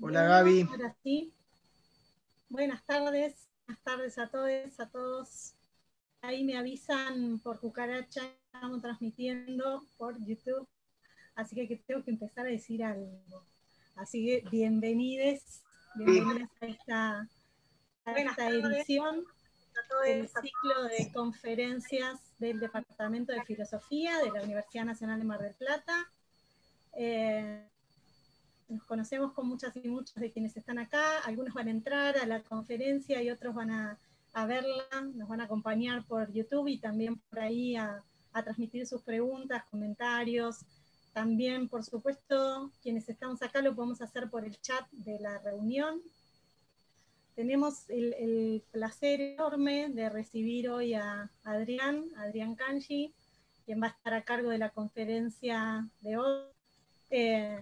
Hola Gaby. Buenas tardes, buenas tardes a todos, a todos. Ahí me avisan por cucaracha, estamos transmitiendo por YouTube, así que tengo que empezar a decir algo. Así que bienvenides, bienvenidas a esta, a esta edición del ciclo de conferencias del Departamento de Filosofía de la Universidad Nacional de Mar del Plata. Eh, nos conocemos con muchas y muchos de quienes están acá, algunos van a entrar a la conferencia y otros van a, a verla, nos van a acompañar por YouTube y también por ahí a, transmitir sus preguntas, comentarios. También, por supuesto, quienes estamos acá lo podemos hacer por el chat de la reunión. Tenemos el, placer enorme de recibir hoy a Adrián, Adrián Kanji, quien va a estar a cargo de la conferencia de hoy. Eh,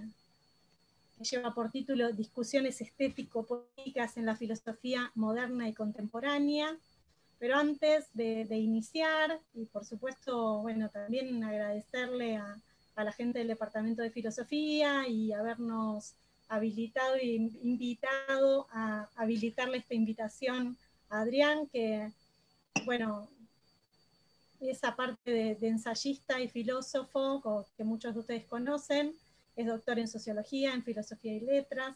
lleva por título Discusiones estético-políticas en la filosofía moderna y contemporánea. Pero antes de, iniciar, y por supuesto, bueno, también agradecerle a, la gente del Departamento de Filosofía y habernos habilitado e invitado a habilitarle esta invitación a Adrián, que, bueno, esa parte de ensayista y filósofo que muchos de ustedes conocen, es doctor en sociología, en filosofía y letras,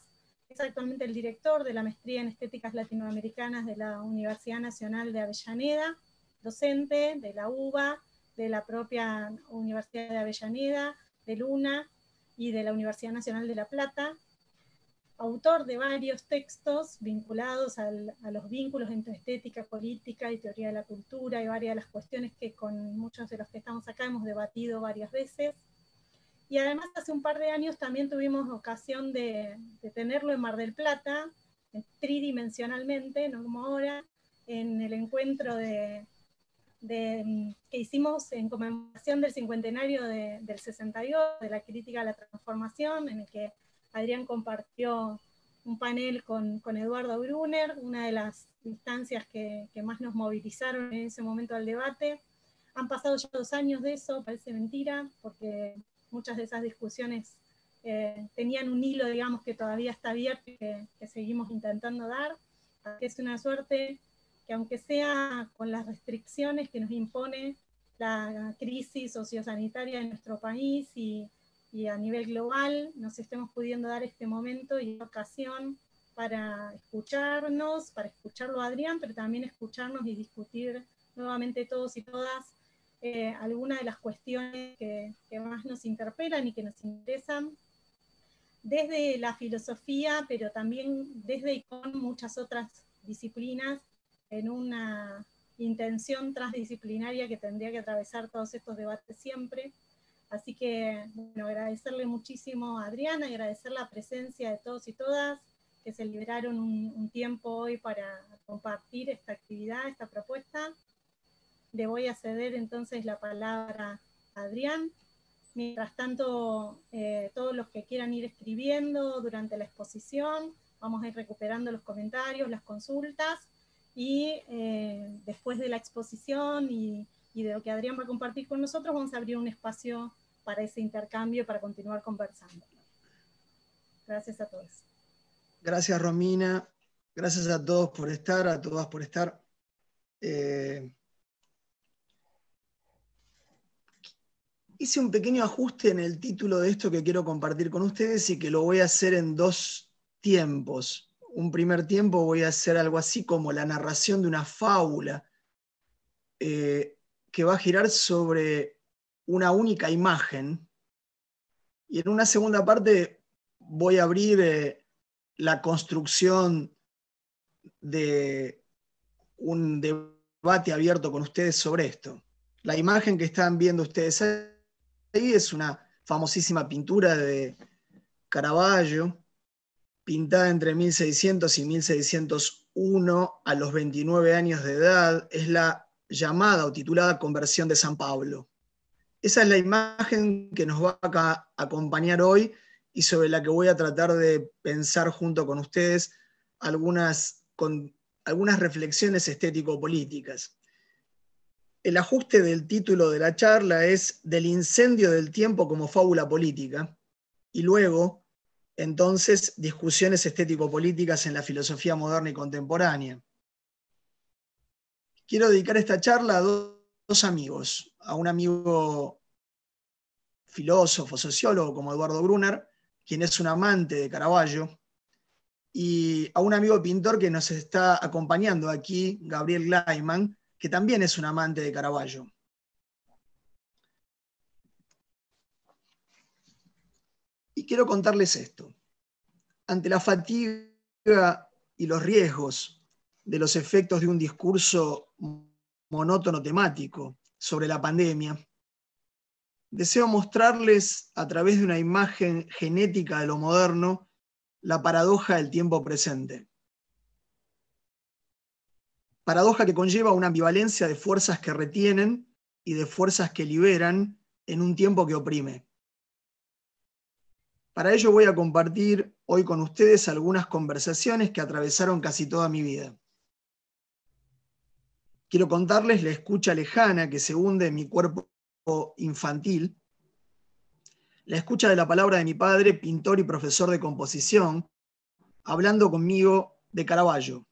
es actualmente el director de la maestría en estéticas latinoamericanas de la Universidad Nacional de Avellaneda, docente de la UBA, de la propia Universidad de Avellaneda, de Luna y de la Universidad Nacional de La Plata, autor de varios textos vinculados a los vínculos entre estética, política y teoría de la cultura y varias de las cuestiones que con muchos de los que estamos acá hemos debatido varias veces y además hace un par de años también tuvimos ocasión de, tenerlo en Mar del Plata, tridimensionalmente, no como ahora, en el encuentro de, de, mm, que hicimos en conmemoración del cincuentenario del 62, de la crítica a la transformación, en el que Adrián compartió un panel con, con Eduardo Brunner, una de las instancias que, que, más nos movilizaron en ese momento al debate. Han pasado ya dos años de eso, parece mentira, porque muchas de esas discusiones eh, tenían un hilo, digamos, que todavía está abierto que, seguimos intentando dar. que Es una suerte que aunque sea con las restricciones que nos impone la crisis sociosanitaria en nuestro país y, a nivel global, nos estemos pudiendo dar este momento y ocasión para escucharnos, para escucharlo a Adrián, pero también escucharnos y discutir nuevamente todos y todas eh, algunas de las cuestiones que, más nos interpelan y que nos interesan, desde la filosofía, pero también desde y con muchas otras disciplinas, en una intención transdisciplinaria que tendría que atravesar todos estos debates siempre. Así que, bueno, agradecerle muchísimo a Adriana, agradecer la presencia de todos y todas que se liberaron un tiempo hoy para compartir esta actividad, esta propuesta le voy a ceder entonces la palabra a Adrián. Mientras tanto, eh, todos los que quieran ir escribiendo durante la exposición, vamos a ir recuperando los comentarios, las consultas, y eh, después de la exposición y, de lo que Adrián va a compartir con nosotros, vamos a abrir un espacio para ese intercambio y para continuar conversando. Gracias a todos. Gracias, Romina. Gracias a todos por estar, a todas por estar. Eh, hice un pequeño ajuste en el título de esto que quiero compartir con ustedes y que lo voy a hacer en dos tiempos. Un primer tiempo voy a hacer algo así como la narración de una fábula eh, que va a girar sobre una única imagen. Y en una segunda parte voy a abrir eh, la construcción de un debate abierto con ustedes sobre esto. La imagen que están viendo ustedes ahí es una famosísima pintura de Caravaggio, pintada entre 1600 y 1601 a los 29 años de edad, es la llamada o titulada Conversión de San Pablo. Esa es la imagen que nos va a acompañar hoy y sobre la que voy a tratar de pensar junto con ustedes algunas, algunas reflexiones estético-políticas el ajuste del título de la charla es del incendio del tiempo como fábula política y luego, entonces, discusiones estético-políticas en la filosofía moderna y contemporánea. Quiero dedicar esta charla a dos amigos, a un amigo filósofo, sociólogo como Eduardo Brunner, quien es un amante de Caravaggio, y a un amigo pintor que nos está acompañando aquí, Gabriel Gleiman, que también es un amante de Caravaggio. Y quiero contarles esto. Ante la fatiga y los riesgos de los efectos de un discurso monótono temático sobre la pandemia, deseo mostrarles a través de una imagen genética de lo moderno la paradoja del tiempo presente. Paradoja que conlleva una ambivalencia de fuerzas que retienen y de fuerzas que liberan en un tiempo que oprime. Para ello voy a compartir hoy con ustedes algunas conversaciones que atravesaron casi toda mi vida. Quiero contarles la escucha lejana que se hunde en mi cuerpo infantil, la escucha de la palabra de mi padre, pintor y profesor de composición, hablando conmigo de Caravaggio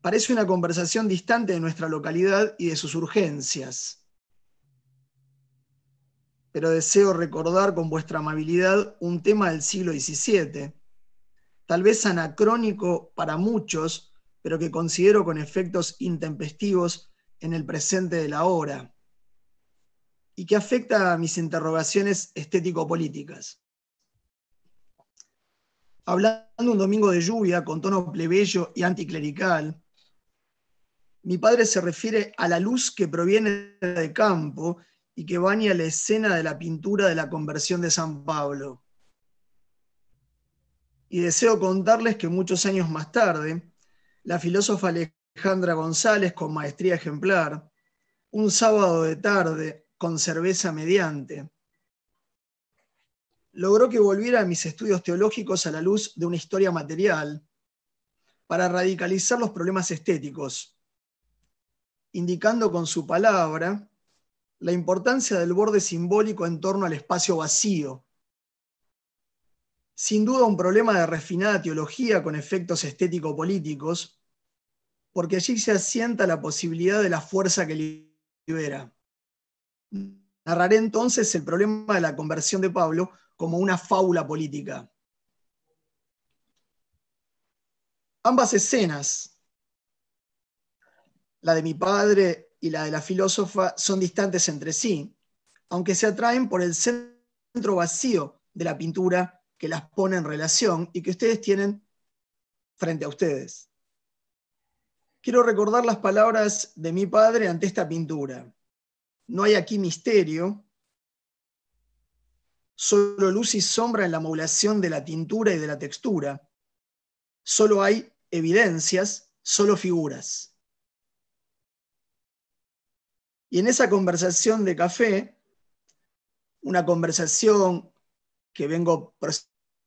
parece una conversación distante de nuestra localidad y de sus urgencias. Pero deseo recordar con vuestra amabilidad un tema del siglo XVII, tal vez anacrónico para muchos, pero que considero con efectos intempestivos en el presente de la hora, y que afecta a mis interrogaciones estético-políticas. Hablando un domingo de lluvia con tono plebeyo y anticlerical, mi padre se refiere a la luz que proviene de campo y que baña la escena de la pintura de la conversión de San Pablo. Y deseo contarles que muchos años más tarde, la filósofa Alejandra González, con maestría ejemplar, un sábado de tarde, con cerveza mediante, logró que volviera a mis estudios teológicos a la luz de una historia material para radicalizar los problemas estéticos, indicando con su palabra la importancia del borde simbólico en torno al espacio vacío. Sin duda un problema de refinada teología con efectos estético-políticos, porque allí se asienta la posibilidad de la fuerza que libera. Narraré entonces el problema de la conversión de Pablo como una fábula política. Ambas escenas, la de mi padre y la de la filósofa son distantes entre sí, aunque se atraen por el centro vacío de la pintura que las pone en relación y que ustedes tienen frente a ustedes. Quiero recordar las palabras de mi padre ante esta pintura. No hay aquí misterio, solo luz y sombra en la modulación de la tintura y de la textura. Solo hay evidencias, solo figuras. Y en esa conversación de café, una conversación que vengo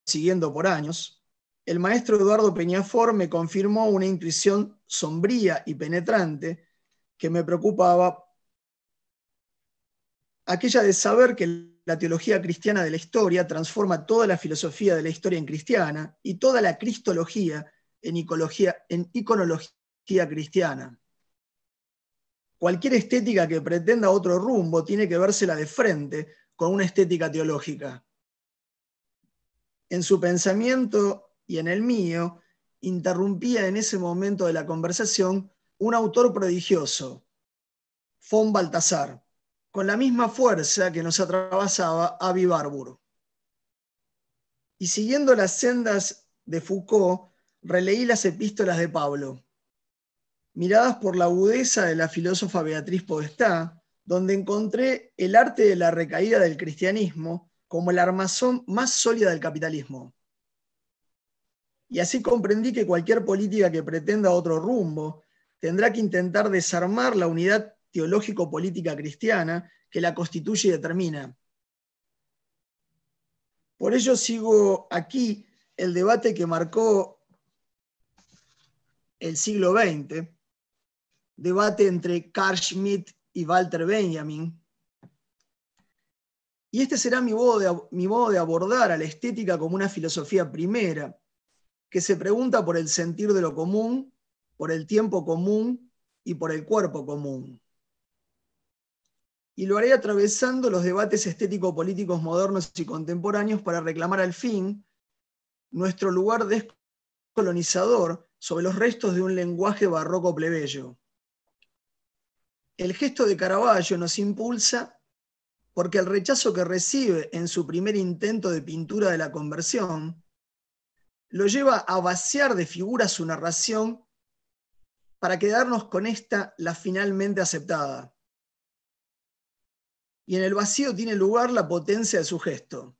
siguiendo por años, el maestro Eduardo Peñafor me confirmó una intuición sombría y penetrante que me preocupaba, aquella de saber que la teología cristiana de la historia transforma toda la filosofía de la historia en cristiana y toda la cristología en iconología cristiana cualquier estética que pretenda otro rumbo tiene que vérsela de frente con una estética teológica. En su pensamiento y en el mío, interrumpía en ese momento de la conversación un autor prodigioso, von Baltasar, con la misma fuerza que nos atravesaba Avi Barbour. Y siguiendo las sendas de Foucault, releí las epístolas de Pablo miradas por la agudeza de la filósofa Beatriz Podestá, donde encontré el arte de la recaída del cristianismo como el armazón más sólida del capitalismo. Y así comprendí que cualquier política que pretenda otro rumbo tendrá que intentar desarmar la unidad teológico-política cristiana que la constituye y determina. Por ello sigo aquí el debate que marcó el siglo XX debate entre Carl Schmitt y Walter Benjamin. Y este será mi modo, de, mi de abordar a la estética como una filosofía primera, que se pregunta por el sentir de lo común, por el tiempo común y por el cuerpo común. Y lo haré atravesando los debates estético-políticos modernos y contemporáneos para reclamar al fin nuestro lugar descolonizador sobre los restos de un lenguaje barroco plebeyo el gesto de Caravaggio nos impulsa porque el rechazo que recibe en su primer intento de pintura de la conversión lo lleva a vaciar de figura su narración para quedarnos con esta, la finalmente aceptada. Y en el vacío tiene lugar la potencia de su gesto.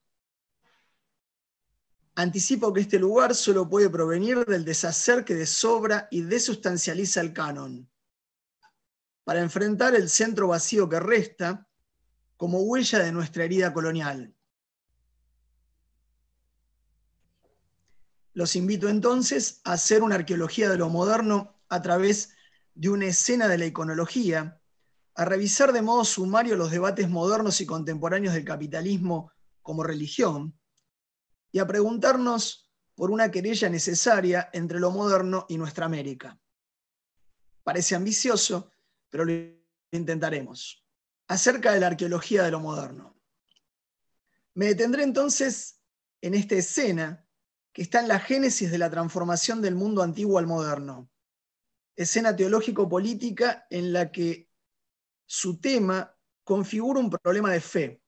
Anticipo que este lugar solo puede provenir del deshacer que desobra y desustancializa el canon para enfrentar el centro vacío que resta como huella de nuestra herida colonial. Los invito entonces a hacer una arqueología de lo moderno a través de una escena de la iconología, a revisar de modo sumario los debates modernos y contemporáneos del capitalismo como religión, y a preguntarnos por una querella necesaria entre lo moderno y nuestra América. Parece ambicioso, pero lo intentaremos. Acerca de la arqueología de lo moderno. Me detendré entonces en esta escena que está en la génesis de la transformación del mundo antiguo al moderno. Escena teológico-política en la que su tema configura un problema de fe.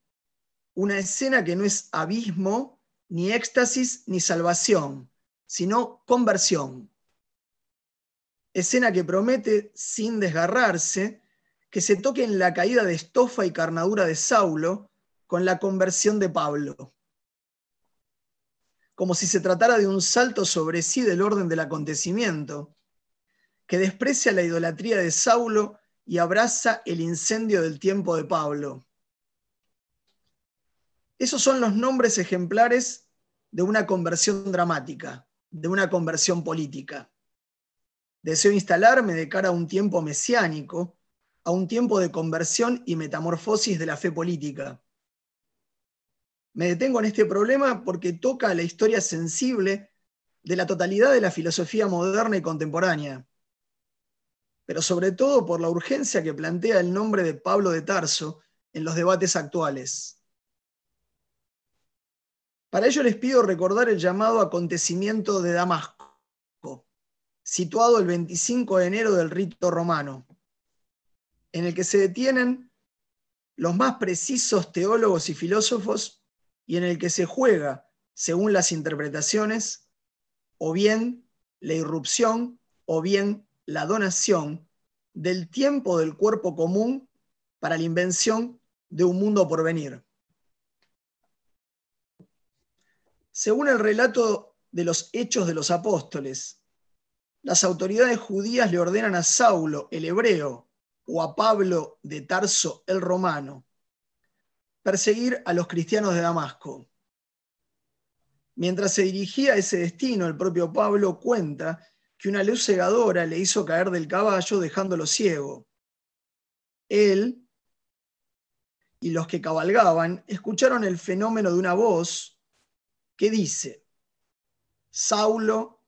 Una escena que no es abismo, ni éxtasis, ni salvación, sino conversión escena que promete, sin desgarrarse, que se toque en la caída de estofa y carnadura de Saulo con la conversión de Pablo, como si se tratara de un salto sobre sí del orden del acontecimiento, que desprecia la idolatría de Saulo y abraza el incendio del tiempo de Pablo. Esos son los nombres ejemplares de una conversión dramática, de una conversión política. Deseo instalarme de cara a un tiempo mesiánico, a un tiempo de conversión y metamorfosis de la fe política. Me detengo en este problema porque toca la historia sensible de la totalidad de la filosofía moderna y contemporánea, pero sobre todo por la urgencia que plantea el nombre de Pablo de Tarso en los debates actuales. Para ello les pido recordar el llamado acontecimiento de Damasco situado el 25 de enero del rito romano, en el que se detienen los más precisos teólogos y filósofos y en el que se juega, según las interpretaciones, o bien la irrupción o bien la donación del tiempo del cuerpo común para la invención de un mundo por venir. Según el relato de los hechos de los apóstoles, las autoridades judías le ordenan a Saulo, el hebreo, o a Pablo de Tarso, el romano, perseguir a los cristianos de Damasco. Mientras se dirigía a ese destino, el propio Pablo cuenta que una luz cegadora le hizo caer del caballo dejándolo ciego. Él y los que cabalgaban escucharon el fenómeno de una voz que dice, Saulo,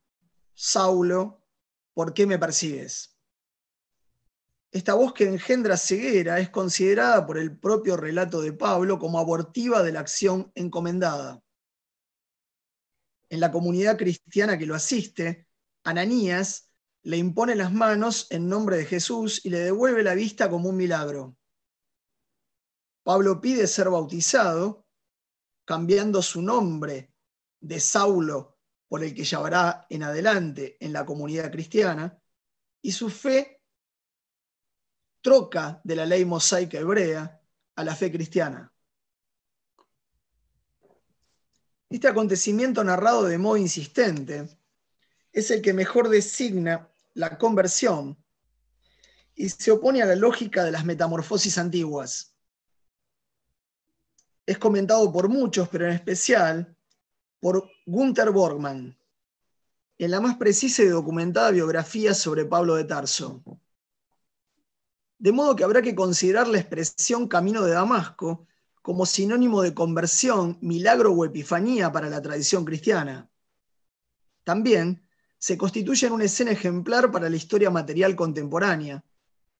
Saulo, ¿Por qué me persigues? Esta voz que engendra ceguera es considerada por el propio relato de Pablo como abortiva de la acción encomendada. En la comunidad cristiana que lo asiste, Ananías le impone las manos en nombre de Jesús y le devuelve la vista como un milagro. Pablo pide ser bautizado, cambiando su nombre de Saulo por el que llevará en adelante en la comunidad cristiana, y su fe troca de la ley mosaica hebrea a la fe cristiana. Este acontecimiento narrado de modo insistente es el que mejor designa la conversión y se opone a la lógica de las metamorfosis antiguas. Es comentado por muchos, pero en especial por Gunther Borgman, en la más precisa y documentada biografía sobre Pablo de Tarso. De modo que habrá que considerar la expresión camino de Damasco como sinónimo de conversión, milagro o epifanía para la tradición cristiana. También se constituye en una escena ejemplar para la historia material contemporánea,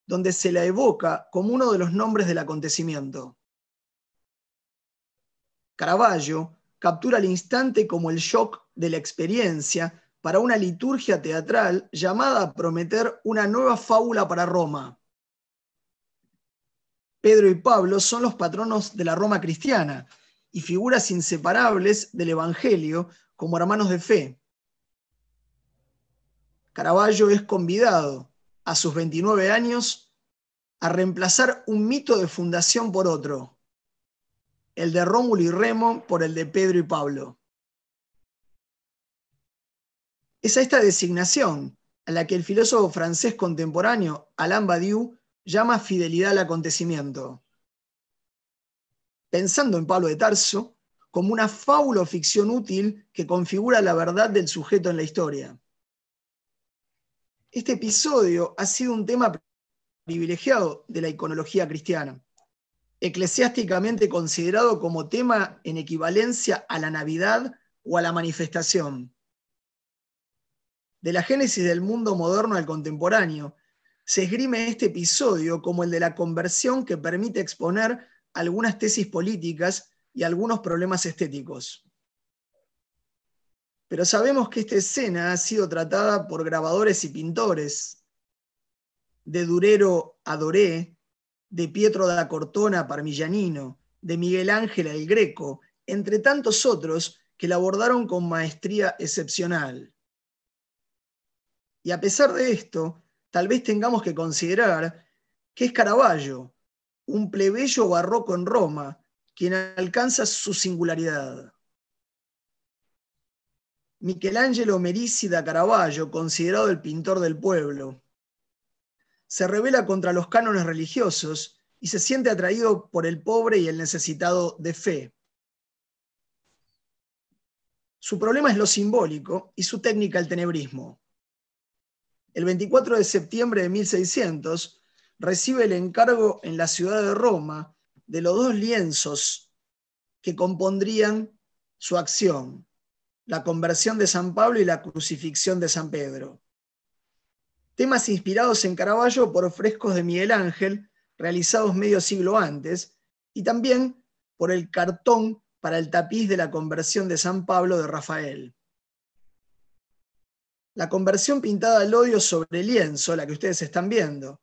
donde se la evoca como uno de los nombres del acontecimiento. Caravaggio captura el instante como el shock de la experiencia para una liturgia teatral llamada a prometer una nueva fábula para Roma. Pedro y Pablo son los patronos de la Roma cristiana y figuras inseparables del Evangelio como hermanos de fe. Caravaggio es convidado a sus 29 años a reemplazar un mito de fundación por otro el de Rómulo y Remo por el de Pedro y Pablo. Es a esta designación a la que el filósofo francés contemporáneo Alain Badiou llama fidelidad al acontecimiento, pensando en Pablo de Tarso como una fábula o ficción útil que configura la verdad del sujeto en la historia. Este episodio ha sido un tema privilegiado de la iconología cristiana eclesiásticamente considerado como tema en equivalencia a la Navidad o a la manifestación. De la génesis del mundo moderno al contemporáneo, se esgrime este episodio como el de la conversión que permite exponer algunas tesis políticas y algunos problemas estéticos. Pero sabemos que esta escena ha sido tratada por grabadores y pintores, de Durero a Doré, de Pietro da Cortona Parmigianino, de Miguel Ángel el Greco, entre tantos otros que la abordaron con maestría excepcional. Y a pesar de esto, tal vez tengamos que considerar que es Caravaggio, un plebeyo barroco en Roma, quien alcanza su singularidad. Michelangelo Merisi da Caravaggio, considerado el pintor del pueblo, se revela contra los cánones religiosos y se siente atraído por el pobre y el necesitado de fe. Su problema es lo simbólico y su técnica el tenebrismo. El 24 de septiembre de 1600 recibe el encargo en la ciudad de Roma de los dos lienzos que compondrían su acción, la conversión de San Pablo y la crucifixión de San Pedro temas inspirados en Caravaggio por frescos de Miguel Ángel realizados medio siglo antes y también por el cartón para el tapiz de la conversión de San Pablo de Rafael. La conversión pintada al odio sobre lienzo, la que ustedes están viendo,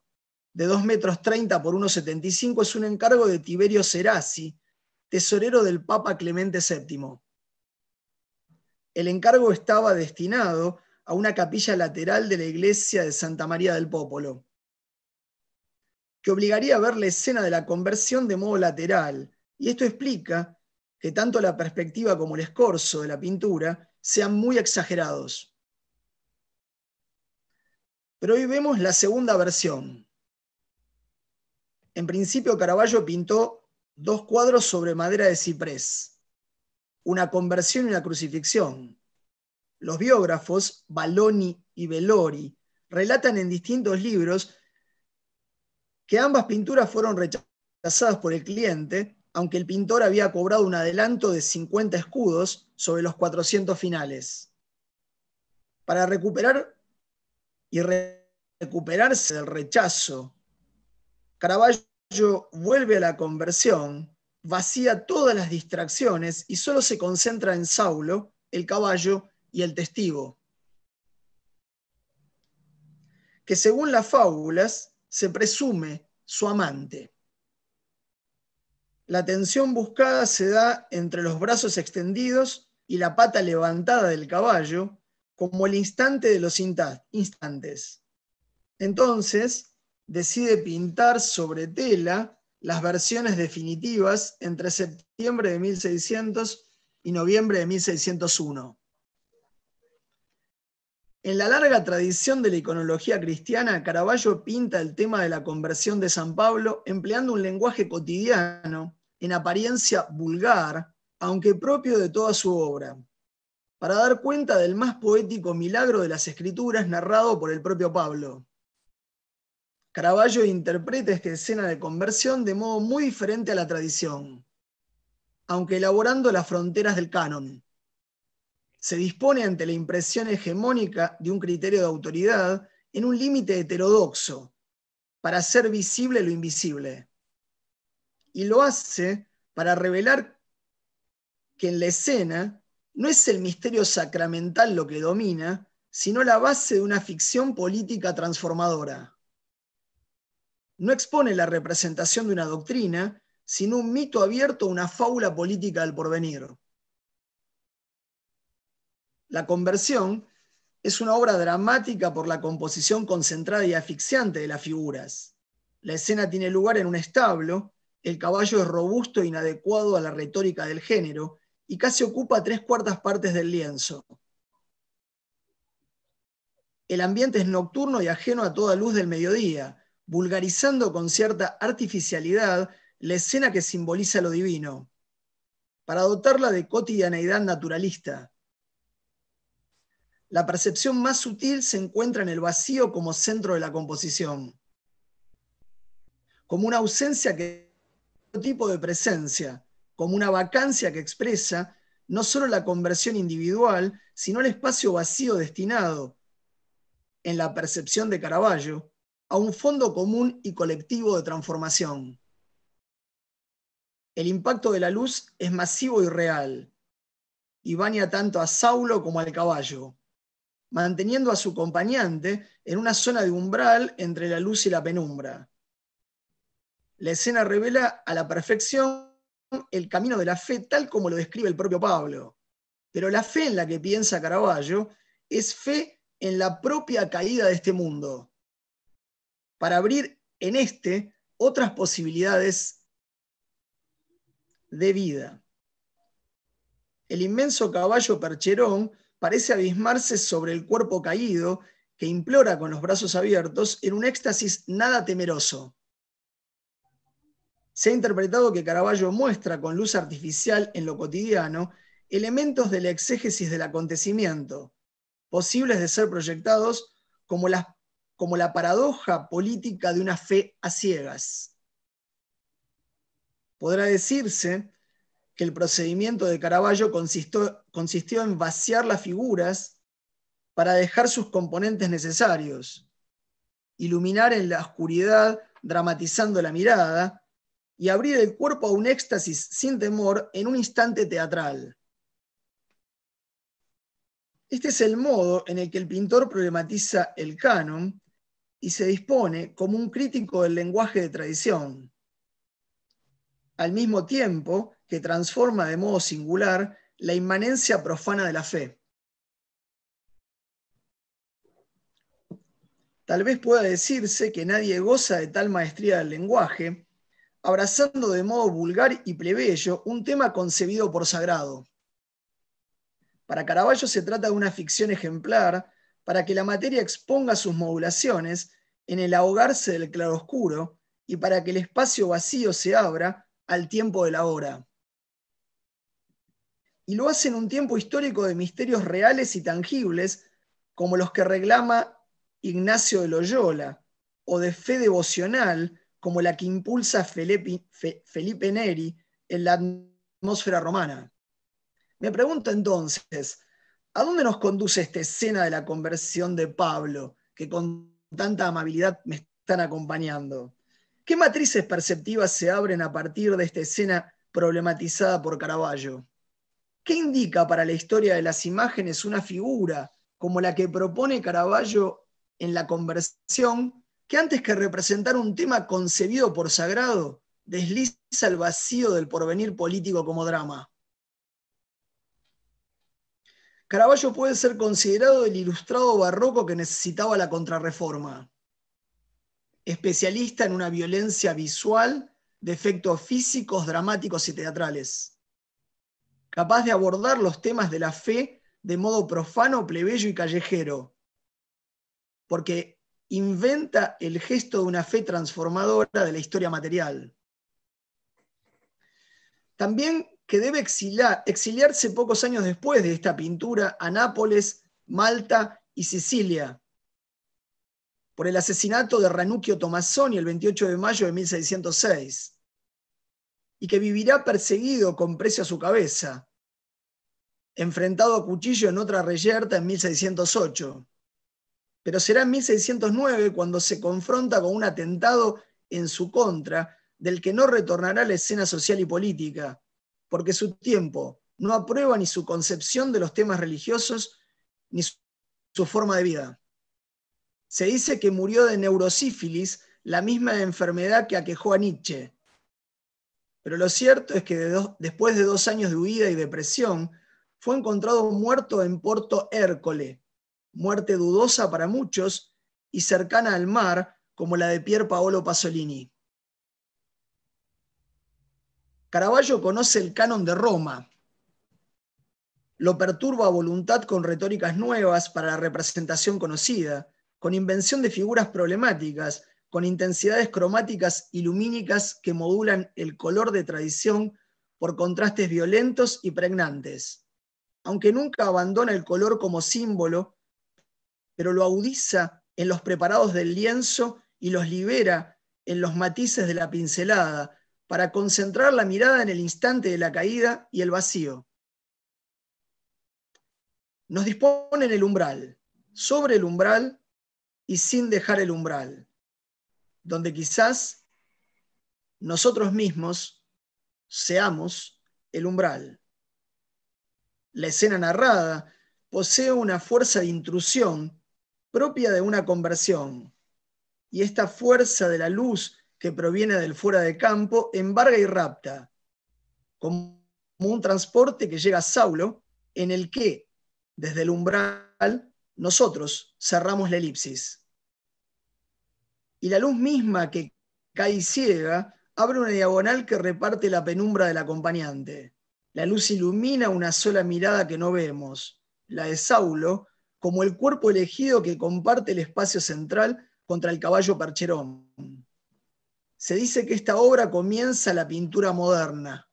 de 2 metros 30 por 1,75 es un encargo de Tiberio Serasi, tesorero del Papa Clemente VII. El encargo estaba destinado a una capilla lateral de la iglesia de Santa María del Popolo, que obligaría a ver la escena de la conversión de modo lateral, y esto explica que tanto la perspectiva como el escorzo de la pintura sean muy exagerados. Pero hoy vemos la segunda versión. En principio Caravaggio pintó dos cuadros sobre madera de ciprés, una conversión y una crucifixión. Los biógrafos Baloni y Velori relatan en distintos libros que ambas pinturas fueron rechazadas por el cliente, aunque el pintor había cobrado un adelanto de 50 escudos sobre los 400 finales. Para recuperar y recuperarse del rechazo, Caravaggio vuelve a la conversión, vacía todas las distracciones y solo se concentra en Saulo, el caballo, y el testigo, que según las fábulas se presume su amante. La tensión buscada se da entre los brazos extendidos y la pata levantada del caballo, como el instante de los instantes. Entonces, decide pintar sobre tela las versiones definitivas entre septiembre de 1600 y noviembre de 1601. En la larga tradición de la iconología cristiana, Caravaggio pinta el tema de la conversión de San Pablo empleando un lenguaje cotidiano, en apariencia vulgar, aunque propio de toda su obra, para dar cuenta del más poético milagro de las escrituras narrado por el propio Pablo. Caravaggio interpreta esta escena de conversión de modo muy diferente a la tradición, aunque elaborando las fronteras del canon se dispone ante la impresión hegemónica de un criterio de autoridad en un límite heterodoxo para hacer visible lo invisible. Y lo hace para revelar que en la escena no es el misterio sacramental lo que domina, sino la base de una ficción política transformadora. No expone la representación de una doctrina, sino un mito abierto a una fábula política del porvenir. La conversión es una obra dramática por la composición concentrada y asfixiante de las figuras. La escena tiene lugar en un establo, el caballo es robusto e inadecuado a la retórica del género y casi ocupa tres cuartas partes del lienzo. El ambiente es nocturno y ajeno a toda luz del mediodía, vulgarizando con cierta artificialidad la escena que simboliza lo divino, para dotarla de cotidianeidad naturalista la percepción más sutil se encuentra en el vacío como centro de la composición, como una ausencia que tipo de presencia, como una vacancia que expresa no solo la conversión individual, sino el espacio vacío destinado, en la percepción de Caravaggio, a un fondo común y colectivo de transformación. El impacto de la luz es masivo y real, y baña tanto a Saulo como al caballo, manteniendo a su acompañante en una zona de umbral entre la luz y la penumbra. La escena revela a la perfección el camino de la fe tal como lo describe el propio Pablo. Pero la fe en la que piensa Caravaggio es fe en la propia caída de este mundo, para abrir en este otras posibilidades de vida. El inmenso caballo percherón parece abismarse sobre el cuerpo caído que implora con los brazos abiertos en un éxtasis nada temeroso. Se ha interpretado que Caravaggio muestra con luz artificial en lo cotidiano elementos de la exégesis del acontecimiento, posibles de ser proyectados como la, como la paradoja política de una fe a ciegas. Podrá decirse que el procedimiento de Caravaggio consistió, consistió en vaciar las figuras para dejar sus componentes necesarios, iluminar en la oscuridad dramatizando la mirada y abrir el cuerpo a un éxtasis sin temor en un instante teatral. Este es el modo en el que el pintor problematiza el canon y se dispone como un crítico del lenguaje de tradición al mismo tiempo que transforma de modo singular la inmanencia profana de la fe. Tal vez pueda decirse que nadie goza de tal maestría del lenguaje, abrazando de modo vulgar y plebeyo un tema concebido por sagrado. Para Caravaggio se trata de una ficción ejemplar para que la materia exponga sus modulaciones en el ahogarse del claroscuro y para que el espacio vacío se abra al tiempo de la hora. Y lo hace en un tiempo histórico de misterios reales y tangibles, como los que reclama Ignacio de Loyola, o de fe devocional, como la que impulsa Felipe, Felipe Neri en la atmósfera romana. Me pregunto entonces, ¿a dónde nos conduce esta escena de la conversión de Pablo, que con tanta amabilidad me están acompañando? ¿Qué matrices perceptivas se abren a partir de esta escena problematizada por Caravaggio? ¿Qué indica para la historia de las imágenes una figura como la que propone Caravaggio en la conversión, que antes que representar un tema concebido por sagrado, desliza el vacío del porvenir político como drama? Caravaggio puede ser considerado el ilustrado barroco que necesitaba la contrarreforma especialista en una violencia visual de efectos físicos, dramáticos y teatrales, capaz de abordar los temas de la fe de modo profano, plebeyo y callejero, porque inventa el gesto de una fe transformadora de la historia material. También que debe exiliarse pocos años después de esta pintura a Nápoles, Malta y Sicilia, por el asesinato de Ranuccio Tomassoni el 28 de mayo de 1606, y que vivirá perseguido con precio a su cabeza, enfrentado a cuchillo en otra reyerta en 1608. Pero será en 1609 cuando se confronta con un atentado en su contra, del que no retornará a la escena social y política, porque su tiempo no aprueba ni su concepción de los temas religiosos ni su forma de vida. Se dice que murió de neurosífilis, la misma enfermedad que aquejó a Nietzsche. Pero lo cierto es que después de dos años de huida y depresión, fue encontrado muerto en Porto Hércole, muerte dudosa para muchos y cercana al mar, como la de Pier Paolo Pasolini. Caravaggio conoce el canon de Roma. Lo perturba a voluntad con retóricas nuevas para la representación conocida, con invención de figuras problemáticas, con intensidades cromáticas y lumínicas que modulan el color de tradición por contrastes violentos y pregnantes. Aunque nunca abandona el color como símbolo, pero lo audiza en los preparados del lienzo y los libera en los matices de la pincelada para concentrar la mirada en el instante de la caída y el vacío. Nos dispone en el umbral. Sobre el umbral y sin dejar el umbral, donde quizás nosotros mismos seamos el umbral. La escena narrada posee una fuerza de intrusión propia de una conversión, y esta fuerza de la luz que proviene del fuera de campo embarga y rapta, como un transporte que llega a Saulo, en el que, desde el umbral, nosotros cerramos la elipsis. Y la luz misma que cae ciega abre una diagonal que reparte la penumbra del acompañante. La luz ilumina una sola mirada que no vemos, la de Saulo, como el cuerpo elegido que comparte el espacio central contra el caballo Percherón. Se dice que esta obra comienza la pintura moderna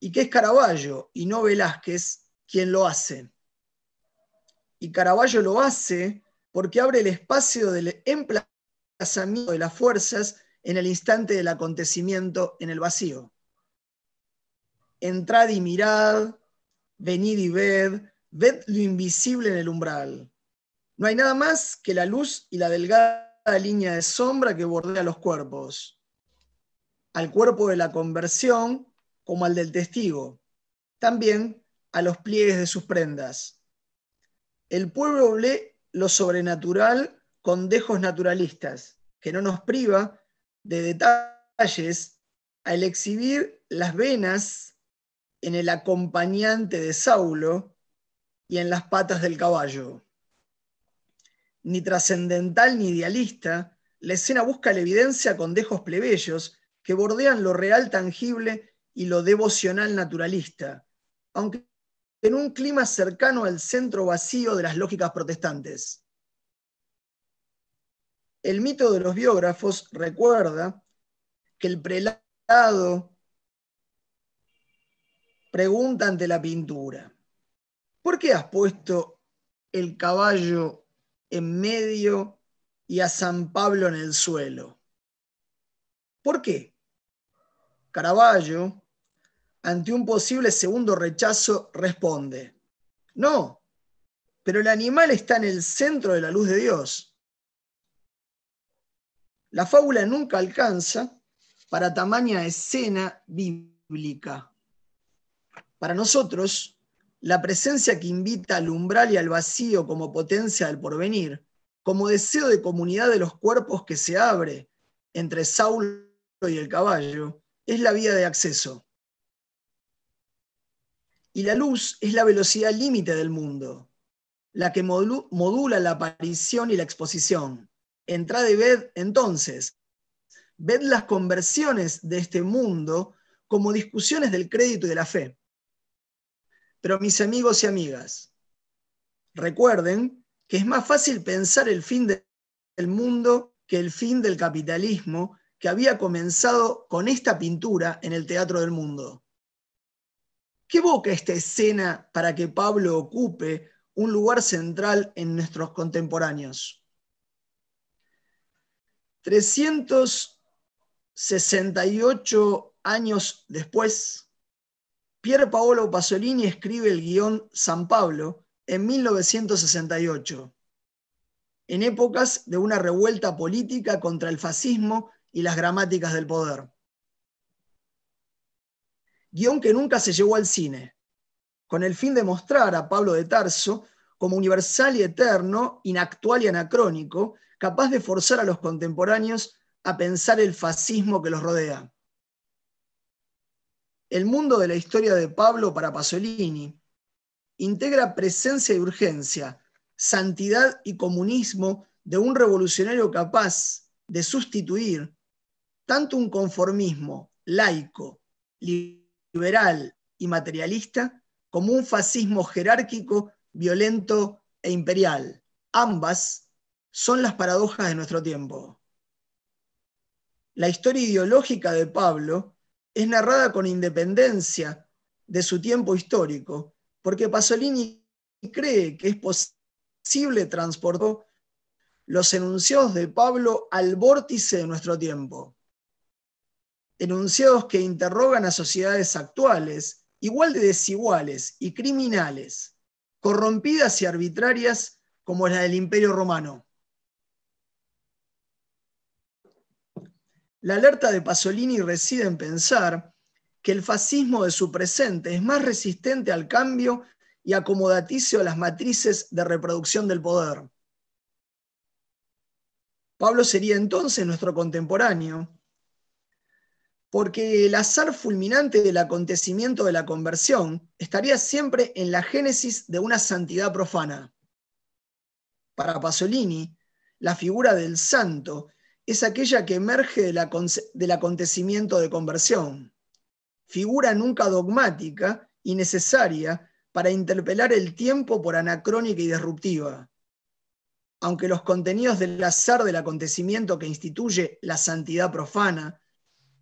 y que es Caravaggio y no Velázquez quien lo hace y Caravaggio lo hace porque abre el espacio del emplazamiento de las fuerzas en el instante del acontecimiento en el vacío. Entrad y mirad, venid y ved, ved lo invisible en el umbral. No hay nada más que la luz y la delgada línea de sombra que bordea los cuerpos. Al cuerpo de la conversión como al del testigo. También a los pliegues de sus prendas el pueblo lee lo sobrenatural con dejos naturalistas, que no nos priva de detalles al exhibir las venas en el acompañante de Saulo y en las patas del caballo. Ni trascendental ni idealista, la escena busca la evidencia con dejos plebeyos que bordean lo real tangible y lo devocional naturalista, aunque en un clima cercano al centro vacío de las lógicas protestantes. El mito de los biógrafos recuerda que el prelado pregunta ante la pintura, ¿por qué has puesto el caballo en medio y a San Pablo en el suelo? ¿Por qué? Caravaggio ante un posible segundo rechazo, responde, no, pero el animal está en el centro de la luz de Dios. La fábula nunca alcanza para tamaña escena bíblica. Para nosotros, la presencia que invita al umbral y al vacío como potencia del porvenir, como deseo de comunidad de los cuerpos que se abre entre Saulo y el caballo, es la vía de acceso. Y la luz es la velocidad límite del mundo, la que modula la aparición y la exposición. Entrad y ved entonces, ved las conversiones de este mundo como discusiones del crédito y de la fe. Pero mis amigos y amigas, recuerden que es más fácil pensar el fin del mundo que el fin del capitalismo que había comenzado con esta pintura en el Teatro del Mundo. ¿Qué evoca esta escena para que Pablo ocupe un lugar central en nuestros contemporáneos? 368 años después, Pier Paolo Pasolini escribe el guión San Pablo en 1968, en épocas de una revuelta política contra el fascismo y las gramáticas del poder guión que nunca se llevó al cine, con el fin de mostrar a Pablo de Tarso como universal y eterno, inactual y anacrónico, capaz de forzar a los contemporáneos a pensar el fascismo que los rodea. El mundo de la historia de Pablo para Pasolini integra presencia y urgencia, santidad y comunismo de un revolucionario capaz de sustituir tanto un conformismo laico, liberal, liberal y materialista como un fascismo jerárquico, violento e imperial. Ambas son las paradojas de nuestro tiempo. La historia ideológica de Pablo es narrada con independencia de su tiempo histórico, porque Pasolini cree que es posible transportar los enunciados de Pablo al vórtice de nuestro tiempo enunciados que interrogan a sociedades actuales, igual de desiguales y criminales, corrompidas y arbitrarias como la del Imperio Romano. La alerta de Pasolini reside en pensar que el fascismo de su presente es más resistente al cambio y acomodaticio a las matrices de reproducción del poder. Pablo sería entonces nuestro contemporáneo, porque el azar fulminante del acontecimiento de la conversión estaría siempre en la génesis de una santidad profana. Para Pasolini, la figura del santo es aquella que emerge del acontecimiento de conversión, figura nunca dogmática y necesaria para interpelar el tiempo por anacrónica y disruptiva. Aunque los contenidos del azar del acontecimiento que instituye la santidad profana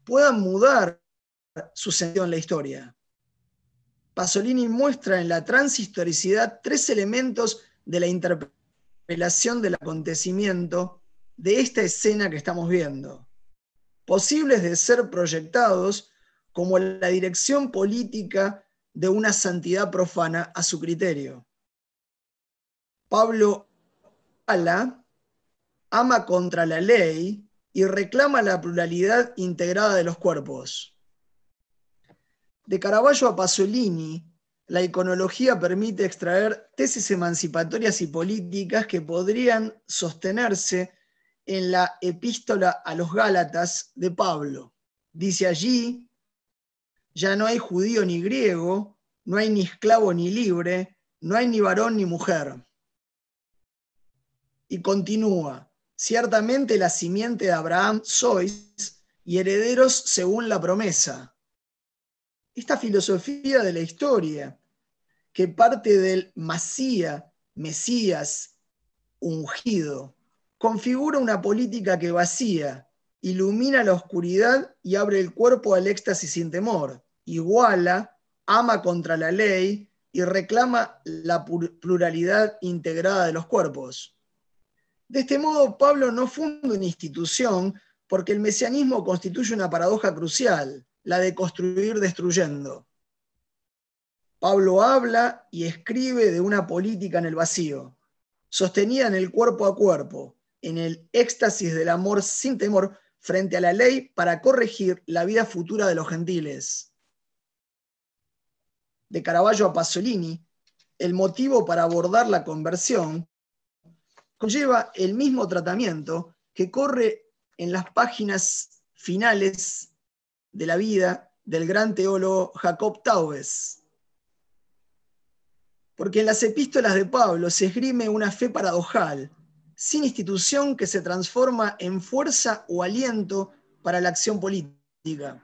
puedan mudar su sentido en la historia. Pasolini muestra en la transhistoricidad tres elementos de la interpelación del acontecimiento de esta escena que estamos viendo, posibles de ser proyectados como la dirección política de una santidad profana a su criterio. Pablo Ala ama contra la ley y reclama la pluralidad integrada de los cuerpos. De Caravaggio a Pasolini, la iconología permite extraer tesis emancipatorias y políticas que podrían sostenerse en la epístola a los Gálatas de Pablo. Dice allí, ya no hay judío ni griego, no hay ni esclavo ni libre, no hay ni varón ni mujer. Y continúa, Ciertamente la simiente de Abraham sois y herederos según la promesa. Esta filosofía de la historia, que parte del Masía, Mesías, ungido, configura una política que vacía, ilumina la oscuridad y abre el cuerpo al éxtasis sin temor, iguala, ama contra la ley y reclama la pluralidad integrada de los cuerpos. De este modo, Pablo no funda una institución porque el mesianismo constituye una paradoja crucial, la de construir destruyendo. Pablo habla y escribe de una política en el vacío, sostenida en el cuerpo a cuerpo, en el éxtasis del amor sin temor frente a la ley para corregir la vida futura de los gentiles. De Caravaggio a Pasolini, el motivo para abordar la conversión conlleva el mismo tratamiento que corre en las páginas finales de la vida del gran teólogo Jacob Taubes. Porque en las epístolas de Pablo se esgrime una fe paradojal, sin institución que se transforma en fuerza o aliento para la acción política.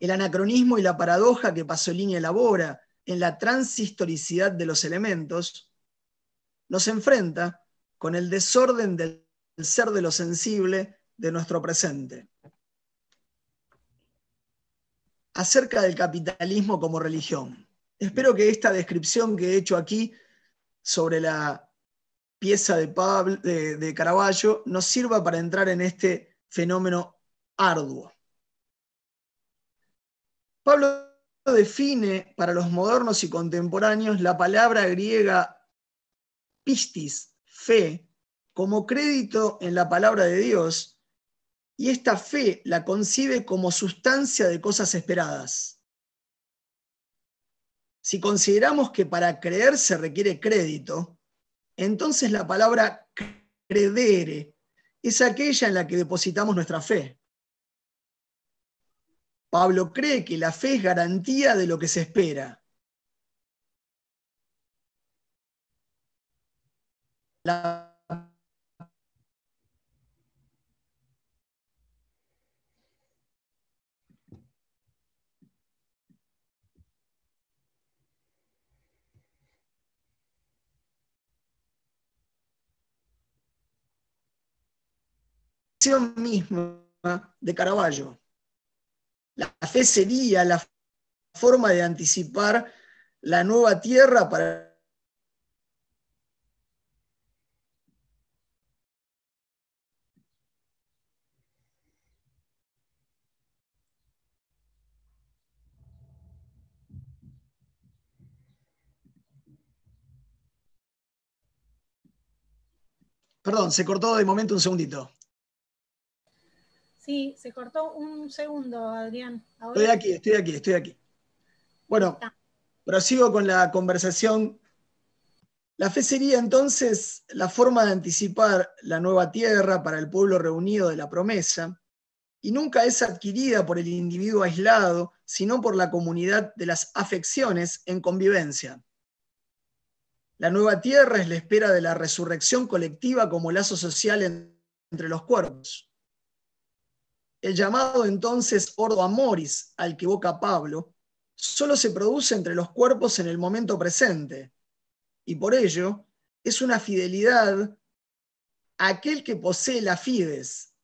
El anacronismo y la paradoja que Pasolini elabora en la transhistoricidad de los elementos nos enfrenta con el desorden del ser de lo sensible de nuestro presente. Acerca del capitalismo como religión. Espero que esta descripción que he hecho aquí sobre la pieza de, Pablo, de, Caravaggio nos sirva para entrar en este fenómeno arduo. Pablo define para los modernos y contemporáneos la palabra griega pistis, fe, como crédito en la palabra de Dios, y esta fe la concibe como sustancia de cosas esperadas. Si consideramos que para creer se requiere crédito, entonces la palabra credere es aquella en la que depositamos nuestra fe. Pablo cree que la fe es garantía de lo que se espera la misma de Caraballo, La fe sería la forma de anticipar la nueva tierra para Perdón, se cortó de momento un segundito. Sí, se cortó un segundo, Adrián. Estoy aquí, estoy aquí, estoy aquí. Bueno, prosigo con la conversación. La fe sería entonces la forma de anticipar la nueva tierra para el pueblo reunido de la promesa, y nunca es adquirida por el individuo aislado, sino por la comunidad de las afecciones en convivencia. La nueva tierra es la espera de la resurrección colectiva como lazo social entre los cuerpos. El llamado entonces Ordo Amoris al que evoca Pablo solo se produce entre los cuerpos en el momento presente y por ello es una fidelidad aquel que posee la fides,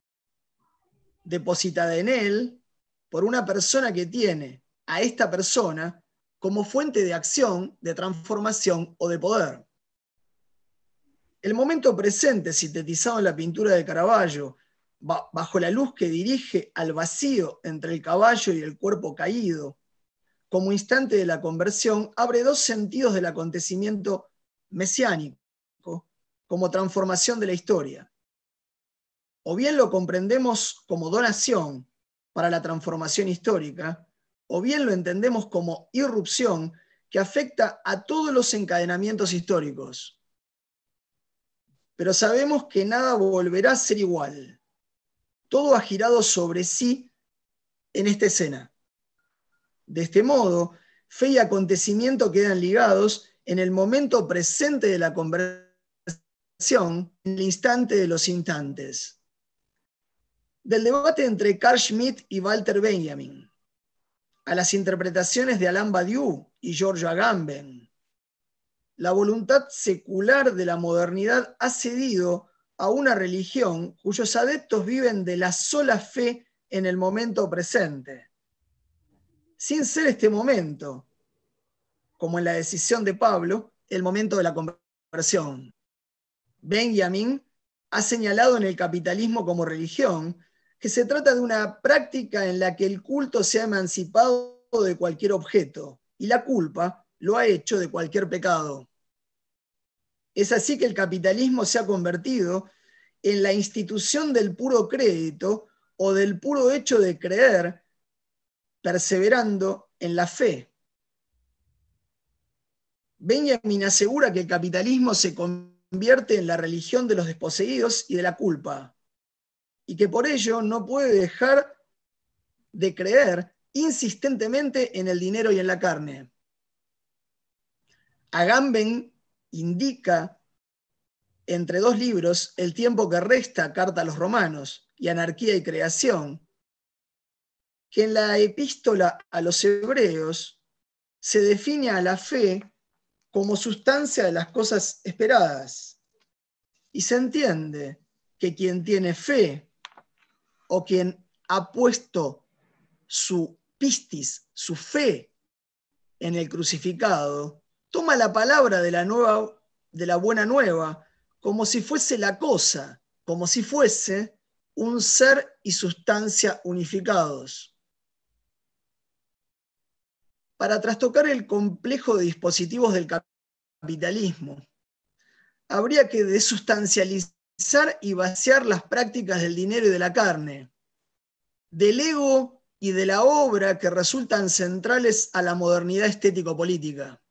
depositada en él por una persona que tiene a esta persona como fuente de acción, de transformación o de poder. El momento presente, sintetizado en la pintura de Caravaggio, bajo la luz que dirige al vacío entre el caballo y el cuerpo caído, como instante de la conversión, abre dos sentidos del acontecimiento mesiánico como transformación de la historia. O bien lo comprendemos como donación para la transformación histórica, o bien lo entendemos como irrupción que afecta a todos los encadenamientos históricos. Pero sabemos que nada volverá a ser igual. Todo ha girado sobre sí en esta escena. De este modo, fe y acontecimiento quedan ligados en el momento presente de la conversación, en el instante de los instantes. Del debate entre Carl Schmitt y Walter Benjamin a las interpretaciones de Alain Badiou y Giorgio Agamben. La voluntad secular de la modernidad ha cedido a una religión cuyos adeptos viven de la sola fe en el momento presente. Sin ser este momento, como en la decisión de Pablo, el momento de la conversión. Benjamin ha señalado en el capitalismo como religión que se trata de una práctica en la que el culto se ha emancipado de cualquier objeto y la culpa lo ha hecho de cualquier pecado. Es así que el capitalismo se ha convertido en la institución del puro crédito o del puro hecho de creer, perseverando en la fe. Benjamin asegura que el capitalismo se convierte en la religión de los desposeídos y de la culpa y que por ello no puede dejar de creer insistentemente en el dinero y en la carne. Agamben indica entre dos libros el tiempo que resta Carta a los Romanos y Anarquía y Creación, que en la epístola a los hebreos se define a la fe como sustancia de las cosas esperadas. Y se entiende que quien tiene fe o quien ha puesto su pistis, su fe en el crucificado, toma la palabra de la nueva de la buena nueva como si fuese la cosa, como si fuese un ser y sustancia unificados. Para trastocar el complejo de dispositivos del capitalismo, habría que desustancializar y vaciar las prácticas del dinero y de la carne, del ego y de la obra que resultan centrales a la modernidad estético-política,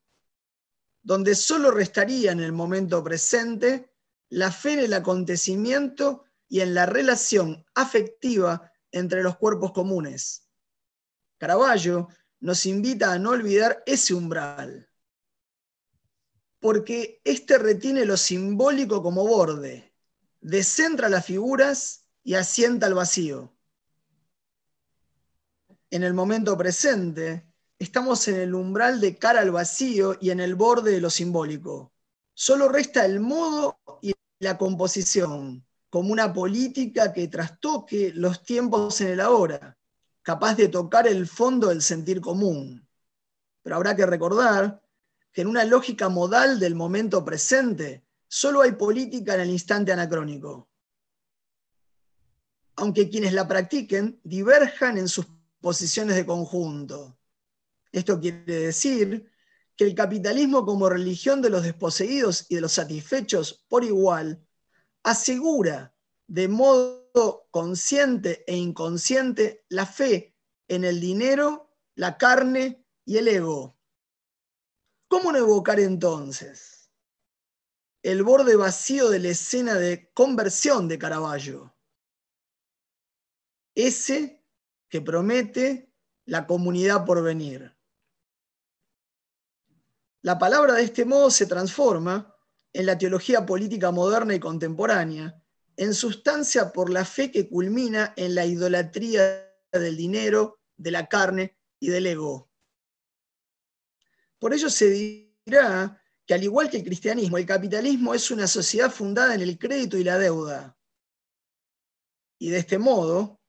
donde solo restaría en el momento presente la fe en el acontecimiento y en la relación afectiva entre los cuerpos comunes. Caravaggio nos invita a no olvidar ese umbral, porque este retiene lo simbólico como borde descentra las figuras y asienta el vacío. En el momento presente, estamos en el umbral de cara al vacío y en el borde de lo simbólico. Solo resta el modo y la composición, como una política que trastoque los tiempos en el ahora, capaz de tocar el fondo del sentir común. Pero habrá que recordar que en una lógica modal del momento presente, Solo hay política en el instante anacrónico, aunque quienes la practiquen diverjan en sus posiciones de conjunto. Esto quiere decir que el capitalismo como religión de los desposeídos y de los satisfechos por igual asegura de modo consciente e inconsciente la fe en el dinero, la carne y el ego. ¿Cómo no evocar entonces el borde vacío de la escena de conversión de Caravaggio. Ese que promete la comunidad por venir. La palabra de este modo se transforma en la teología política moderna y contemporánea, en sustancia por la fe que culmina en la idolatría del dinero, de la carne y del ego. Por ello se dirá que al igual que el cristianismo, el capitalismo es una sociedad fundada en el crédito y la deuda. Y de este modo,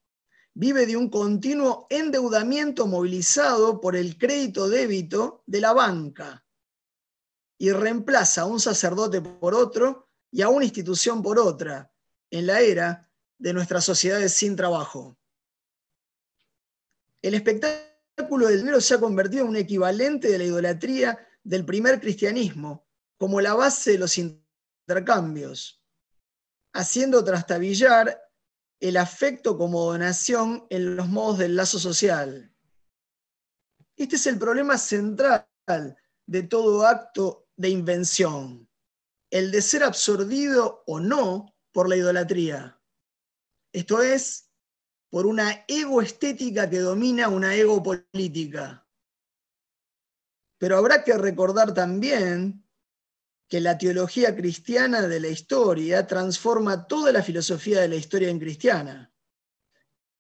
vive de un continuo endeudamiento movilizado por el crédito débito de la banca y reemplaza a un sacerdote por otro y a una institución por otra en la era de nuestras sociedades sin trabajo. El espectáculo del dinero se ha convertido en un equivalente de la idolatría del primer cristianismo como la base de los intercambios, haciendo trastabillar el afecto como donación en los modos del lazo social. Este es el problema central de todo acto de invención, el de ser absorbido o no por la idolatría. Esto es, por una egoestética que domina una ego política. Pero habrá que recordar también que la teología cristiana de la historia transforma toda la filosofía de la historia en cristiana.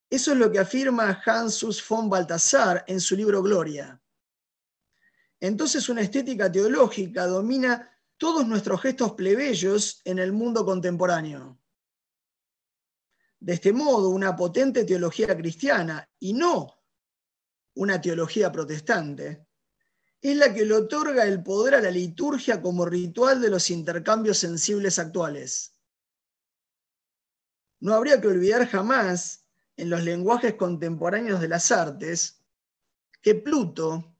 Eso es lo que afirma Hansus von Balthasar en su libro Gloria. Entonces una estética teológica domina todos nuestros gestos plebeyos en el mundo contemporáneo. De este modo, una potente teología cristiana y no una teología protestante es la que le otorga el poder a la liturgia como ritual de los intercambios sensibles actuales. No habría que olvidar jamás, en los lenguajes contemporáneos de las artes, que Pluto,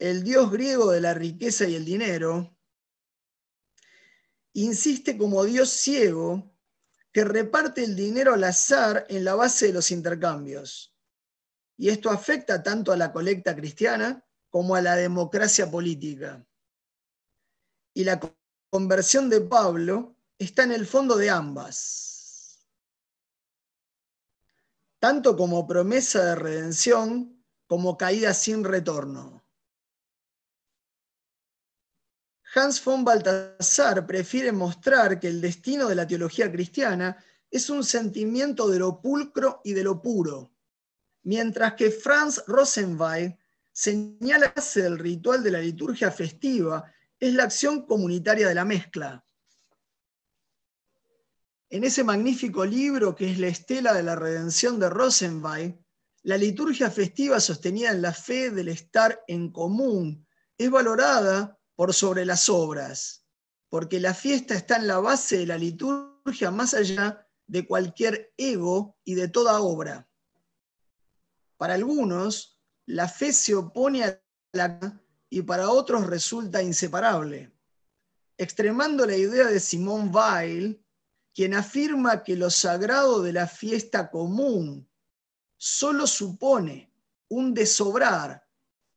el dios griego de la riqueza y el dinero, insiste como dios ciego que reparte el dinero al azar en la base de los intercambios. Y esto afecta tanto a la colecta cristiana como a la democracia política. Y la conversión de Pablo está en el fondo de ambas, tanto como promesa de redención como caída sin retorno. Hans von Balthasar prefiere mostrar que el destino de la teología cristiana es un sentimiento de lo pulcro y de lo puro, mientras que Franz Rosenweig señala el del ritual de la liturgia festiva es la acción comunitaria de la mezcla. En ese magnífico libro que es La Estela de la Redención de Rosenweig, la liturgia festiva sostenida en la fe del estar en común es valorada por sobre las obras, porque la fiesta está en la base de la liturgia más allá de cualquier ego y de toda obra. Para algunos, la fe se opone a la y para otros resulta inseparable. Extremando la idea de Simón Weil, quien afirma que lo sagrado de la fiesta común solo supone un desobrar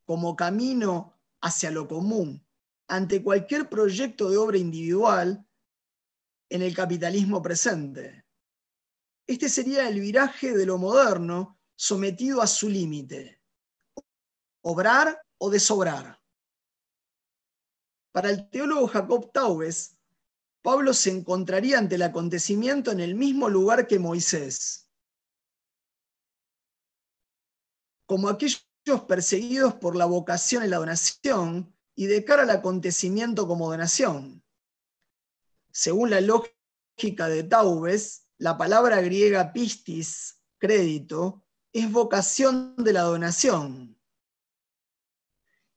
como camino hacia lo común ante cualquier proyecto de obra individual en el capitalismo presente. Este sería el viraje de lo moderno sometido a su límite obrar o desobrar. Para el teólogo Jacob Taubes, Pablo se encontraría ante el acontecimiento en el mismo lugar que Moisés, como aquellos perseguidos por la vocación en la donación y de cara al acontecimiento como donación. Según la lógica de Taubes, la palabra griega pistis, crédito, es vocación de la donación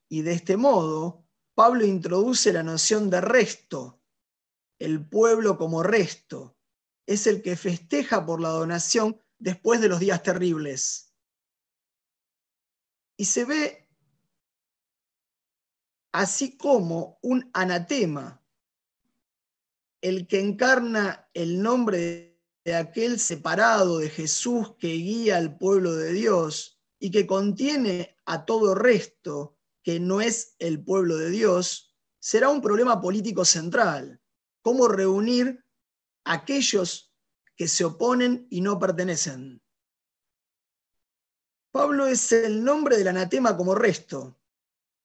y de este modo, Pablo introduce la noción de resto, el pueblo como resto, es el que festeja por la donación después de los días terribles. Y se ve así como un anatema, el que encarna el nombre de aquel separado de Jesús que guía al pueblo de Dios y que contiene a todo resto que no es el pueblo de Dios, será un problema político central. ¿Cómo reunir a aquellos que se oponen y no pertenecen? Pablo es el nombre del anatema como resto,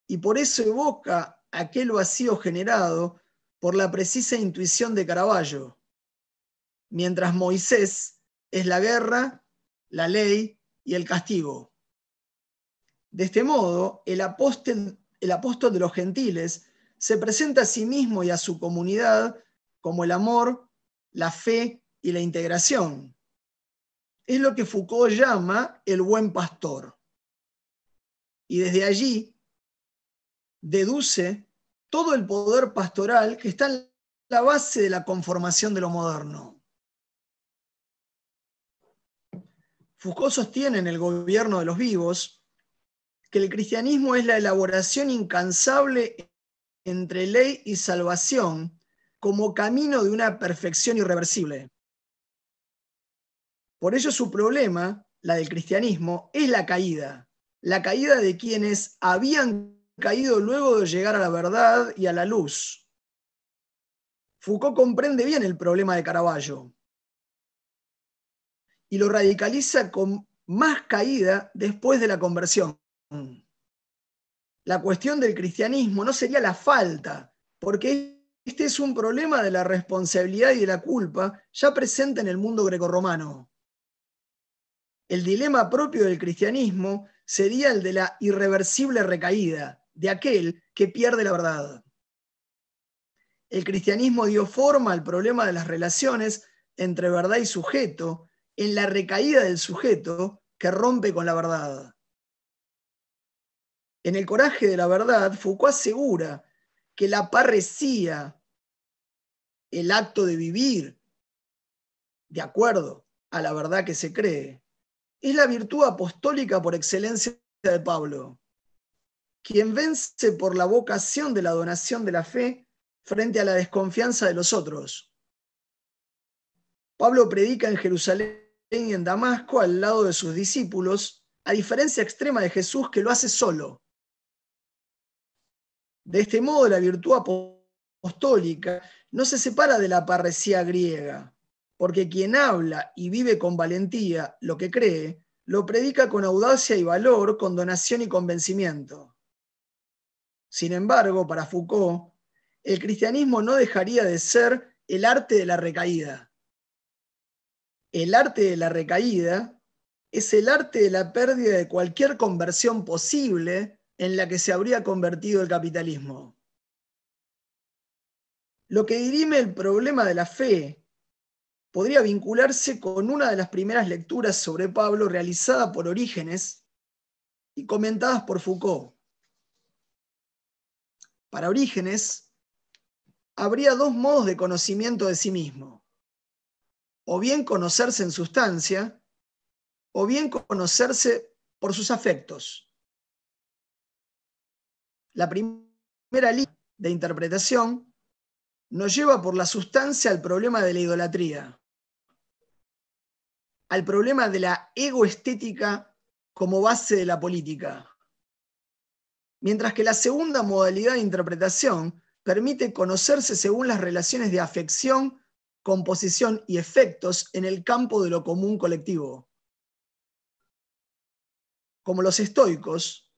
y por eso evoca aquel vacío generado por la precisa intuición de Caravaggio. Mientras Moisés es la guerra, la ley y el castigo. De este modo, el apóstol, de los gentiles se presenta a sí mismo y a su comunidad como el amor, la fe y la integración. Es lo que Foucault llama el buen pastor. Y desde allí deduce todo el poder pastoral que está en la base de la conformación de lo moderno. Foucault sostiene en el gobierno de los vivos que el cristianismo es la elaboración incansable entre ley y salvación como camino de una perfección irreversible. Por ello su problema, la del cristianismo, es la caída, la caída de quienes habían caído luego de llegar a la verdad y a la luz. Foucault comprende bien el problema de Caraballo y lo radicaliza con más caída después de la conversión la cuestión del cristianismo no sería la falta, porque este es un problema de la responsabilidad y de la culpa ya presente en el mundo grecorromano. El dilema propio del cristianismo sería el de la irreversible recaída, de aquel que pierde la verdad. El cristianismo dio forma al problema de las relaciones entre verdad y sujeto en la recaída del sujeto que rompe con la verdad. En El coraje de la verdad, Foucault asegura que la parresía, el acto de vivir de acuerdo a la verdad que se cree, es la virtud apostólica por excelencia de Pablo, quien vence por la vocación de la donación de la fe frente a la desconfianza de los otros. Pablo predica en Jerusalén y en Damasco al lado de sus discípulos, a diferencia extrema de Jesús que lo hace solo. De este modo, la virtud apostólica no se separa de la parresía griega, porque quien habla y vive con valentía lo que cree, lo predica con audacia y valor, con donación y convencimiento. Sin embargo, para Foucault, el cristianismo no dejaría de ser el arte de la recaída. El arte de la recaída es el arte de la pérdida de cualquier conversión posible en la que se habría convertido el capitalismo. Lo que dirime el problema de la fe podría vincularse con una de las primeras lecturas sobre Pablo realizada por Orígenes y comentadas por Foucault. Para Orígenes, habría dos modos de conocimiento de sí mismo, o bien conocerse en sustancia, o bien conocerse por sus afectos la primera línea de interpretación nos lleva por la sustancia al problema de la idolatría, al problema de la egoestética como base de la política. Mientras que la segunda modalidad de interpretación permite conocerse según las relaciones de afección, composición y efectos en el campo de lo común colectivo. Como los estoicos,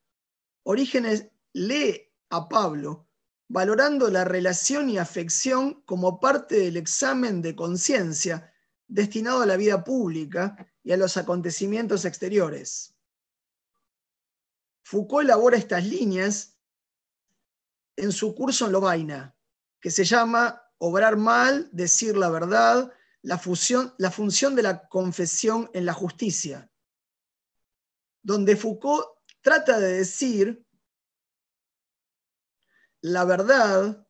Orígenes lee a Pablo valorando la relación y afección como parte del examen de conciencia destinado a la vida pública y a los acontecimientos exteriores. Foucault elabora estas líneas en su curso en Lobaina, que se llama Obrar mal, decir la verdad, la, la función de la confesión en la justicia, donde Foucault trata de decir la verdad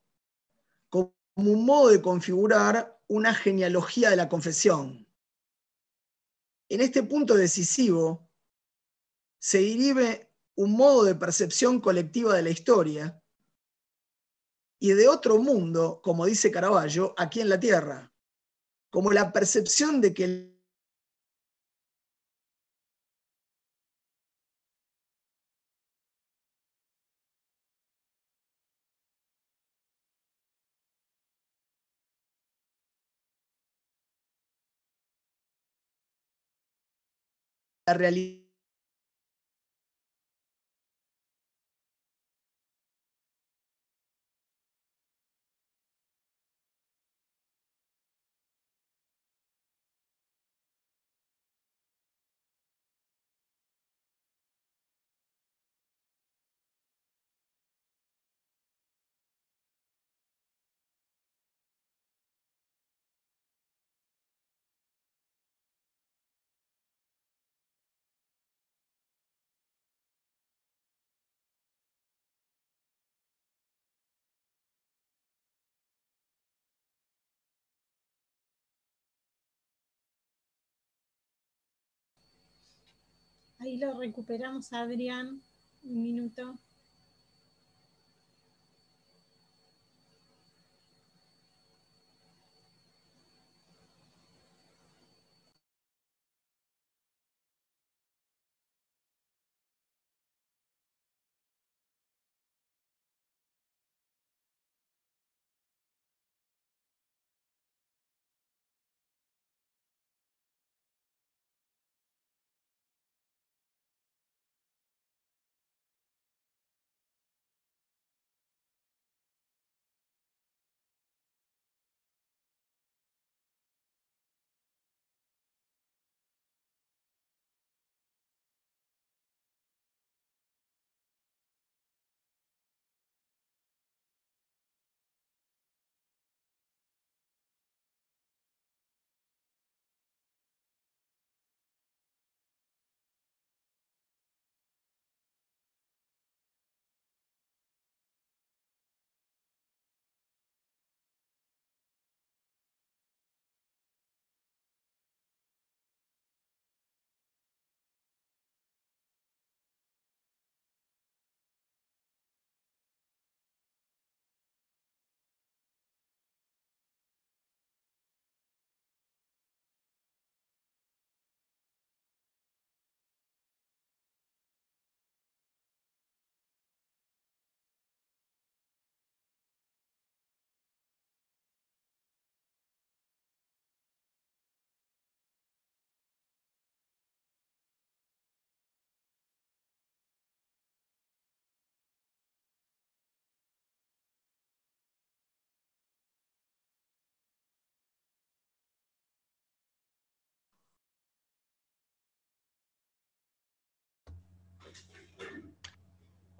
como un modo de configurar una genealogía de la confesión. En este punto decisivo se dirige un modo de percepción colectiva de la historia y de otro mundo, como dice Caravaggio, aquí en la Tierra, como la percepción de que la realidad Ahí lo recuperamos, Adrián. Un minuto.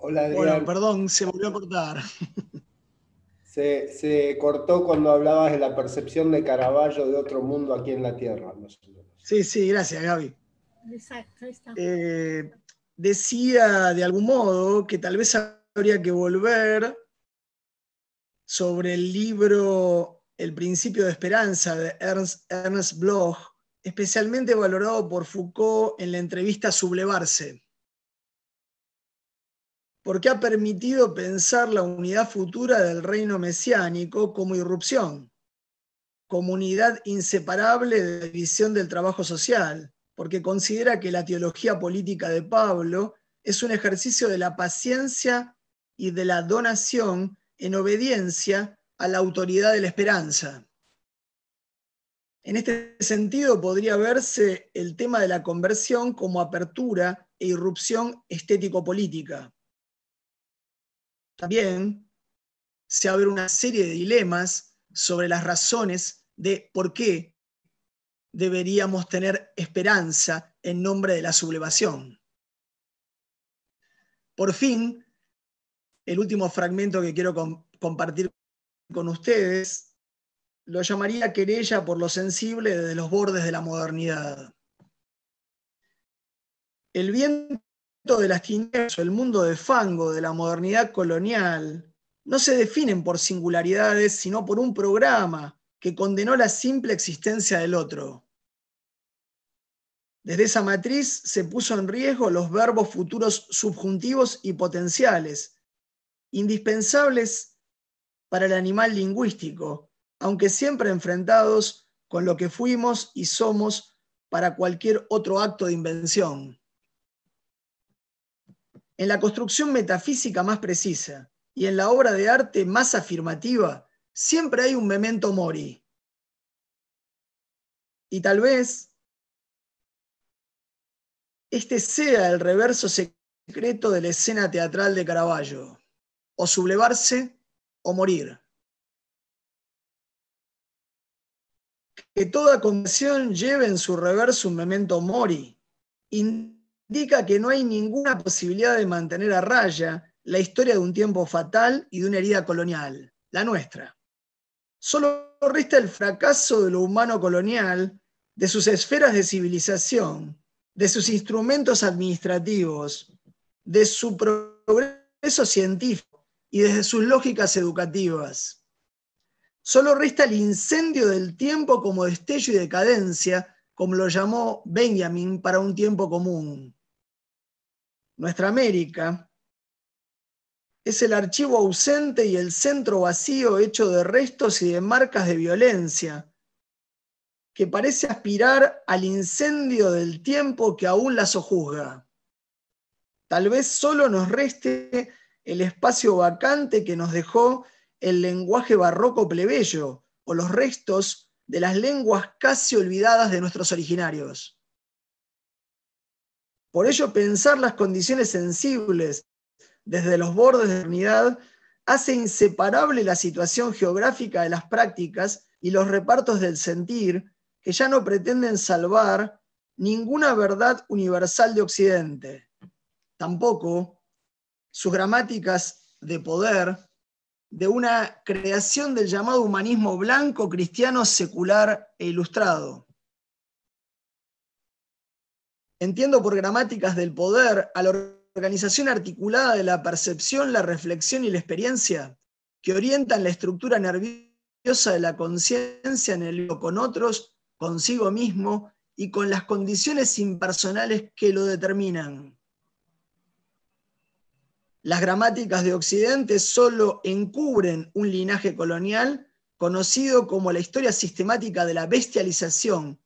Hola, perdón, se volvió a cortar. Se, cortó cuando hablabas de la percepción de Caravaggio de otro mundo aquí en la Tierra. Sí, sí, gracias, Gaby. Exacto, está. Eh, decía de algún modo que tal vez habría que volver sobre el libro El principio de esperanza de Ernst Bloch, especialmente valorado por Foucault en la entrevista Sublevarse porque ha permitido pensar la unidad futura del reino mesiánico como irrupción, como unidad inseparable de la visión del trabajo social, porque considera que la teología política de Pablo es un ejercicio de la paciencia y de la donación en obediencia a la autoridad de la esperanza. En este sentido podría verse el tema de la conversión como apertura e irrupción estético-política también se abre una serie de dilemas sobre las razones de por qué deberíamos tener esperanza en nombre de la sublevación. Por fin, el último fragmento que quiero compartir con ustedes lo llamaría querella por lo sensible desde los bordes de la modernidad. El viento de las tinieblas o el mundo de fango de la modernidad colonial no se definen por singularidades, sino por un programa que condenó la simple existencia del otro. Desde esa matriz se puso en riesgo los verbos futuros subjuntivos y potenciales, indispensables para el animal lingüístico, aunque siempre enfrentados con lo que fuimos y somos para cualquier otro acto de invención. En la construcción metafísica más precisa y en la obra de arte más afirmativa, siempre hay un memento mori. Y tal vez este sea el reverso secreto de la escena teatral de Caravaggio, o sublevarse o morir. Que toda condición lleve en su reverso un memento mori, indica que no hay ninguna posibilidad de mantener a raya la historia de un tiempo fatal y de una herida colonial, la nuestra. Solo resta el fracaso de lo humano colonial, de sus esferas de civilización, de sus instrumentos administrativos, de su progreso científico y desde sus lógicas educativas. Solo resta el incendio del tiempo como destello y decadencia, como lo llamó Benjamin para un tiempo común nuestra América, es el archivo ausente y el centro vacío hecho de restos y de marcas de violencia, que parece aspirar al incendio del tiempo que aún la sojuzga. Tal vez solo nos reste el espacio vacante que nos dejó el lenguaje barroco plebeyo o los restos de las lenguas casi olvidadas de nuestros originarios. Por ello, pensar las condiciones sensibles desde los bordes de la unidad hace inseparable la situación geográfica de las prácticas y los repartos del sentir, que ya no pretenden salvar ninguna verdad universal de Occidente. Tampoco sus gramáticas de poder de una creación del llamado humanismo blanco, cristiano, secular e ilustrado. Entiendo por gramáticas del poder a la organización articulada de la percepción, la reflexión y la experiencia que orientan la estructura nerviosa de la conciencia en el con otros, consigo mismo y con las condiciones impersonales que lo determinan. Las gramáticas de Occidente solo encubren un linaje colonial conocido como la historia sistemática de la bestialización,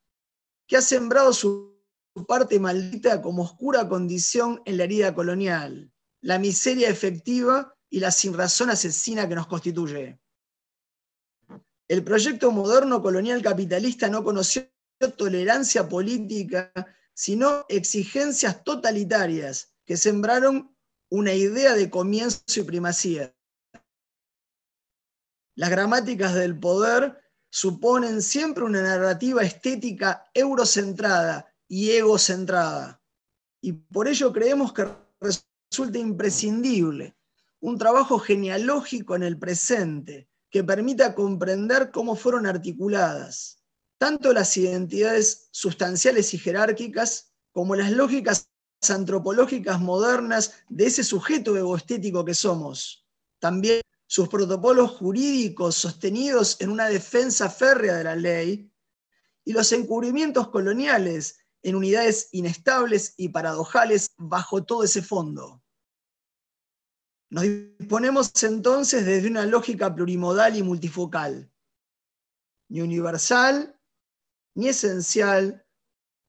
que ha sembrado su parte maldita como oscura condición en la herida colonial, la miseria efectiva y la sinrazón asesina que nos constituye. El proyecto moderno colonial capitalista no conoció tolerancia política, sino exigencias totalitarias que sembraron una idea de comienzo y primacía. Las gramáticas del poder suponen siempre una narrativa estética eurocentrada y egocentrada. Y por ello creemos que resulta imprescindible un trabajo genealógico en el presente que permita comprender cómo fueron articuladas tanto las identidades sustanciales y jerárquicas como las lógicas antropológicas modernas de ese sujeto egoestético que somos. También sus protocolos jurídicos sostenidos en una defensa férrea de la ley y los encubrimientos coloniales en unidades inestables y paradojales bajo todo ese fondo. Nos disponemos entonces desde una lógica plurimodal y multifocal, ni universal, ni esencial,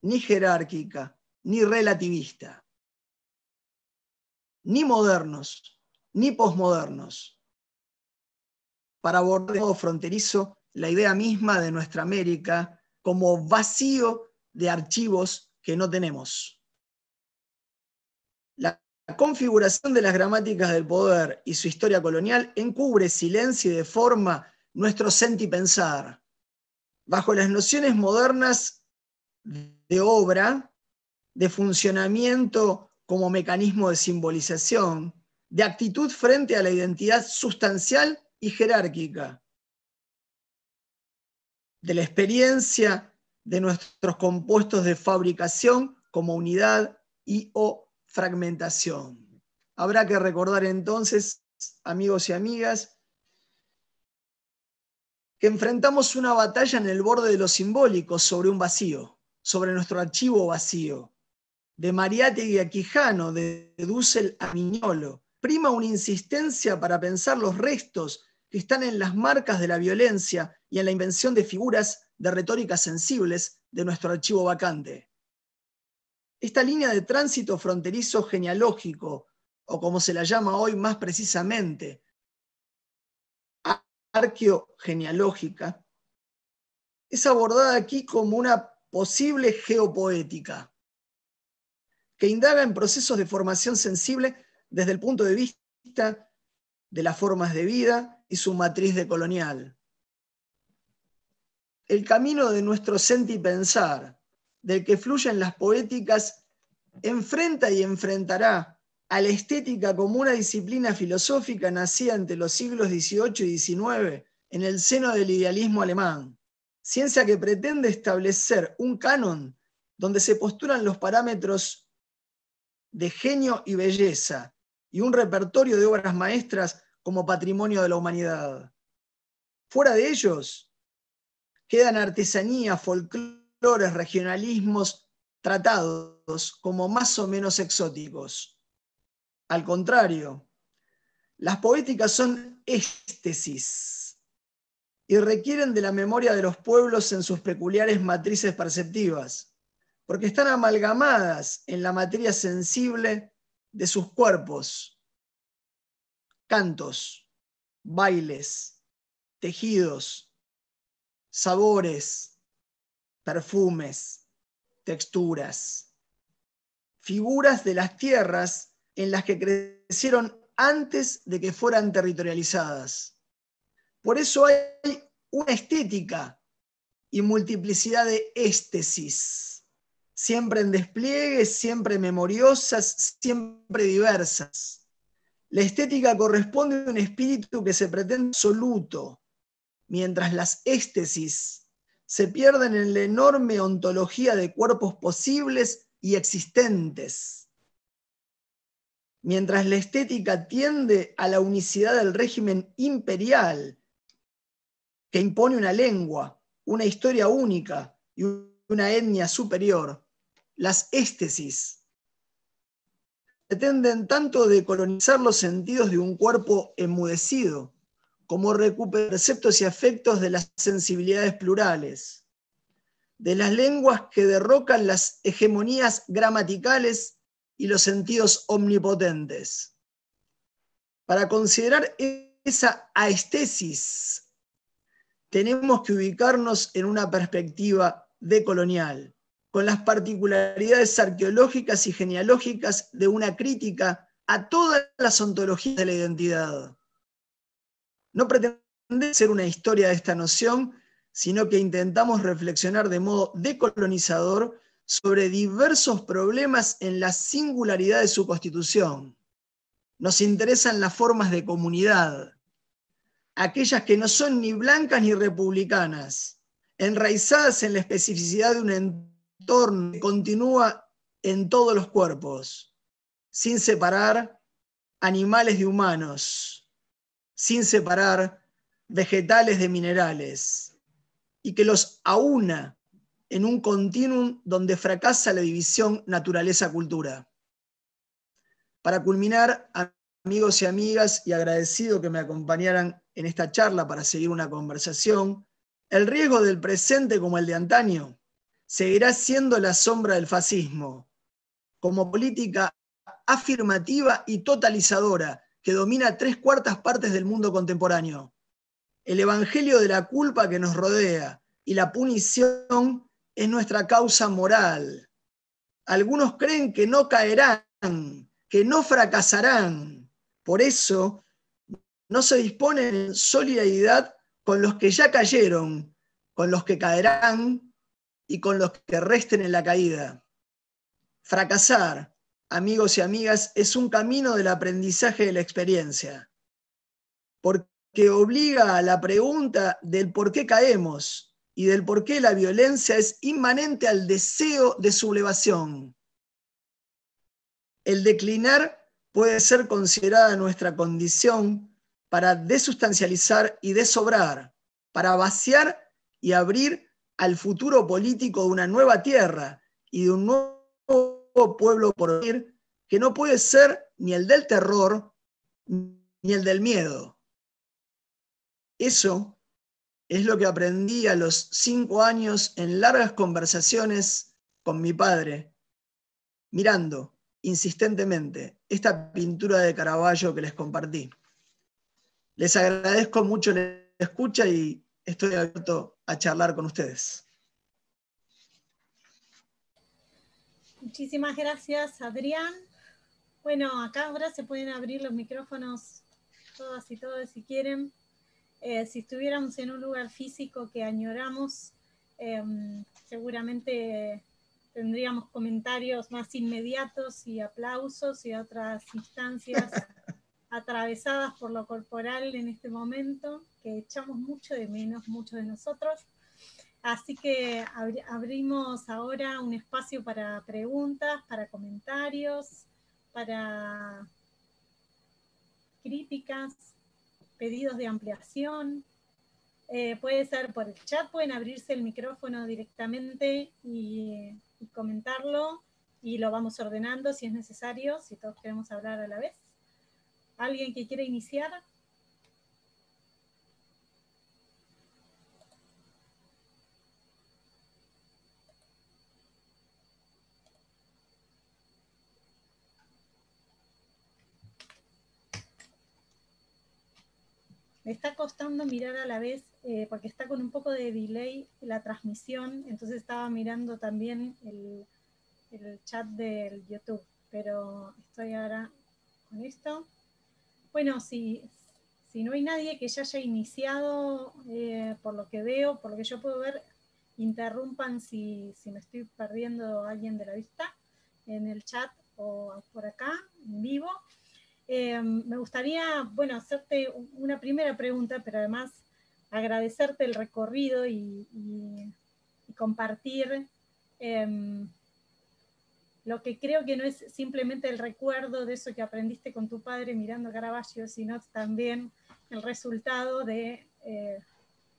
ni jerárquica, ni relativista, ni modernos, ni posmodernos, para abordar de modo fronterizo la idea misma de nuestra América como vacío de archivos que no tenemos. La configuración de las gramáticas del poder y su historia colonial encubre, silencio y deforma forma nuestro sentipensar. Bajo las nociones modernas de obra, de funcionamiento como mecanismo de simbolización, de actitud frente a la identidad sustancial y jerárquica, de la experiencia de nuestros compuestos de fabricación como unidad y o fragmentación. Habrá que recordar entonces, amigos y amigas, que enfrentamos una batalla en el borde de lo simbólico sobre un vacío, sobre nuestro archivo vacío. De Mariate a Quijano, de Dussel a Miñolo, prima una insistencia para pensar los restos que están en las marcas de la violencia y en la invención de figuras de retóricas sensibles de nuestro archivo vacante. Esta línea de tránsito fronterizo genealógico, o como se la llama hoy más precisamente, arqueogenealógica, es abordada aquí como una posible geopoética, que indaga en procesos de formación sensible desde el punto de vista de las formas de vida y su matriz decolonial el camino de nuestro sentipensar, del que fluyen las poéticas, enfrenta y enfrentará a la estética como una disciplina filosófica nacida entre los siglos XVIII y XIX en el seno del idealismo alemán, ciencia que pretende establecer un canon donde se postulan los parámetros de genio y belleza y un repertorio de obras maestras como patrimonio de la humanidad. Fuera de ellos, Quedan artesanías, folclores, regionalismos tratados como más o menos exóticos. Al contrario, las poéticas son éstesis y requieren de la memoria de los pueblos en sus peculiares matrices perceptivas, porque están amalgamadas en la materia sensible de sus cuerpos, cantos, bailes, tejidos, sabores, perfumes, texturas, figuras de las tierras en las que crecieron antes de que fueran territorializadas. Por eso hay una estética y multiplicidad de éstesis, siempre en despliegue, siempre memoriosas, siempre diversas. La estética corresponde a un espíritu que se pretende absoluto, mientras las éstesis se pierden en la enorme ontología de cuerpos posibles y existentes. Mientras la estética tiende a la unicidad del régimen imperial, que impone una lengua, una historia única y una etnia superior, las éstesis pretenden tanto decolonizar los sentidos de un cuerpo enmudecido, como conceptos y afectos de las sensibilidades plurales, de las lenguas que derrocan las hegemonías gramaticales y los sentidos omnipotentes. Para considerar esa aestesis, tenemos que ubicarnos en una perspectiva decolonial, con las particularidades arqueológicas y genealógicas de una crítica a todas las ontologías de la identidad no pretende ser una historia de esta noción, sino que intentamos reflexionar de modo decolonizador sobre diversos problemas en la singularidad de su constitución. Nos interesan las formas de comunidad, aquellas que no son ni blancas ni republicanas, enraizadas en la especificidad de un entorno que continúa en todos los cuerpos, sin separar animales de humanos sin separar vegetales de minerales y que los aúna en un continuum donde fracasa la división naturaleza-cultura. Para culminar, amigos y amigas, y agradecido que me acompañaran en esta charla para seguir una conversación, el riesgo del presente como el de antaño seguirá siendo la sombra del fascismo, como política afirmativa y totalizadora que domina tres cuartas partes del mundo contemporáneo. El evangelio de la culpa que nos rodea y la punición es nuestra causa moral. Algunos creen que no caerán, que no fracasarán. Por eso no se disponen en solidaridad con los que ya cayeron, con los que caerán y con los que resten en la caída. Fracasar, amigos y amigas, es un camino del aprendizaje de la experiencia, porque obliga a la pregunta del por qué caemos y del por qué la violencia es inmanente al deseo de sublevación. El declinar puede ser considerada nuestra condición para desustancializar y desobrar, para vaciar y abrir al futuro político de una nueva tierra y de un nuevo pueblo por venir que no puede ser ni el del terror ni el del miedo. Eso es lo que aprendí a los cinco años en largas conversaciones con mi padre, mirando insistentemente esta pintura de Caravaggio que les compartí. Les agradezco mucho la escucha y estoy abierto a charlar con ustedes. Muchísimas gracias, Adrián. Bueno, acá ahora se pueden abrir los micrófonos todas y todos si quieren. Eh, si estuviéramos en un lugar físico que añoramos, em, seguramente tendríamos comentarios más inmediatos y aplausos y otras instancias atravesadas por lo corporal en este momento, que echamos mucho de menos, muchos de nosotros. Así que abrimos ahora un espacio para preguntas, para comentarios, para críticas, pedidos de ampliación. Eh, puede ser por el chat, pueden abrirse el micrófono directamente y comentarlo y lo vamos ordenando si es necesario, si todos queremos hablar a la vez. ¿Alguien que quiera iniciar? está costando mirar a la vez, eh, porque está con un poco de delay la transmisión, entonces estaba mirando también el, chat del YouTube, pero estoy ahora con esto. Bueno, si, no hay nadie que ya haya iniciado, eh, por lo que veo, por lo que yo puedo ver, interrumpan si, si me estoy perdiendo alguien de la vista en el chat o por acá, en vivo. Em, me gustaría, bueno, hacerte una primera pregunta, pero además agradecerte el recorrido y, compartir em, lo que creo que no es simplemente el recuerdo de eso que aprendiste con tu padre mirando Caravaggio, sino también el resultado de eh,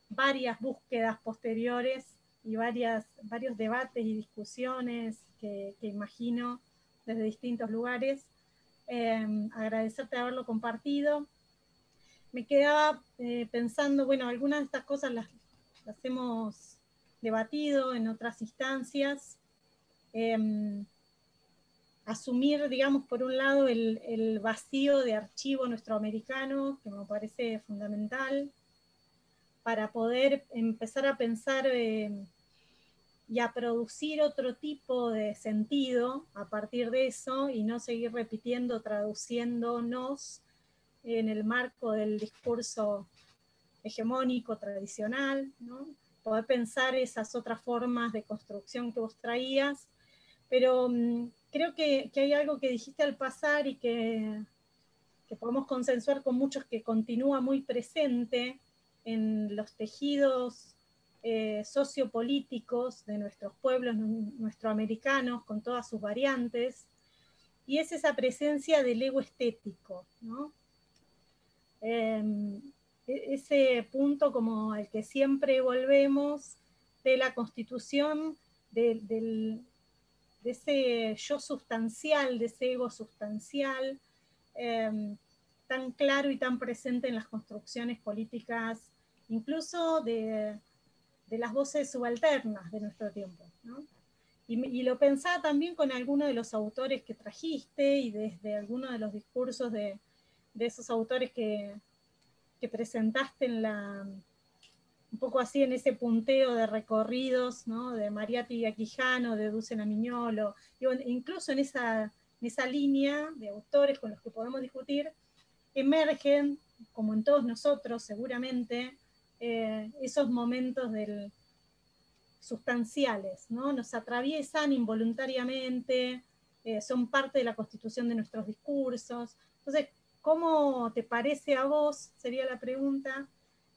varias búsquedas posteriores y varias, varios debates y discusiones que, que imagino desde distintos lugares Em, agradecerte de haberlo compartido. Me quedaba eh, pensando, bueno, algunas de estas cosas las, las hemos debatido en otras instancias. Em, asumir, digamos, por un lado el, el vacío de archivo nuestro americano, que me parece fundamental, para poder empezar a pensar em, y a producir otro tipo de sentido a partir de eso y no seguir repitiendo, traduciéndonos en el marco del discurso hegemónico, tradicional, ¿no? poder pensar esas otras formas de construcción que vos traías, pero mm, creo que, hay algo que dijiste al pasar y que, que podemos consensuar con muchos que continúa muy presente en los tejidos eh, sociopolíticos de nuestros pueblos americanos con todas sus variantes, y es esa presencia del ego estético, em, e-, ese punto como al que siempre volvemos de la constitución de, ese yo sustancial, de ese ego sustancial, em, tan claro y tan presente en las construcciones políticas, incluso de, de las voces subalternas de nuestro tiempo. ¿no? Y, lo pensaba también con algunos de los autores que trajiste y desde algunos de los discursos de, esos autores que, presentaste en la un poco así en ese punteo de recorridos, ¿no? de Mariati Aquijano, de Dulce Miñolo, incluso en esa, en esa línea de autores con los que podemos discutir, emergen, como en todos nosotros seguramente, eh, esos momentos del, sustanciales, ¿no? nos atraviesan involuntariamente, eh, son parte de la constitución de nuestros discursos. Entonces, ¿cómo te parece a vos, sería la pregunta,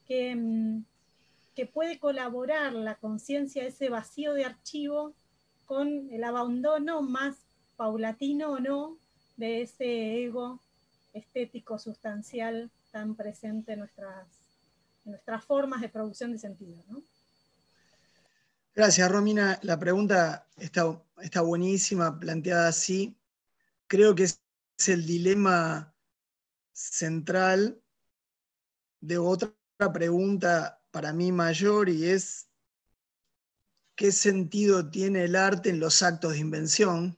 que, mm, que puede colaborar la conciencia ese vacío de archivo con el abandono más paulatino o no de ese ego estético sustancial tan presente en nuestras nuestras formas de producción de sentido. Gracias, Romina. La pregunta está, está buenísima, planteada así. Creo que es el dilema central de otra pregunta para mí mayor y es qué sentido tiene el arte en los actos de invención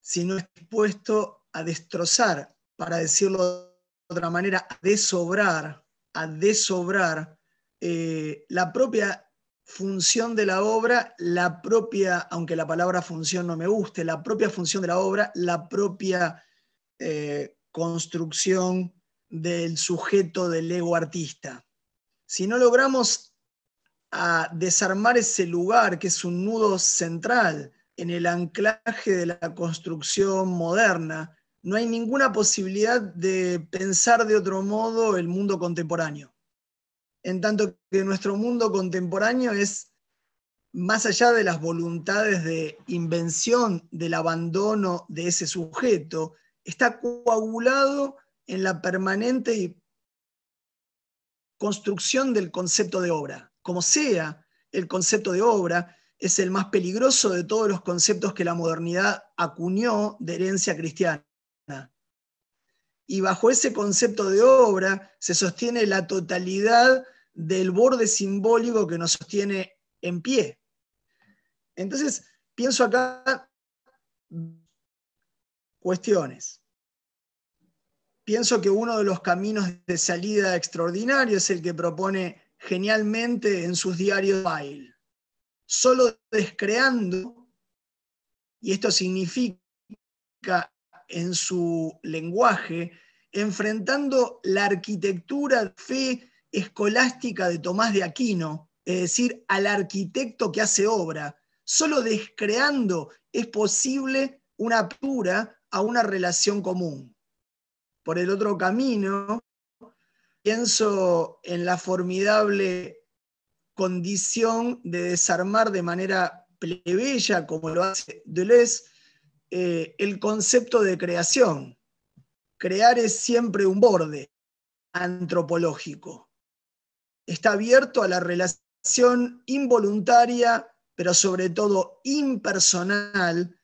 si no es puesto a destrozar, para decirlo otra manera, a desobrar, a desobrar eh, la propia función de la obra, la propia, aunque la palabra función no me guste, la propia función de la obra, la propia eh, construcción del sujeto del ego artista. Si no logramos a desarmar ese lugar que es un nudo central en el anclaje de la construcción moderna, no hay ninguna posibilidad de pensar de otro modo el mundo contemporáneo. En tanto que nuestro mundo contemporáneo es más allá de las voluntades de invención, del abandono de ese sujeto, está coagulado en la permanente construcción del concepto de obra. Como sea, el concepto de obra es el más peligroso de todos los conceptos que la modernidad acuñó de herencia cristiana. Y bajo ese concepto de obra se sostiene la totalidad del borde simbólico que nos sostiene en pie. Entonces, pienso acá cuestiones. Pienso que uno de los caminos de salida extraordinario es el que propone genialmente en sus diarios Bail, solo descreando, y esto significa en su lenguaje, enfrentando la arquitectura fe escolástica de Tomás de Aquino, es decir, al arquitecto que hace obra. Solo descreando es posible una apertura a una relación común. Por el otro camino, pienso en la formidable condición de desarmar de manera plebeya, como lo hace Deleuze, eh, el concepto de creación. Crear es siempre un borde antropológico. Está abierto a la relación involuntaria, pero sobre todo impersonal,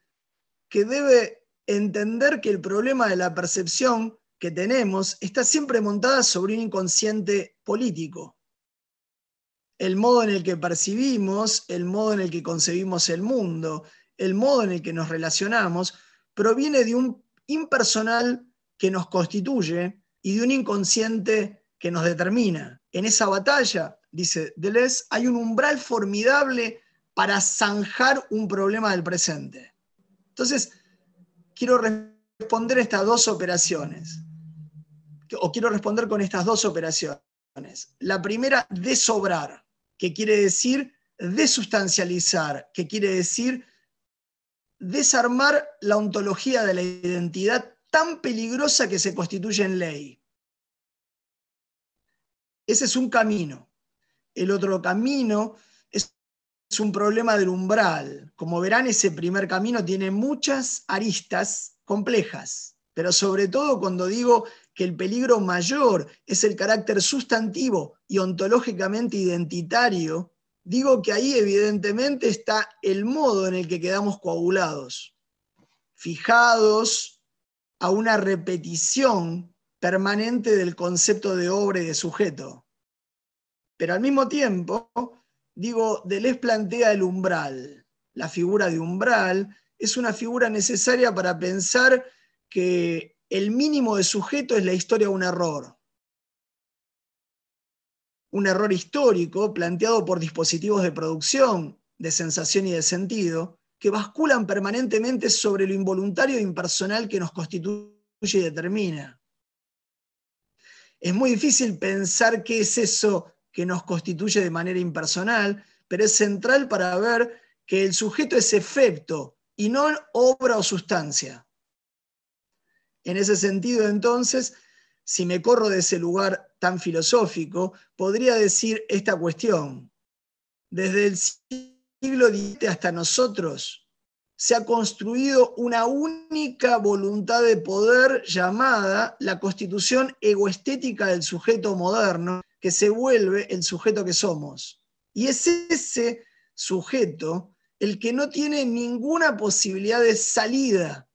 que debe entender que el problema de la percepción que tenemos está siempre montada sobre un inconsciente político. El modo en el que percibimos, el modo en el que concebimos el mundo, el modo en el que nos relacionamos proviene de un impersonal que nos constituye y de un inconsciente que nos determina. En esa batalla, dice Deleuze, hay un umbral formidable para zanjar un problema del presente. Entonces, quiero responder estas dos operaciones, o quiero responder con estas dos operaciones. La primera, desobrar, que quiere decir desustancializar, que quiere decir desarmar la ontología de la identidad tan peligrosa que se constituye en ley. Ese es un camino. El otro camino es un problema del umbral. Como verán, ese primer camino tiene muchas aristas complejas, pero sobre todo cuando digo que el peligro mayor es el carácter sustantivo y ontológicamente identitario Digo que ahí evidentemente está el modo en el que quedamos coagulados, fijados a una repetición permanente del concepto de obra y de sujeto. Pero al mismo tiempo, digo, Deleuze plantea el umbral. La figura de umbral es una figura necesaria para pensar que el mínimo de sujeto es la historia de un error un error histórico planteado por dispositivos de producción, de sensación y de sentido, que basculan permanentemente sobre lo involuntario e impersonal que nos constituye y determina. Es muy difícil pensar qué es eso que nos constituye de manera impersonal, pero es central para ver que el sujeto es efecto y no obra o sustancia. En ese sentido, entonces, si me corro de ese lugar tan filosófico, podría decir esta cuestión. Desde el siglo XX hasta nosotros se ha construido una única voluntad de poder llamada la constitución egoestética del sujeto moderno, que se vuelve el sujeto que somos. Y es ese sujeto el que no tiene ninguna posibilidad de salida,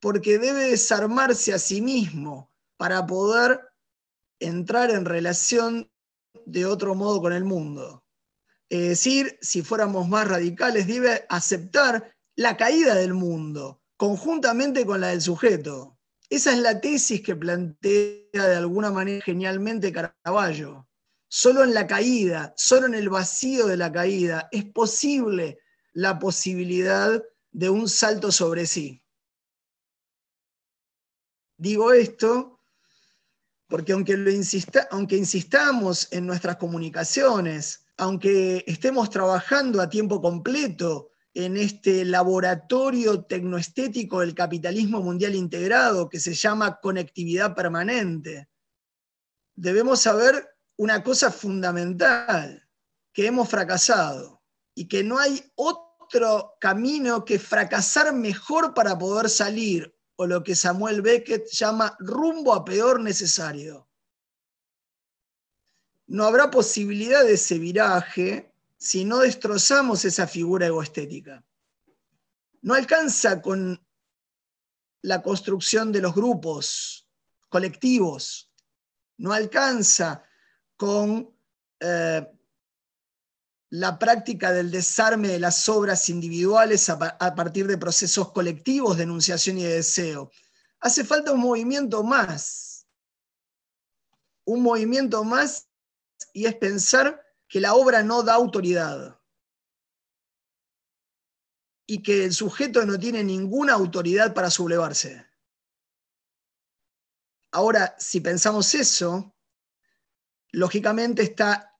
porque debe desarmarse a sí mismo para poder entrar en relación de otro modo con el mundo. Es decir, si fuéramos más radicales, debe aceptar la caída del mundo conjuntamente con la del sujeto. Esa es la tesis que plantea de alguna manera genialmente Caravaggio. Solo en la caída, solo en el vacío de la caída es posible la posibilidad de un salto sobre sí. Digo esto porque aunque, lo insista, aunque insistamos en nuestras comunicaciones, aunque estemos trabajando a tiempo completo en este laboratorio tecnoestético del capitalismo mundial integrado que se llama conectividad permanente, debemos saber una cosa fundamental, que hemos fracasado y que no hay otro camino que fracasar mejor para poder salir o lo que Samuel Beckett llama rumbo a peor necesario. No habrá posibilidad de ese viraje si no destrozamos esa figura egoestética. No alcanza con la construcción de los grupos colectivos, no alcanza con eh, la práctica del desarme de las obras individuales a, partir de procesos colectivos de enunciación y de deseo. Hace falta un movimiento más, un movimiento más y es pensar que la obra no da autoridad y que el sujeto no tiene ninguna autoridad para sublevarse. Ahora, si pensamos eso, lógicamente está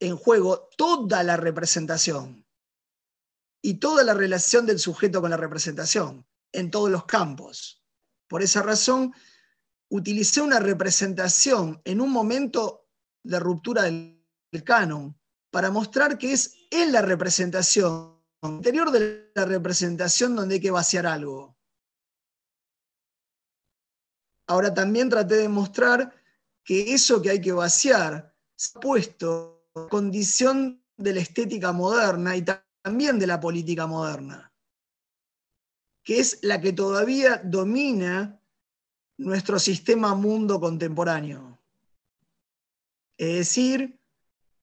en juego toda la representación y toda la relación del sujeto con la representación en todos los campos. Por esa razón, utilicé una representación en un momento de ruptura del, canon para mostrar que es en la representación, interior de la representación, donde hay que vaciar algo. Ahora también traté de mostrar que eso que hay que vaciar se ha puesto condición de la estética moderna y también de la política moderna, que es la que todavía domina nuestro sistema mundo contemporáneo. Es decir,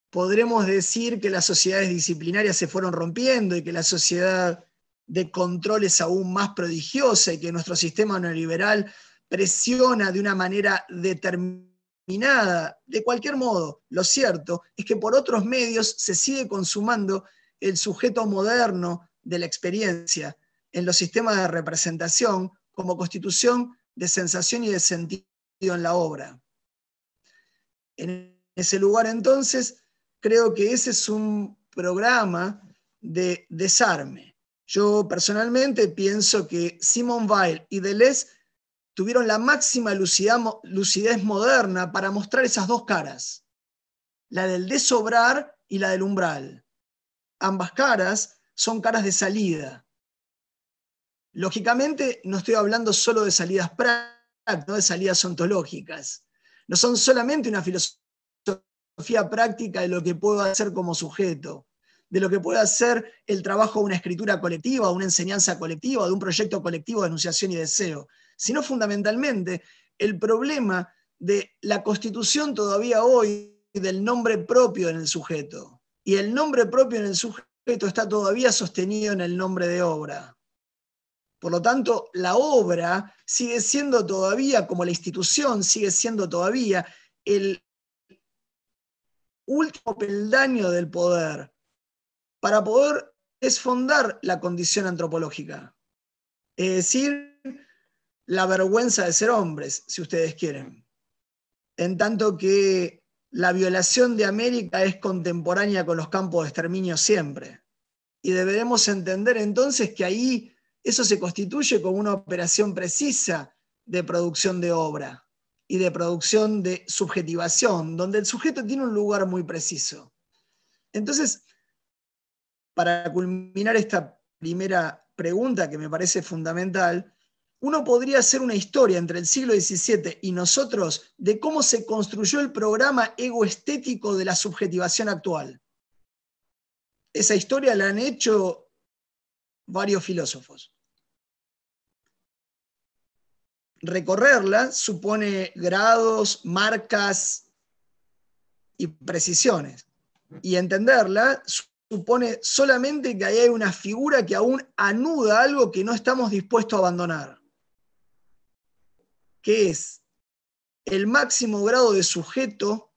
podremos decir que las sociedades disciplinarias se fueron rompiendo y que la sociedad de control es aún más prodigiosa y que nuestro sistema neoliberal presiona de una manera determinada nada. De cualquier modo, lo cierto es que por otros medios se sigue consumando el sujeto moderno de la experiencia en los sistemas de representación como constitución de sensación y de sentido en la obra. En ese lugar entonces, creo que ese es un programa de desarme. Yo personalmente pienso que Simone Weil y Deleuze tuvieron la máxima lucidez moderna para mostrar esas dos caras, la del desobrar y la del umbral. Ambas caras son caras de salida. Lógicamente, no estoy hablando solo de salidas prácticas, no de salidas ontológicas. No son solamente una filosofía práctica de lo que puedo hacer como sujeto, de lo que puede hacer el trabajo de una escritura colectiva, una enseñanza colectiva, de un proyecto colectivo de enunciación y deseo sino fundamentalmente el problema de la constitución todavía hoy del nombre propio en el sujeto. Y el nombre propio en el sujeto está todavía sostenido en el nombre de obra. Por lo tanto, la obra sigue siendo todavía, como la institución sigue siendo todavía, el último peldaño del poder para poder desfondar la condición antropológica. Es decir, la vergüenza de ser hombres, si ustedes quieren. En tanto que la violación de América es contemporánea con los campos de exterminio siempre. Y deberemos entender entonces que ahí eso se constituye como una operación precisa de producción de obra y de producción de subjetivación, donde el sujeto tiene un lugar muy preciso. Entonces, para culminar esta primera pregunta que me parece fundamental, uno podría hacer una historia entre el siglo XVII y nosotros de cómo se construyó el programa egoestético de la subjetivación actual. Esa historia la han hecho varios filósofos. Recorrerla supone grados, marcas y precisiones. Y entenderla supone solamente que hay una figura que aún anuda algo que no estamos dispuestos a abandonar que es el máximo grado de sujeto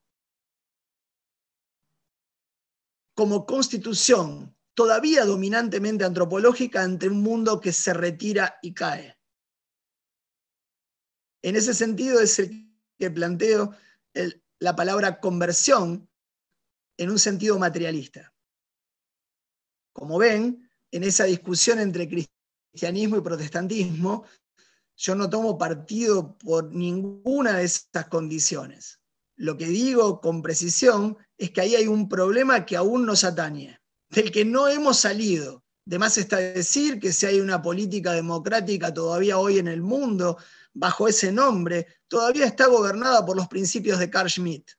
como constitución todavía dominantemente antropológica ante un mundo que se retira y cae. En ese sentido es el que planteo la palabra conversión en un sentido materialista. Como ven, en esa discusión entre cristianismo y protestantismo yo no tomo partido por ninguna de esas condiciones. Lo que digo con precisión es que ahí hay un problema que aún nos atañe, del que no hemos salido. Además está decir que si hay una política democrática todavía hoy en el mundo, bajo ese nombre, todavía está gobernada por los principios de Carl Schmitt.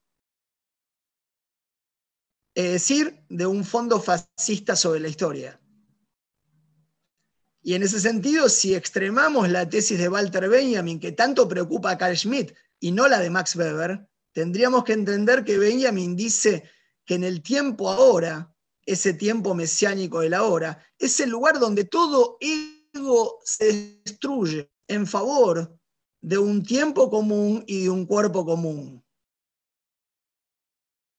Es decir, de un fondo fascista sobre la historia. Y en ese sentido, si extremamos la tesis de Walter Benjamin, que tanto preocupa a Carl Schmitt, y no la de Max Weber, tendríamos que entender que Benjamin dice que en el tiempo ahora, ese tiempo mesiánico del la hora, es el lugar donde todo ego se destruye en favor de un tiempo común y de un cuerpo común.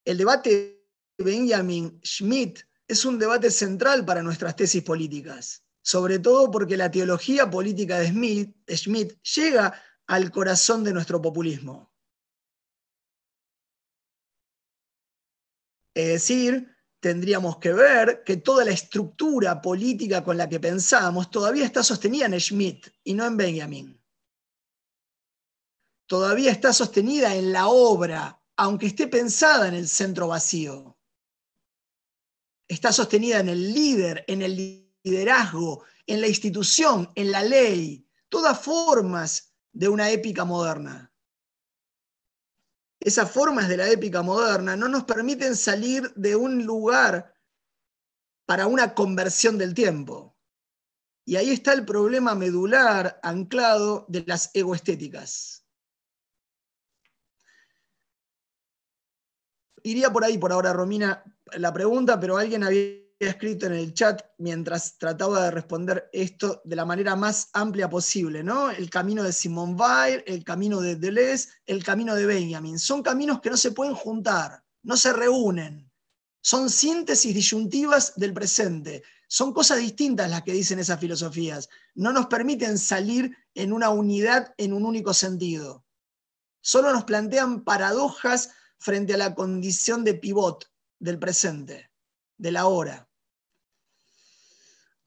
El debate de Benjamin Schmidt es un debate central para nuestras tesis políticas sobre todo porque la teología política de Schmidt Schmitt llega al corazón de nuestro populismo. Es decir, tendríamos que ver que toda la estructura política con la que pensamos todavía está sostenida en Schmitt y no en Benjamin. Todavía está sostenida en la obra, aunque esté pensada en el centro vacío. Está sostenida en el líder, en el liderazgo, en la institución, en la ley, todas formas de una épica moderna. Esas formas de la épica moderna no nos permiten salir de un lugar para una conversión del tiempo. Y ahí está el problema medular anclado de las egoestéticas. Iría por ahí por ahora, Romina, la pregunta, pero alguien había escrito en el chat mientras trataba de responder esto de la manera más amplia posible, ¿no? El camino de Simone Weil, el camino de Deleuze, el camino de Benjamin. Son caminos que no se pueden juntar, no se reúnen. Son síntesis disyuntivas del presente. Son cosas distintas las que dicen esas filosofías. No nos permiten salir en una unidad en un único sentido. Solo nos plantean paradojas frente a la condición de pivot del presente, de la hora.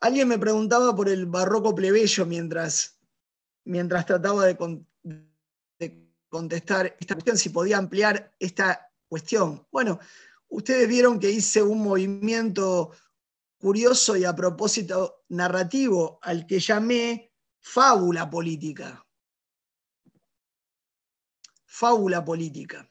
Alguien me preguntaba por el barroco plebeyo mientras, mientras trataba de, de contestar esta cuestión, si podía ampliar esta cuestión. Bueno, ustedes vieron que hice un movimiento curioso y a propósito narrativo al que llamé fábula política. Fábula política.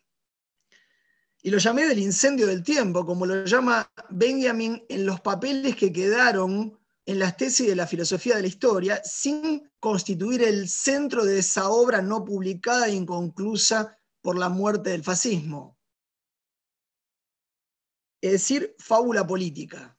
Y lo llamé del incendio del tiempo, como lo llama Benjamin en los papeles que quedaron en las tesis de la filosofía de la historia sin constituir el centro de esa obra no publicada e inconclusa por la muerte del fascismo. Es decir, fábula política.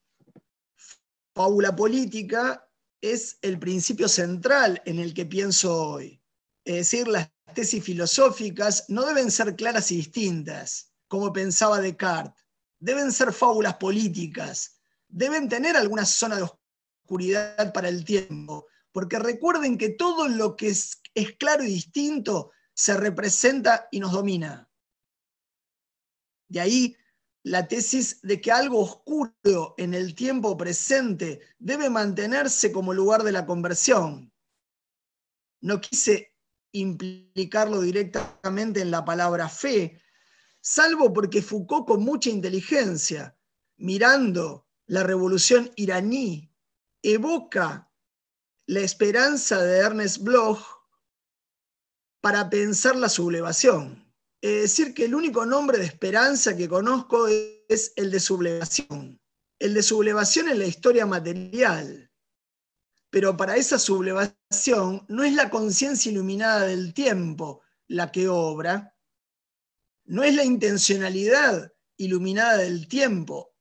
Fábula política es el principio central en el que pienso hoy. Es decir, las tesis filosóficas no deben ser claras y distintas, como pensaba Descartes. Deben ser fábulas políticas. Deben tener alguna zona de oscuridad para el tiempo, porque recuerden que todo lo que es, es claro y distinto se representa y nos domina. De ahí la tesis de que algo oscuro en el tiempo presente debe mantenerse como lugar de la conversión. No quise implicarlo directamente en la palabra fe, salvo porque Foucault con mucha inteligencia, mirando la revolución iraní evoca la esperanza de Ernest Bloch para pensar la sublevación. Es decir, que el único nombre de esperanza que conozco es el de sublevación. El de sublevación es la historia material, pero para esa sublevación no es la conciencia iluminada del tiempo la que obra, no es la intencionalidad iluminada del tiempo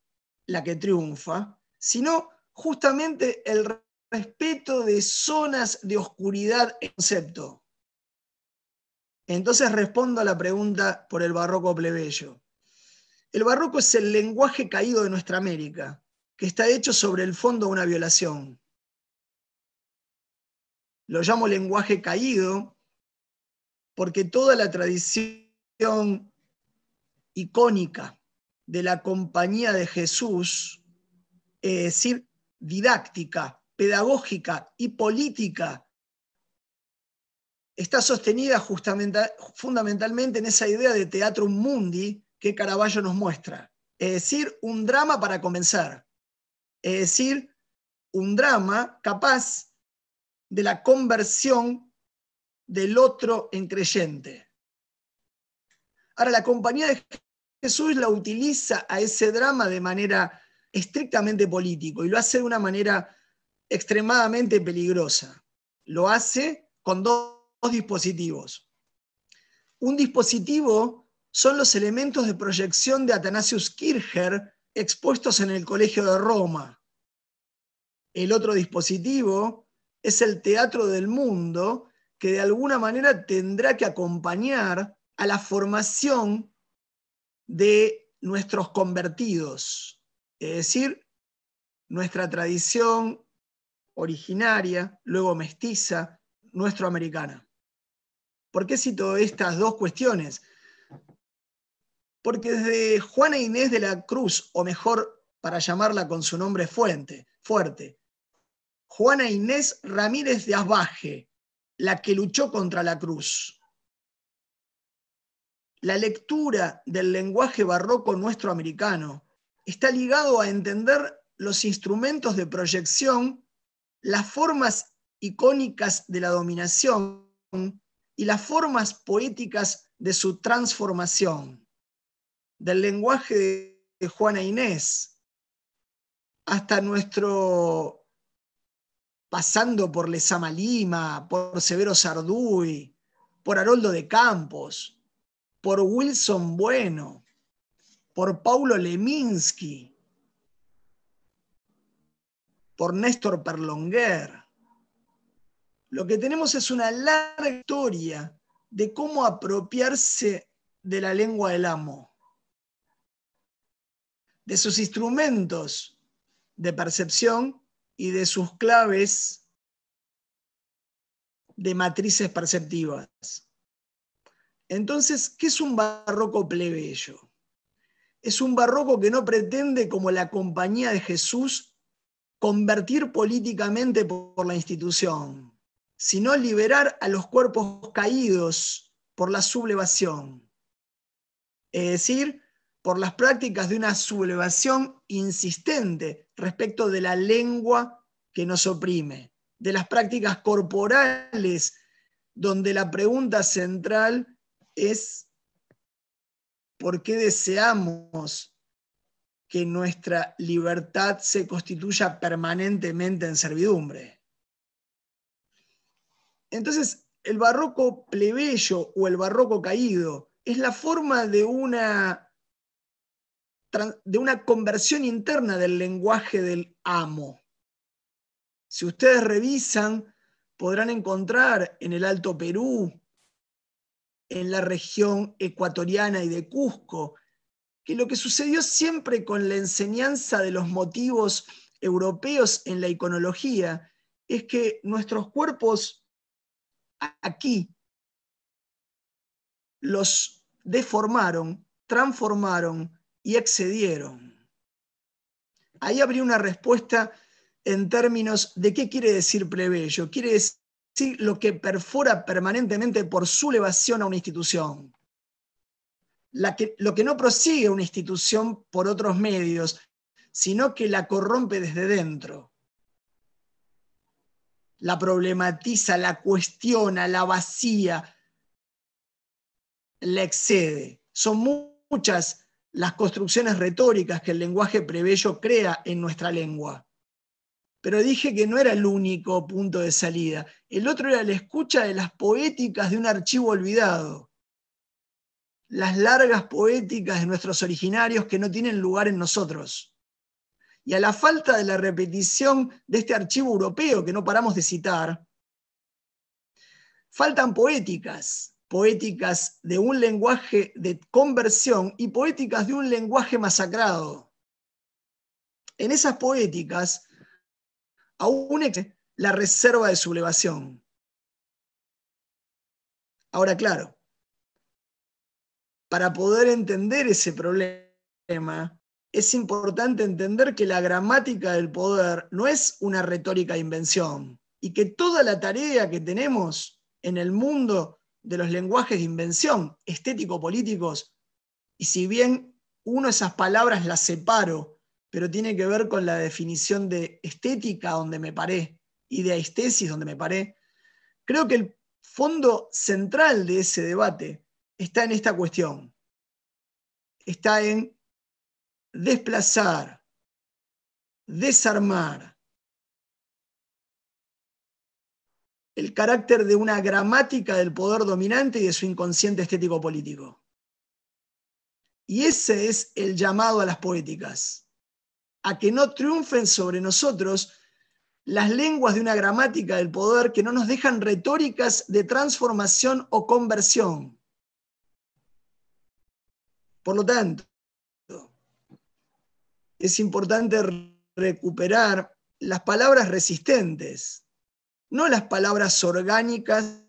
la que triunfa, sino justamente el respeto de zonas de oscuridad en concepto. Entonces respondo a la pregunta por el barroco plebeyo. El barroco es el lenguaje caído de nuestra América, que está hecho sobre el fondo de una violación. Lo llamo lenguaje caído porque toda la tradición icónica de la compañía de Jesús, es didáctica, pedagógica y política está sostenida justamente, fundamentalmente en esa idea de teatro mundi que Caravaggio nos muestra. Es decir, un drama para comenzar. Es decir, un drama capaz de la conversión del otro en creyente. Ahora, la compañía de Jesús la utiliza a ese drama de manera estrictamente político y lo hace de una manera extremadamente peligrosa. Lo hace con dos, dispositivos. Un dispositivo son los elementos de proyección de Atanasius Kircher expuestos en el Colegio de Roma. El otro dispositivo es el teatro del mundo que de alguna manera tendrá que acompañar a la formación de nuestros convertidos, es decir, nuestra tradición originaria, luego mestiza, nuestro americana. ¿Por qué cito estas dos cuestiones? Porque desde Juana e Inés de la Cruz, o mejor para llamarla con su nombre fuente, fuerte, Juana Inés Ramírez de Asbaje, la que luchó contra la cruz. La lectura del lenguaje barroco nuestro americano, está ligado a entender los instrumentos de proyección, las formas icónicas de la dominación y las formas poéticas de su transformación, del lenguaje de Juana Inés hasta nuestro, pasando por Lezama Lima, por Severo Sarduy, por Haroldo de Campos, por Wilson Bueno, por Paulo Leminski, por Néstor Perlonguer. Lo que tenemos es una larga historia de cómo apropiarse de la lengua del amo, de sus instrumentos de percepción y de sus claves de matrices perceptivas. Entonces, ¿qué es un barroco plebeyo? es un barroco que no pretende, como la compañía de Jesús, convertir políticamente por la institución, sino liberar a los cuerpos caídos por la sublevación, es decir, por las prácticas de una sublevación insistente respecto de la lengua que nos oprime, de las prácticas corporales, donde la pregunta central es ¿Por qué deseamos que nuestra libertad se constituya permanentemente en servidumbre? Entonces, el barroco plebeyo o el barroco caído es la forma de una, de una conversión interna del lenguaje del amo. Si ustedes revisan, podrán encontrar en el Alto Perú, en la región ecuatoriana y de Cusco, que lo que sucedió siempre con la enseñanza de los motivos europeos en la iconología es que nuestros cuerpos aquí los deformaron, transformaron y excedieron. Ahí habría una respuesta en términos de qué quiere decir plebeyo. Quiere lo que perfora permanentemente por su elevación a una institución. lo que no prosigue una institución por otros medios, sino que la corrompe desde dentro. La problematiza, la cuestiona, la vacía, la excede. Son muchas las construcciones retóricas que el lenguaje prebello crea en nuestra lengua pero dije que no era el único punto de salida. El otro era la escucha de las poéticas de un archivo olvidado. Las largas poéticas de nuestros originarios que no tienen lugar en nosotros. Y a la falta de la repetición de este archivo europeo que no paramos de citar, faltan poéticas, poéticas de un lenguaje de conversión y poéticas de un lenguaje masacrado. En esas poéticas aún existe la reserva de sublevación. Ahora, claro, para poder entender ese problema, es importante entender que la gramática del poder no es una retórica de invención y que toda la tarea que tenemos en el mundo de los lenguajes de invención, estético-políticos, y si bien uno esas palabras las separo pero tiene que ver con la definición de estética donde me paré y de estesis donde me paré. Creo que el fondo central de ese debate está en esta cuestión. Está en desplazar, desarmar el carácter de una gramática del poder dominante y de su inconsciente estético político. Y ese es el llamado a las poéticas a que no triunfen sobre nosotros las lenguas de una gramática del poder que no nos dejan retóricas de transformación o conversión. Por lo tanto, es importante recuperar las palabras resistentes, no las palabras orgánicas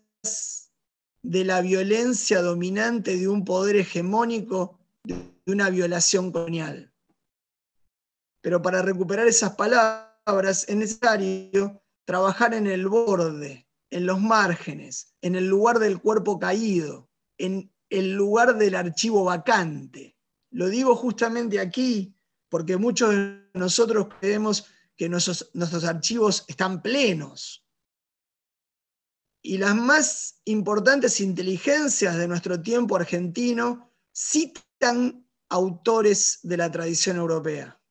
de la violencia dominante de un poder hegemónico, de una violación colonial pero para recuperar esas palabras es necesario trabajar en el borde, en los márgenes, en el lugar del cuerpo caído, en el lugar del archivo vacante. Lo digo justamente aquí porque muchos de nosotros creemos que nuestros, nuestros archivos están plenos. Y las más importantes inteligencias de nuestro tiempo argentino citan autores de la tradición europea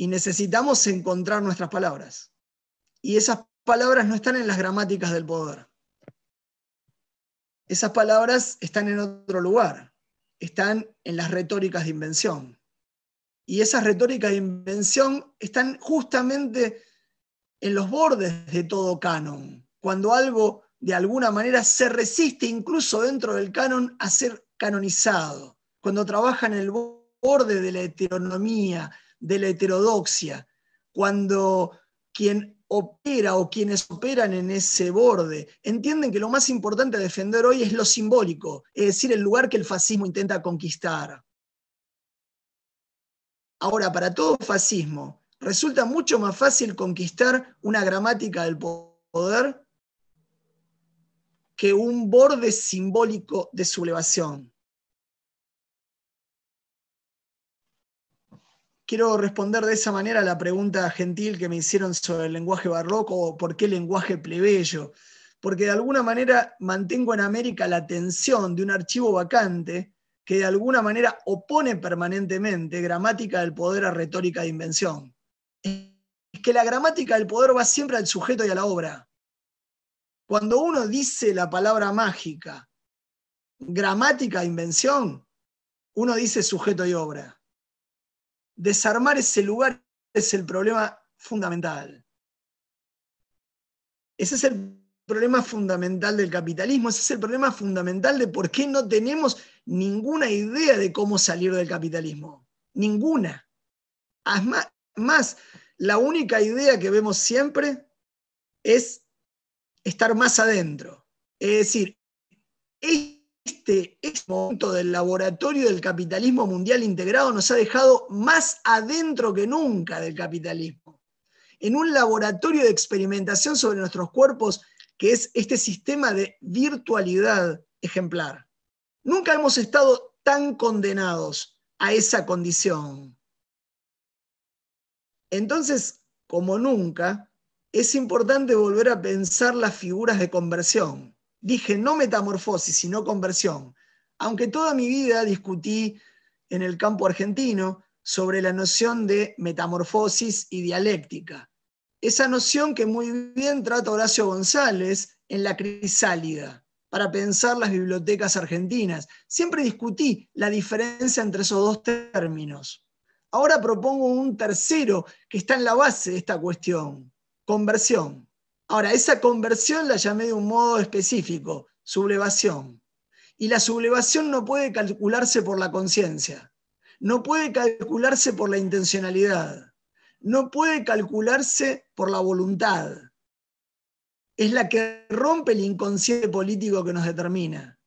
y necesitamos encontrar nuestras palabras. Y esas palabras no están en las gramáticas del poder. Esas palabras están en otro lugar, están en las retóricas de invención. Y esas retóricas de invención están justamente en los bordes de todo canon, cuando algo de alguna manera se resiste incluso dentro del canon a ser canonizado, cuando trabaja en el borde de la heteronomía, de la heterodoxia, cuando quien opera o quienes operan en ese borde entienden que lo más importante a defender hoy es lo simbólico, es decir, el lugar que el fascismo intenta conquistar. Ahora, para todo fascismo, resulta mucho más fácil conquistar una gramática del poder que un borde simbólico de sublevación. quiero responder de esa manera a la pregunta gentil que me hicieron sobre el lenguaje barroco o por qué lenguaje plebeyo, porque de alguna manera mantengo en América la tensión de un archivo vacante que de alguna manera opone permanentemente gramática del poder a retórica de invención. Es que la gramática del poder va siempre al sujeto y a la obra. Cuando uno dice la palabra mágica, gramática invención, uno dice sujeto y obra desarmar ese lugar es el problema fundamental. Ese es el problema fundamental del capitalismo, ese es el problema fundamental de por qué no tenemos ninguna idea de cómo salir del capitalismo. Ninguna. Más, la única idea que vemos siempre es estar más adentro. Es decir, este, este, momento del laboratorio del capitalismo mundial integrado nos ha dejado más adentro que nunca del capitalismo. En un laboratorio de experimentación sobre nuestros cuerpos que es este sistema de virtualidad ejemplar. Nunca hemos estado tan condenados a esa condición. Entonces, como nunca, es importante volver a pensar las figuras de conversión dije no metamorfosis, sino conversión. Aunque toda mi vida discutí en el campo argentino sobre la noción de metamorfosis y dialéctica. Esa noción que muy bien trata Horacio González en La Crisálida, para pensar las bibliotecas argentinas. Siempre discutí la diferencia entre esos dos términos. Ahora propongo un tercero que está en la base de esta cuestión, conversión. Ahora, esa conversión la llamé de un modo específico, sublevación. Y la sublevación no puede calcularse por la conciencia, no puede calcularse por la intencionalidad, no puede calcularse por la voluntad. Es la que rompe el inconsciente político que nos determina.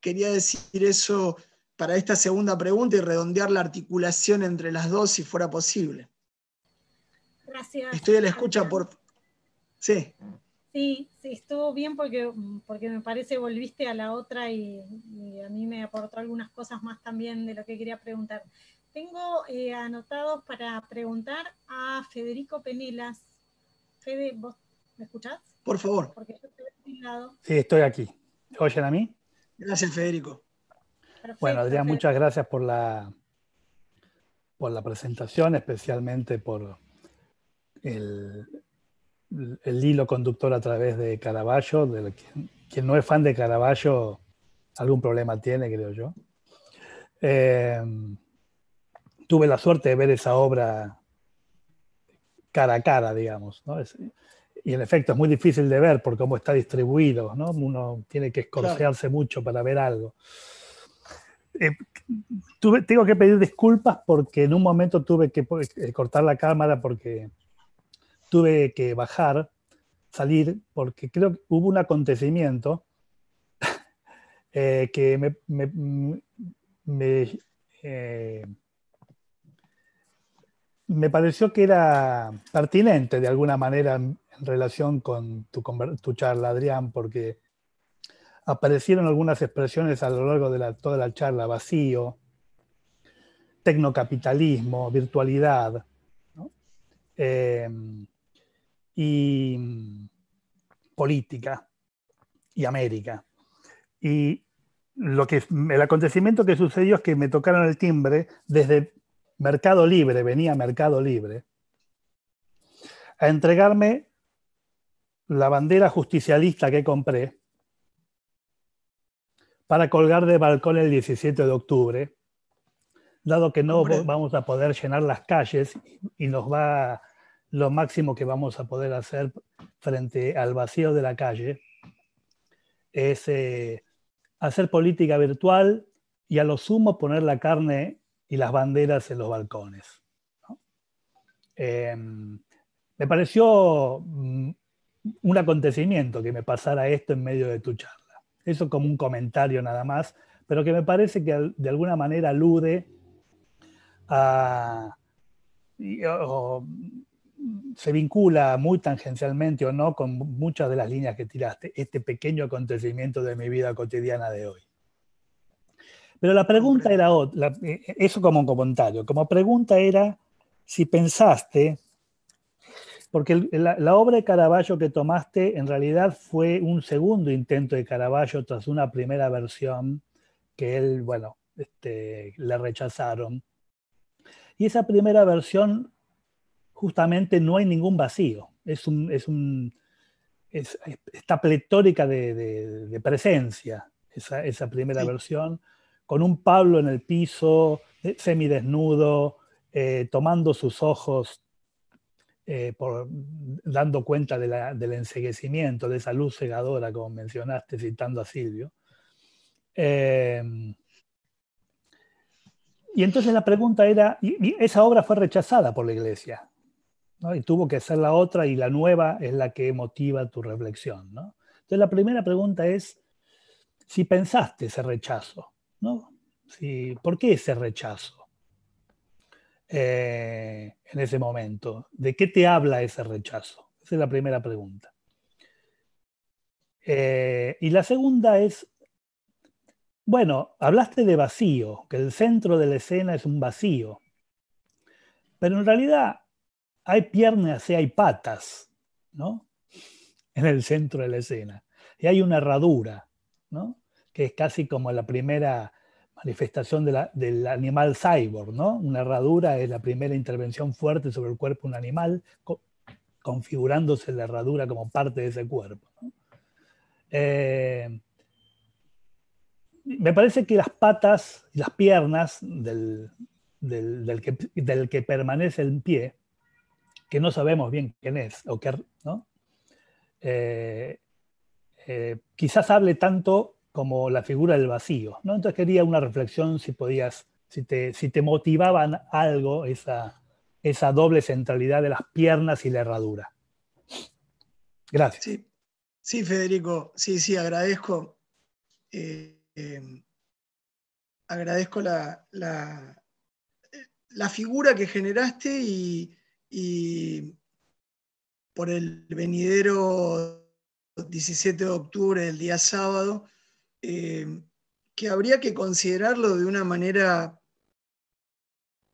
Quería decir eso para esta segunda pregunta y redondear la articulación entre las dos si fuera posible. Gracias. Estoy a la escucha por... Sí. Sí, sí, estuvo bien porque, porque me parece volviste a la otra y, a mí me aportó algunas cosas más también de lo que quería preguntar. Tengo eh, anotados para preguntar a Federico Penelas. Fede, ¿vos me escuchás? Por favor. Porque yo estoy lado. Sí, estoy aquí. ¿Te oyen a mí? Gracias, Federico. bueno, Adrián, muchas gracias por la, por la presentación, especialmente por, el, hilo conductor a través de Caravaggio. quien, no es fan de Caravaggio, algún problema tiene, creo yo. Em, tuve la suerte de ver esa obra cara a cara, digamos. ¿no? y en efecto es muy difícil de ver por cómo está distribuido, ¿no? Uno tiene que escorcearse mucho para ver algo. Eh, tuve, tengo que pedir disculpas porque en un momento tuve que eh, cortar la cámara porque tuve que bajar, salir, porque creo que hubo un acontecimiento eh, que mm, eh, me, pareció que era pertinente de alguna manera en, relación con tu, charla, Adrián, porque aparecieron algunas expresiones a lo largo de toda la charla, vacío, tecnocapitalismo, virtualidad. Eh, y mm, política y América. Y lo que, el acontecimiento que sucedió es que me tocaron el timbre desde Mercado Libre, venía Mercado Libre, a entregarme la bandera justicialista que compré para colgar de balcón el 17 de octubre, dado que no vamos a poder llenar las calles y nos va lo máximo que vamos a poder hacer frente al vacío de la calle es eh, hacer política virtual y a lo sumo poner la carne y las banderas en los balcones. Em, me pareció mm, un acontecimiento que me pasara esto en medio de tu charla. Eso como un comentario nada más, pero que me parece que de alguna manera alude a, se vincula muy tangencialmente o no con muchas de las líneas que tiraste, este pequeño acontecimiento de mi vida cotidiana de hoy. Pero la pregunta era eh, eso como un comentario, como pregunta era si pensaste, porque la, obra de Caravaggio que tomaste en realidad fue un segundo intento de Caravaggio tras una primera versión que él, bueno, este, le rechazaron. Y esa primera versión justamente no hay ningún vacío. Es un, es está pletórica de, presencia esa, primera versión, con un Pablo en el piso, eh, semidesnudo, eh, tomando sus ojos, eh, por, dando cuenta del enseguecimiento, de esa luz cegadora, como mencionaste citando a Silvio. Em, y entonces la pregunta era, y esa obra fue rechazada por la iglesia, y tuvo que ser la otra y la nueva es la que motiva tu reflexión. Entonces la primera pregunta es si pensaste ese rechazo, ¿no? Si, ¿por qué ese rechazo eh, en ese momento? ¿De qué te habla ese rechazo? Esa es la primera pregunta. Eh, y la segunda es, bueno, hablaste de vacío, que el centro de la escena es un vacío, pero en realidad hay piernas y hay patas, ¿no? En el centro de la escena. Y hay una herradura, ¿no? Que es casi como la primera manifestación del animal cyborg, ¿no? Una herradura es la primera intervención fuerte sobre el cuerpo de un animal, configurándose la herradura como parte de ese cuerpo. Eh, me parece que las patas y las piernas del, que, del que permanece en pie que no sabemos bien quién es, o qué ¿no? Eh, eh, quizás hable tanto como la figura del vacío. ¿no? Entonces quería una reflexión si podías, si te, si te motivaban algo esa, esa doble centralidad de las piernas y la herradura. Gracias. Sí, Federico, sí, sí, agradezco. Eh, agradezco la, la, la, figura que generaste y, y por el venidero 17 de octubre, el día sábado, eh, que habría que considerarlo de una manera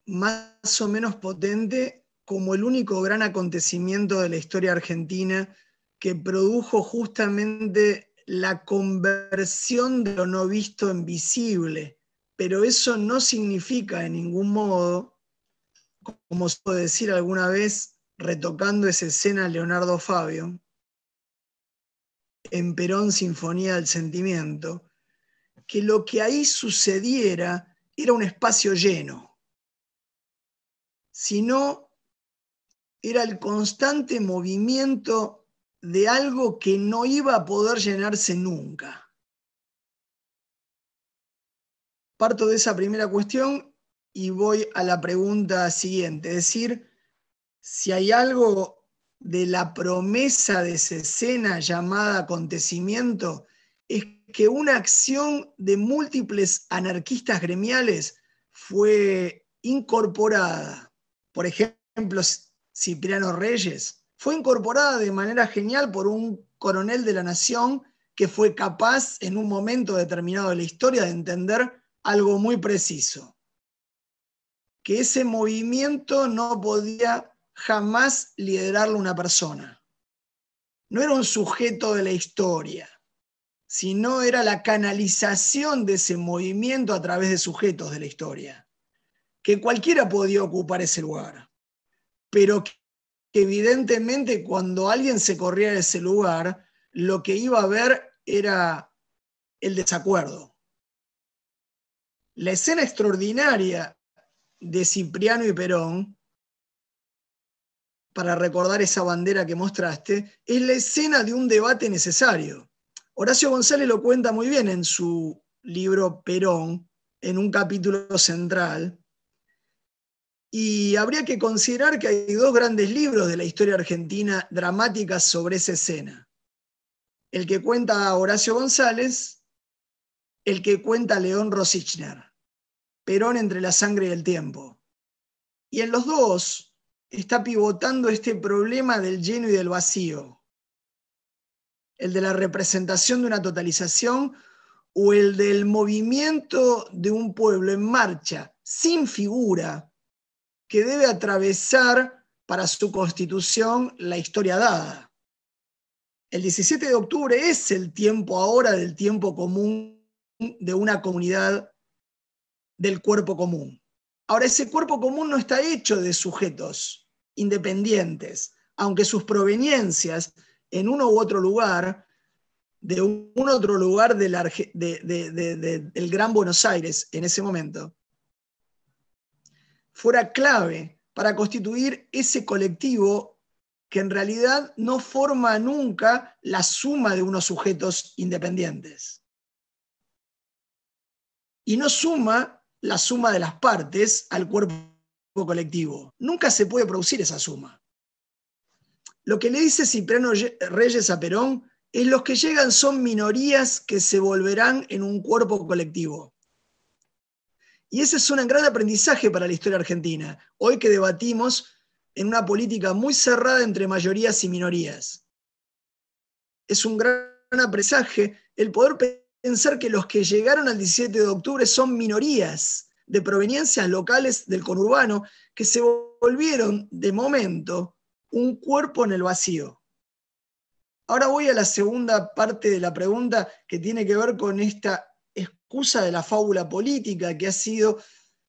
más o menos potente como el único gran acontecimiento de la historia argentina que produjo justamente la conversión de lo no visto en visible. Pero eso no significa en ningún modo como puede decir alguna vez, retocando esa escena Leonardo Fabio, en Perón Sinfonía del Sentimiento, que lo que ahí sucediera era un espacio lleno, sino era el constante movimiento de algo que no iba a poder llenarse nunca. Parto de esa primera cuestión y voy a la pregunta siguiente, es decir, si hay algo de la promesa de esa escena llamada acontecimiento, es que una acción de múltiples anarquistas gremiales fue incorporada. Por ejemplo, Cipriano Reyes fue incorporada de manera genial por un coronel de la nación que fue capaz en un momento determinado de la historia de entender algo muy preciso que ese movimiento no podía jamás liderarlo una persona. No era un sujeto de la historia, sino era la canalización de ese movimiento a través de sujetos de la historia, que cualquiera podía ocupar ese lugar, pero que evidentemente cuando alguien se corría de ese lugar, lo que iba a ver era el desacuerdo. La escena extraordinaria de Cipriano y Perón, para recordar esa bandera que mostraste, es la escena de un debate necesario. Horacio González lo cuenta muy bien en su libro Perón, en un capítulo central. Y habría que considerar que hay dos grandes libros de la historia argentina dramáticas sobre esa escena. El que cuenta Horacio González, el que cuenta León Rosichner. Perón entre la sangre y el tiempo. Y en los dos está pivotando este problema del lleno y del vacío, el de la representación de una totalización o el del movimiento de un pueblo en marcha, sin figura, que debe atravesar para su constitución la historia dada. El 17 de octubre es el tiempo ahora del tiempo común de una comunidad del cuerpo común. Ahora, ese cuerpo común no está hecho de sujetos independientes, aunque sus proveniencias en uno u otro lugar, de un otro lugar del, del Gran Buenos Aires en ese momento, fuera clave para constituir ese colectivo que en realidad no forma nunca la suma de unos sujetos independientes. Y no suma la suma de las partes al cuerpo colectivo. Nunca se puede producir esa suma. Lo que le dice Cipriano Reyes a Perón es los que llegan son minorías que se volverán en un cuerpo colectivo. Y ese es un gran aprendizaje para la historia argentina, hoy que debatimos en una política muy cerrada entre mayorías y minorías. Es un gran apresaje el poder pensar que los que llegaron al 17 de octubre son minorías de proveniencias locales del conurbano que se volvieron de momento un cuerpo en el vacío. Ahora voy a la segunda parte de la pregunta que tiene que ver con esta excusa de la fábula política que ha sido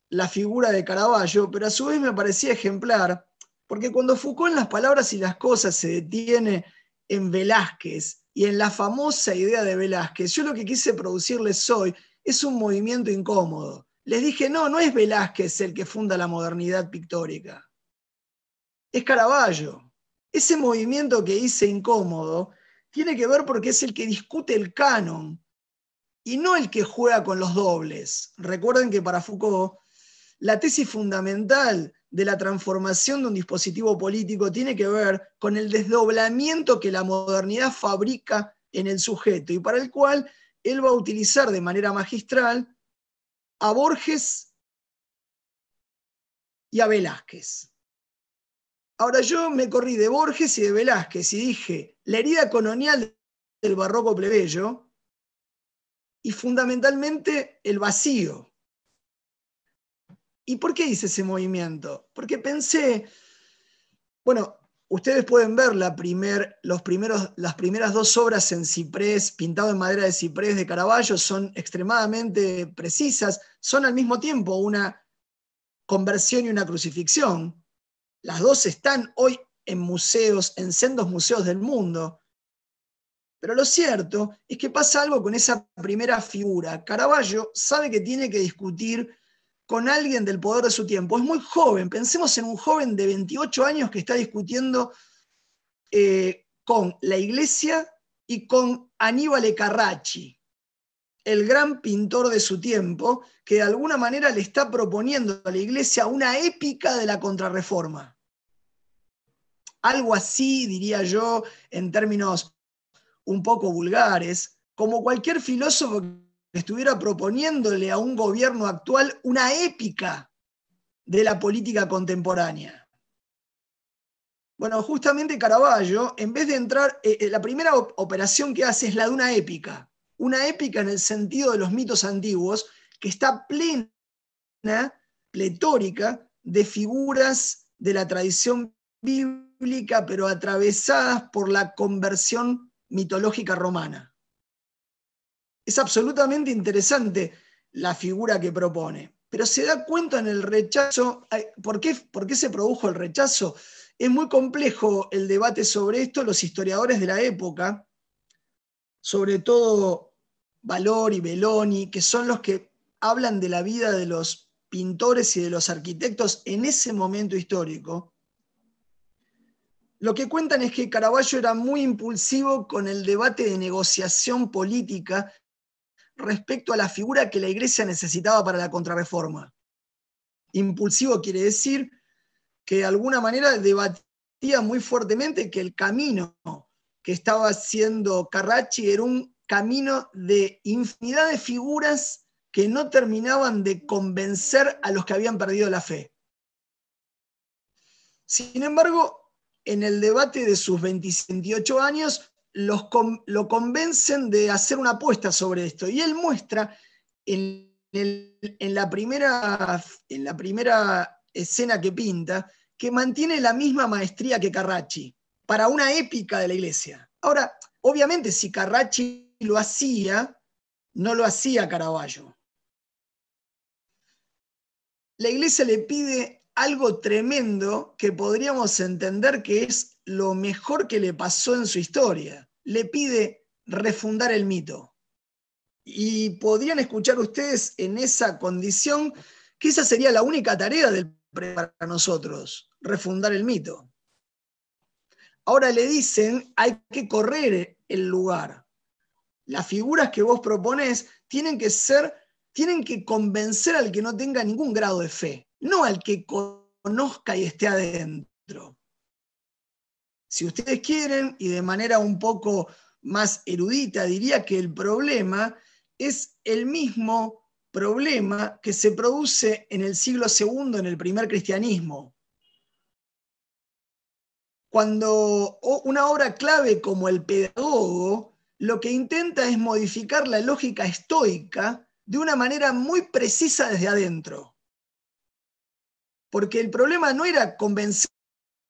la figura de Caraballo, pero a su vez me parecía ejemplar, porque cuando Foucault en las palabras y las cosas se detiene en Velázquez y en la famosa idea de Velázquez, yo lo que quise producirles hoy es un movimiento incómodo. Les dije, no, no es Velázquez el que funda la modernidad pictórica, es Caravaggio. Ese movimiento que hice incómodo tiene que ver porque es el que discute el canon y no el que juega con los dobles. Recuerden que para Foucault, la tesis fundamental de la transformación de un dispositivo político tiene que ver con el desdoblamiento que la modernidad fabrica en el sujeto y para el cual él va a utilizar de manera magistral a Borges y a Velázquez. Ahora yo me corrí de Borges y de Velázquez y dije, la herida colonial del barroco plebeyo y fundamentalmente el vacío ¿Y por qué hice ese movimiento? Porque pensé, bueno, ustedes pueden ver la los primeros, las primeras dos obras en ciprés, pintado en madera de ciprés de Caravaggio, son extremadamente precisas, son al mismo tiempo una conversión y una crucifixión. Las dos están hoy en museos, en sendos museos del mundo. Pero lo cierto es que pasa algo con esa primera figura. Caravaggio sabe que tiene que discutir con alguien del poder de su tiempo. Es muy joven, pensemos en un joven de 28 años que está discutiendo eh, con la iglesia y con Aníbal Carracci, el gran pintor de su tiempo, que de alguna manera le está proponiendo a la iglesia una épica de la contrarreforma. Algo así, diría yo, en términos un poco vulgares, como cualquier filósofo estuviera proponiéndole a un gobierno actual una épica de la política contemporánea. Bueno, justamente Caraballo, en vez de entrar, eh, eh, la primera operación que hace es la de una épica, una épica en el sentido de los mitos antiguos, que está plena, pletórica, de figuras de la tradición bíblica, pero atravesadas por la conversión mitológica romana. Es absolutamente interesante la figura que propone, pero se da cuenta en el rechazo, ¿por qué, se produjo el rechazo? Es muy complejo el debate sobre esto, los historiadores de la época, sobre todo Valori, y Belloni, que son los que hablan de la vida de los pintores y de los arquitectos en ese momento histórico, lo que cuentan es que Caravaggio era muy impulsivo con el debate de negociación política respecto a la figura que la iglesia necesitaba para la contrarreforma. Impulsivo quiere decir que de alguna manera debatía muy fuertemente que el camino que estaba haciendo Carracci era un camino de infinidad de figuras que no terminaban de convencer a los que habían perdido la fe. Sin embargo, en el debate de sus 28 años, los lo convencen de hacer una apuesta sobre esto. Y él muestra en, en, la, primera, en la primera escena que pinta que mantiene la misma maestría que Carracci para una épica de la iglesia. Ahora, obviamente si Carracci lo hacía, no lo hacía Caravaggio. La iglesia le pide algo tremendo que podríamos entender que es lo mejor que le pasó en su historia. Le pide refundar el mito. Y podrían escuchar ustedes en esa condición que esa sería la única tarea del para nosotros, refundar el mito. Ahora le dicen, hay que correr el lugar. Las figuras que vos proponés tienen que ser, tienen que convencer al que no tenga ningún grado de fe, no al que conozca y esté adentro si ustedes quieren, y de manera un poco más erudita, diría que el problema es el mismo problema que se produce en el siglo II, en el primer cristianismo. Cuando una obra clave como el pedagogo lo que intenta es modificar la lógica estoica de una manera muy precisa desde adentro. Porque el problema no era convencer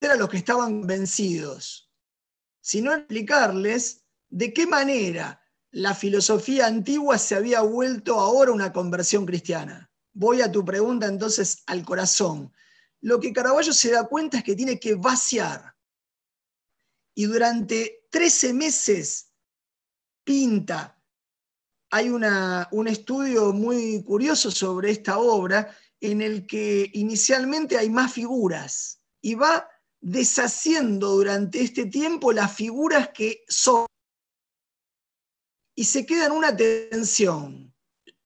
a los que estaban vencidos, sino explicarles de qué manera la filosofía antigua se había vuelto ahora una conversión cristiana. Voy a tu pregunta entonces al corazón. Lo que Caravaggio se da cuenta es que tiene que vaciar. Y durante 13 meses pinta. Hay un estudio muy curioso sobre esta obra en el que inicialmente hay más figuras y va deshaciendo durante este tiempo las figuras que son y se queda en una tensión.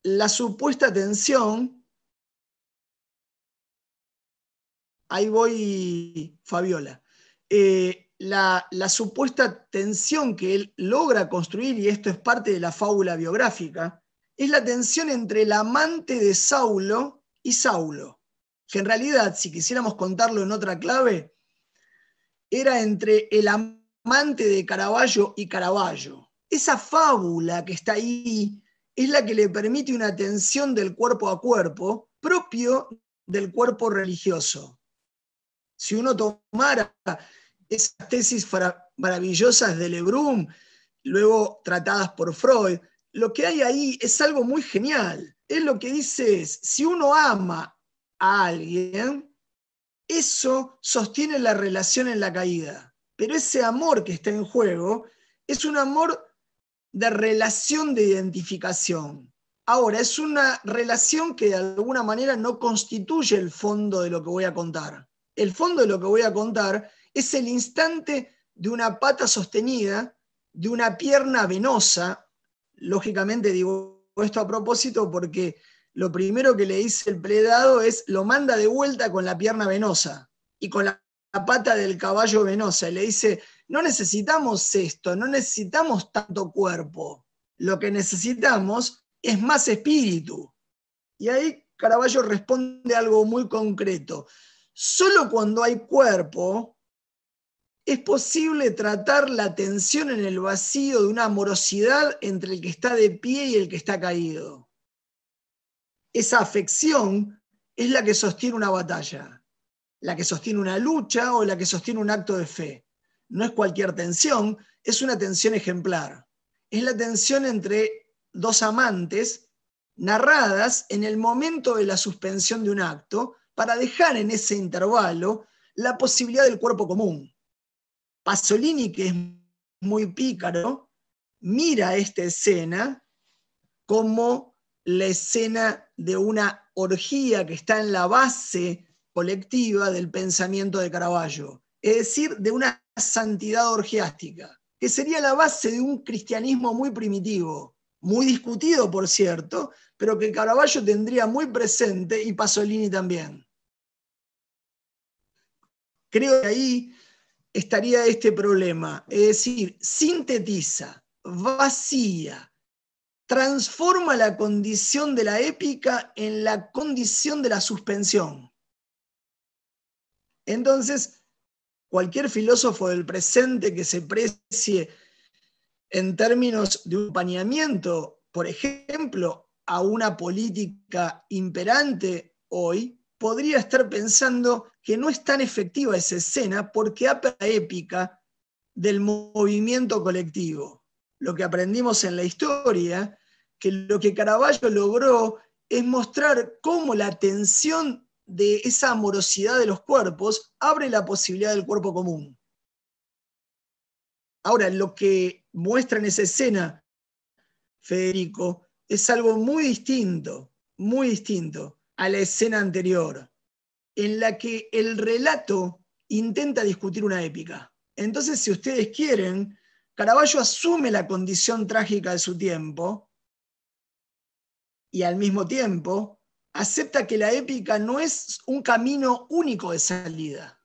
La supuesta tensión, ahí voy Fabiola, eh, la, la supuesta tensión que él logra construir, y esto es parte de la fábula biográfica, es la tensión entre el amante de Saulo y Saulo, que en realidad, si quisiéramos contarlo en otra clave, era entre el amante de Caravaggio y Caravaggio. Esa fábula que está ahí es la que le permite una tensión del cuerpo a cuerpo propio del cuerpo religioso. Si uno tomara esas tesis maravillosas de Lebrun, luego tratadas por Freud, lo que hay ahí es algo muy genial. Es lo que dice, es, si uno ama a alguien, eso sostiene la relación en la caída. Pero ese amor que está en juego es un amor de relación de identificación. Ahora, es una relación que de alguna manera no constituye el fondo de lo que voy a contar. El fondo de lo que voy a contar es el instante de una pata sostenida, de una pierna venosa. Lógicamente digo esto a propósito porque lo primero que le dice el predado es, lo manda de vuelta con la pierna venosa y con la pata del caballo venosa. Y le dice, no necesitamos esto, no necesitamos tanto cuerpo. Lo que necesitamos es más espíritu. Y ahí Caraballo responde algo muy concreto. Solo cuando hay cuerpo es posible tratar la tensión en el vacío de una amorosidad entre el que está de pie y el que está caído esa afección es la que sostiene una batalla, la que sostiene una lucha o la que sostiene un acto de fe. No es cualquier tensión, es una tensión ejemplar. Es la tensión entre dos amantes narradas en el momento de la suspensión de un acto para dejar en ese intervalo la posibilidad del cuerpo común. Pasolini, que es muy pícaro, mira esta escena como la escena de una orgía que está en la base colectiva del pensamiento de Caravaggio, es decir, de una santidad orgiástica, que sería la base de un cristianismo muy primitivo, muy discutido, por cierto, pero que Caravaggio tendría muy presente y Pasolini también. Creo que ahí estaría este problema, es decir, sintetiza, vacía, transforma la condición de la épica en la condición de la suspensión. Entonces, cualquier filósofo del presente que se precie en términos de un pañamiento, por ejemplo, a una política imperante hoy, podría estar pensando que no es tan efectiva esa escena porque apela épica del movimiento colectivo lo que aprendimos en la historia, que lo que Caravaggio logró es mostrar cómo la tensión de esa amorosidad de los cuerpos abre la posibilidad del cuerpo común. Ahora, lo que muestra en esa escena Federico es algo muy distinto, muy distinto a la escena anterior, en la que el relato intenta discutir una épica. Entonces, si ustedes quieren, Caravaggio asume la condición trágica de su tiempo y al mismo tiempo acepta que la épica no es un camino único de salida.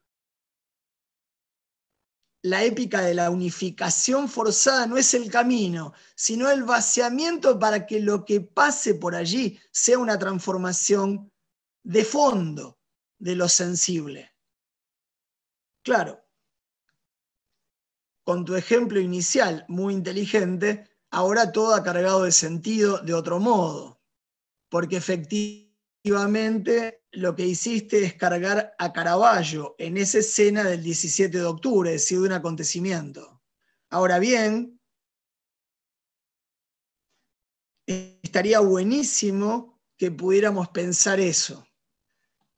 La épica de la unificación forzada no es el camino, sino el vaciamiento para que lo que pase por allí sea una transformación de fondo de lo sensible. Claro, con tu ejemplo inicial muy inteligente, ahora todo ha cargado de sentido de otro modo, porque efectivamente lo que hiciste es cargar a Caravaggio en esa escena del 17 de octubre, es decir, de un acontecimiento. Ahora bien, estaría buenísimo que pudiéramos pensar eso.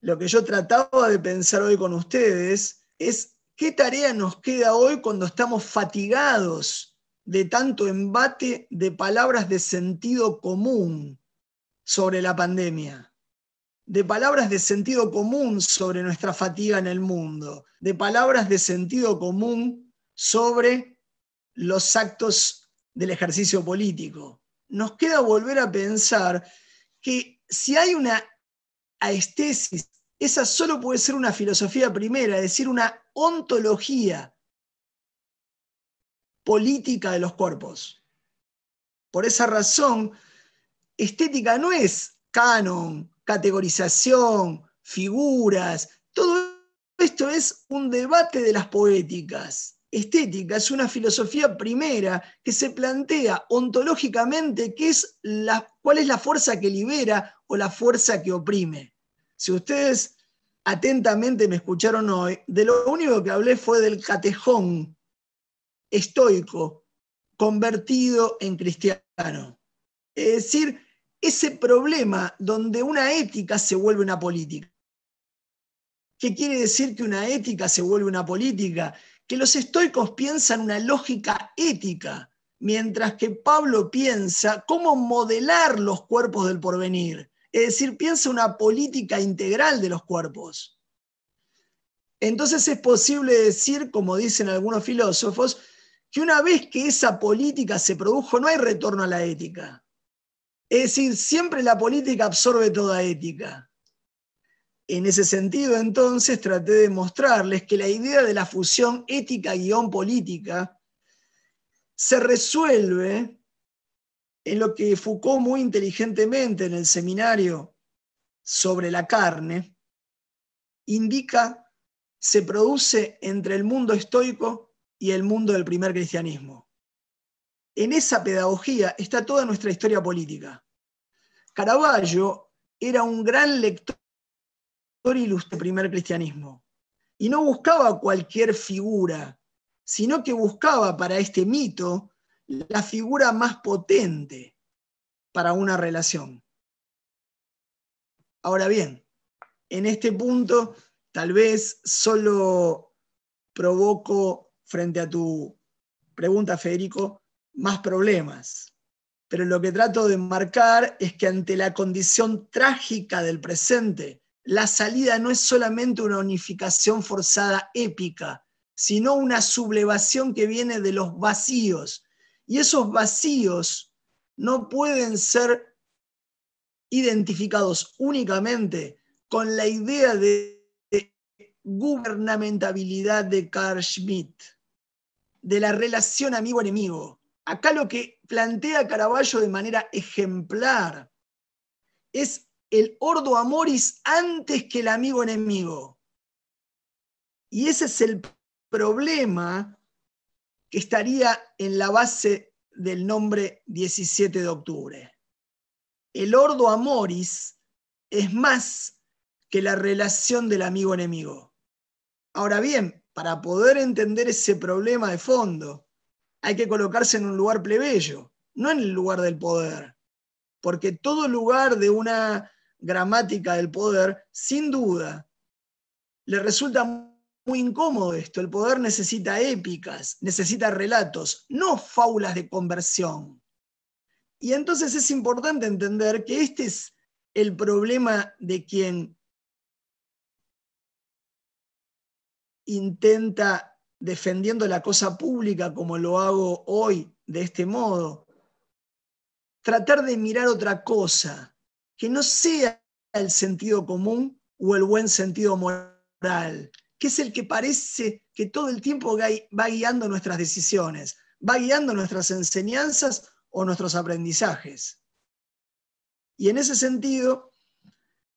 Lo que yo trataba de pensar hoy con ustedes es ¿Qué tarea nos queda hoy cuando estamos fatigados de tanto embate de palabras de sentido común sobre la pandemia? De palabras de sentido común sobre nuestra fatiga en el mundo, de palabras de sentido común sobre los actos del ejercicio político. Nos queda volver a pensar que si hay una aestesis esa solo puede ser una filosofía primera, es decir, una ontología política de los cuerpos. Por esa razón, estética no es canon, categorización, figuras, todo esto es un debate de las poéticas. Estética es una filosofía primera que se plantea ontológicamente qué es la, cuál es la fuerza que libera o la fuerza que oprime si ustedes atentamente me escucharon hoy, de lo único que hablé fue del catejón estoico convertido en cristiano. Es decir, ese problema donde una ética se vuelve una política. ¿Qué quiere decir que una ética se vuelve una política? Que los estoicos piensan una lógica ética, mientras que Pablo piensa cómo modelar los cuerpos del porvenir. Es decir, piensa una política integral de los cuerpos. Entonces es posible decir, como dicen algunos filósofos, que una vez que esa política se produjo no hay retorno a la ética. Es decir, siempre la política absorbe toda ética. En ese sentido, entonces, traté de mostrarles que la idea de la fusión ética-política se resuelve en lo que Foucault muy inteligentemente en el seminario sobre la carne indica se produce entre el mundo estoico y el mundo del primer cristianismo. En esa pedagogía está toda nuestra historia política. Caravaggio era un gran lector ilustre del primer cristianismo y no buscaba cualquier figura, sino que buscaba para este mito la figura más potente para una relación. Ahora bien, en este punto tal vez solo provoco frente a tu pregunta, Federico, más problemas. Pero lo que trato de marcar es que ante la condición trágica del presente, la salida no es solamente una unificación forzada épica, sino una sublevación que viene de los vacíos, y esos vacíos no pueden ser identificados únicamente con la idea de, gubernamentabilidad de Carl Schmitt, de la relación amigo-enemigo. Acá lo que plantea Caravaggio de manera ejemplar es el ordo amoris antes que el amigo enemigo. Y ese es el problema que estaría en la base del nombre 17 de octubre. El ordo amoris es más que la relación del amigo-enemigo. Ahora bien, para poder entender ese problema de fondo, hay que colocarse en un lugar plebeyo, no en el lugar del poder, porque todo lugar de una gramática del poder, sin duda, le resulta muy incómodo esto. El poder necesita épicas, necesita relatos, no fábulas de conversión. Y entonces es importante entender que este es el problema de quien intenta, defendiendo la cosa pública como lo hago hoy, de este modo, tratar de mirar otra cosa que no sea el sentido común o el buen sentido moral, que es el que parece que todo el tiempo va guiando nuestras decisiones, va guiando nuestras enseñanzas o nuestros aprendizajes. Y en ese sentido,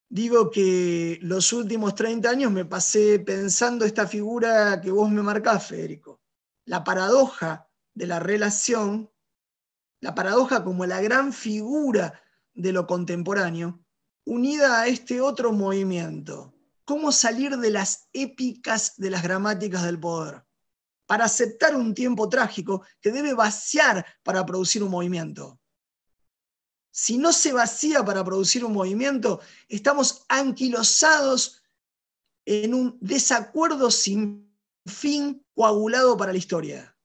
digo que los últimos 30 años me pasé pensando esta figura que vos me marcás, Federico, la paradoja de la relación, la paradoja como la gran figura de lo contemporáneo, unida a este otro movimiento, cómo salir de las épicas de las gramáticas del poder, para aceptar un tiempo trágico que debe vaciar para producir un movimiento. Si no se vacía para producir un movimiento, estamos anquilosados en un desacuerdo sin fin coagulado para la historia.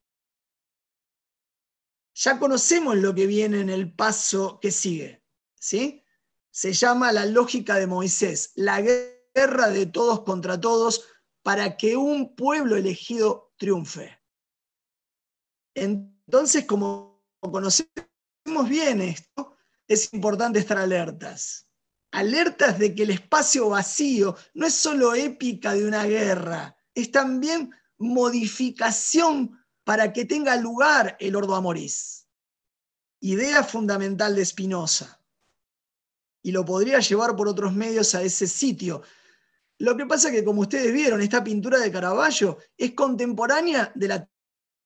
Ya conocemos lo que viene en el paso que sigue, ¿sí? Se llama la lógica de Moisés, la guerra guerra de todos contra todos para que un pueblo elegido triunfe. Entonces, como conocemos bien esto, es importante estar alertas. Alertas de que el espacio vacío no es solo épica de una guerra, es también modificación para que tenga lugar el ordo amoris. Idea fundamental de Spinoza. Y lo podría llevar por otros medios a ese sitio, lo que pasa es que, como ustedes vieron, esta pintura de Caravaggio es contemporánea de la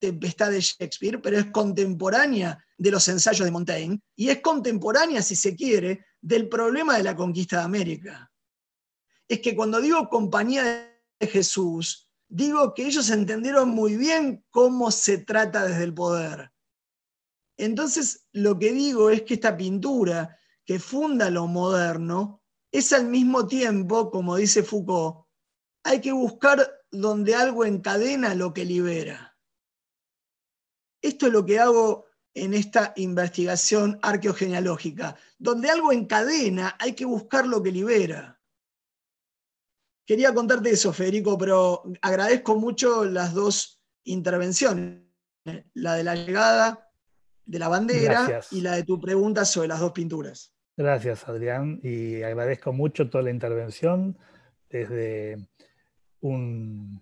tempestad de Shakespeare, pero es contemporánea de los ensayos de Montaigne y es contemporánea, si se quiere, del problema de la conquista de América. Es que cuando digo compañía de Jesús, digo que ellos entendieron muy bien cómo se trata desde el poder. Entonces, lo que digo es que esta pintura que funda lo moderno es al mismo tiempo, como dice Foucault, hay que buscar donde algo encadena lo que libera. Esto es lo que hago en esta investigación arqueogenealógica. Donde algo encadena, hay que buscar lo que libera. Quería contarte eso, Federico, pero agradezco mucho las dos intervenciones, la de la llegada de la bandera y la de tu pregunta sobre las dos pinturas. Gracias, Adrián, y agradezco mucho toda la intervención desde un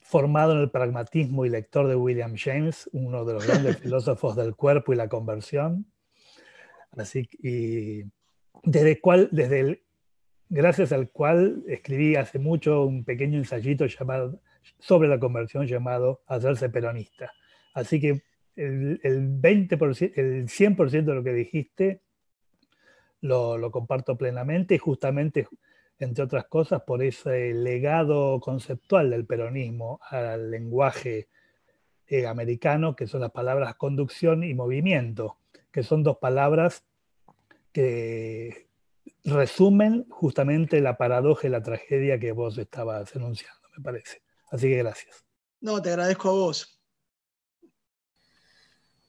formado en el pragmatismo y lector de William James, uno de los grandes filósofos del cuerpo y la conversión. Así y desde cual, desde el, gracias al cual escribí hace mucho un pequeño ensayito llamado, sobre la conversión llamado Hacerse peronista. Así que el, el 20%, el 100% de lo que dijiste lo, comparto plenamente y justamente, entre otras cosas, por ese legado conceptual del peronismo al lenguaje eh, americano, que son las palabras conducción y movimiento, que son dos palabras que resumen justamente la paradoja y la tragedia que vos estabas enunciando, me parece. Así que gracias. No, te agradezco a vos.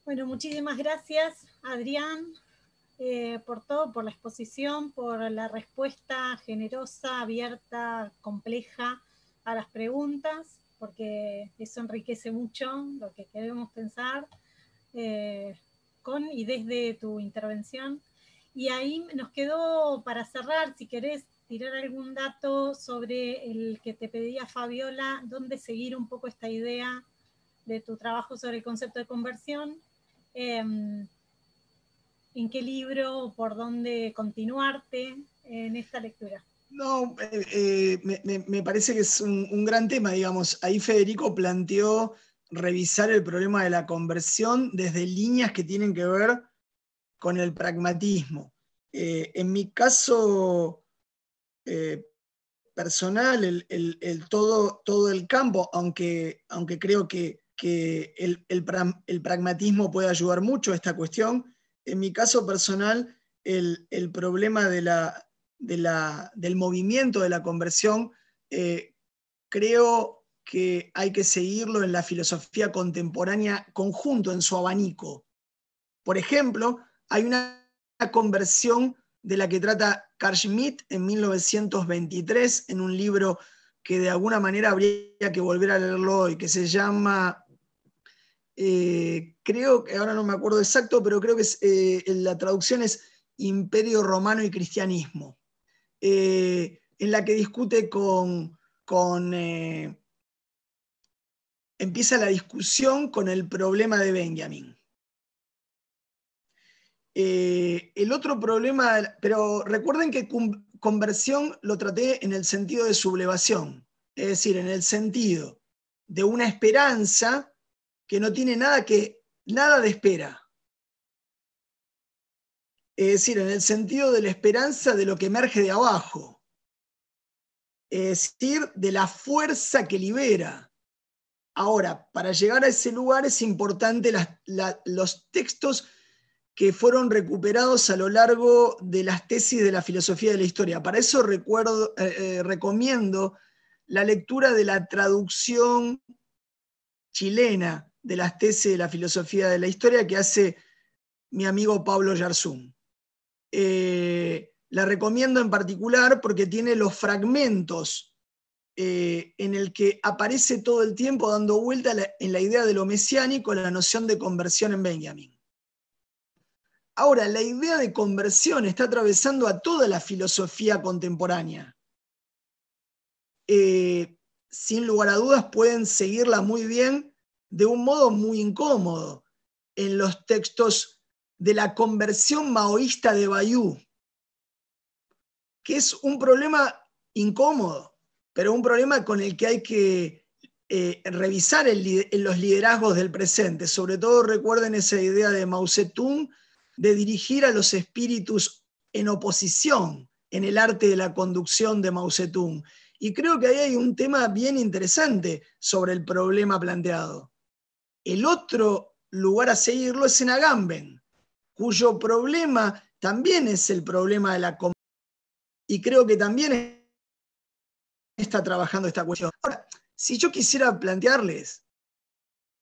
Bueno, muchísimas gracias, Adrián, eh, por todo, por la exposición, por la respuesta generosa, abierta, compleja a las preguntas, porque eso enriquece mucho lo que queremos pensar eh, con y desde tu intervención. Y ahí nos quedó para cerrar, si querés tirar algún dato sobre el que te pedía Fabiola, dónde seguir un poco esta idea de tu trabajo sobre el concepto de conversión. Eh, en qué libro o por dónde continuarte en esta lectura. No, eh, eh, me, parece que es un, gran tema, digamos. Ahí Federico planteó revisar el problema de la conversión desde líneas que tienen que ver con el pragmatismo. Eh, en mi caso personal, el, todo, todo, el campo, aunque, aunque creo que, el, el pragmatismo puede ayudar mucho a esta cuestión, en mi caso personal, el, problema del movimiento de la conversión, eh, creo que hay que seguirlo en la filosofía contemporánea conjunto, en su abanico. Por ejemplo, hay una conversión de la que trata Carl Schmitt en 1923 en un libro que de alguna manera habría que volver a leerlo hoy, que se llama eh, creo que ahora no me acuerdo exacto, pero creo que eh, la traducción es Imperio Romano y Cristianismo, eh, en la que discute con, con empieza la discusión con el problema de Benjamin. el otro problema, pero recuerden que conversión lo traté en el sentido de sublevación, es decir, en el sentido de una esperanza que no tiene nada que nada de espera. Es decir, en el sentido de la esperanza de lo que emerge de abajo. Es decir, de la fuerza que libera. Ahora, para llegar a ese lugar es importante los textos que fueron recuperados a lo largo de las tesis de la filosofía de la historia. Para eso recuerdo, eh, eh, recomiendo la lectura de la traducción chilena de las tesis de la filosofía de la historia que hace mi amigo Pablo Yarzum. Eh, la recomiendo en particular porque tiene los fragmentos eh, en el que aparece todo el tiempo dando vuelta en la idea de lo mesiánico, la noción de conversión en Benjamin Ahora, la idea de conversión está atravesando a toda la filosofía contemporánea. Eh, sin lugar a dudas pueden seguirla muy bien de un modo muy incómodo en los textos de la conversión maoísta de Bayou, que es un problema incómodo, pero un problema con el que hay que eh, revisar en los liderazgos del presente. Sobre todo recuerden esa idea de Mao Zedong de dirigir a los espíritus en oposición en el arte de la conducción de Mao Zedong. Y creo que ahí hay un tema bien interesante sobre el problema planteado. El otro lugar a seguirlo es en Agamben, cuyo problema también es el problema de la y creo que también está trabajando esta cuestión. Ahora, si yo quisiera plantearles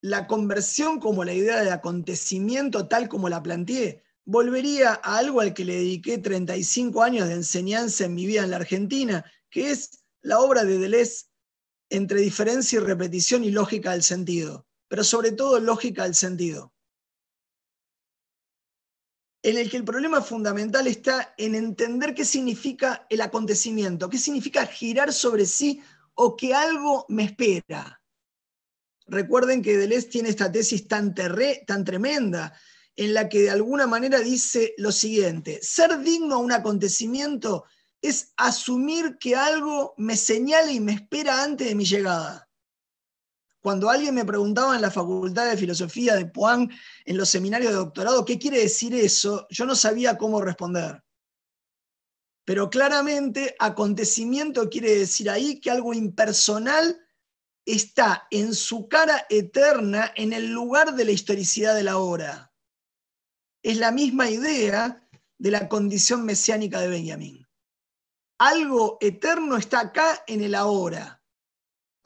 la conversión como la idea de acontecimiento tal como la planteé, volvería a algo al que le dediqué 35 años de enseñanza en mi vida en la Argentina, que es la obra de Deleuze entre diferencia y repetición y lógica del sentido pero sobre todo lógica del sentido, en el que el problema fundamental está en entender qué significa el acontecimiento, qué significa girar sobre sí o que algo me espera. Recuerden que Deleuze tiene esta tesis tan, tan tremenda, en la que de alguna manera dice lo siguiente, ser digno a un acontecimiento es asumir que algo me señala y me espera antes de mi llegada. Cuando alguien me preguntaba en la Facultad de Filosofía de Puan, en los seminarios de doctorado, ¿qué quiere decir eso? Yo no sabía cómo responder. Pero claramente acontecimiento quiere decir ahí que algo impersonal está en su cara eterna en el lugar de la historicidad de la hora. Es la misma idea de la condición mesiánica de Benjamín. Algo eterno está acá en el ahora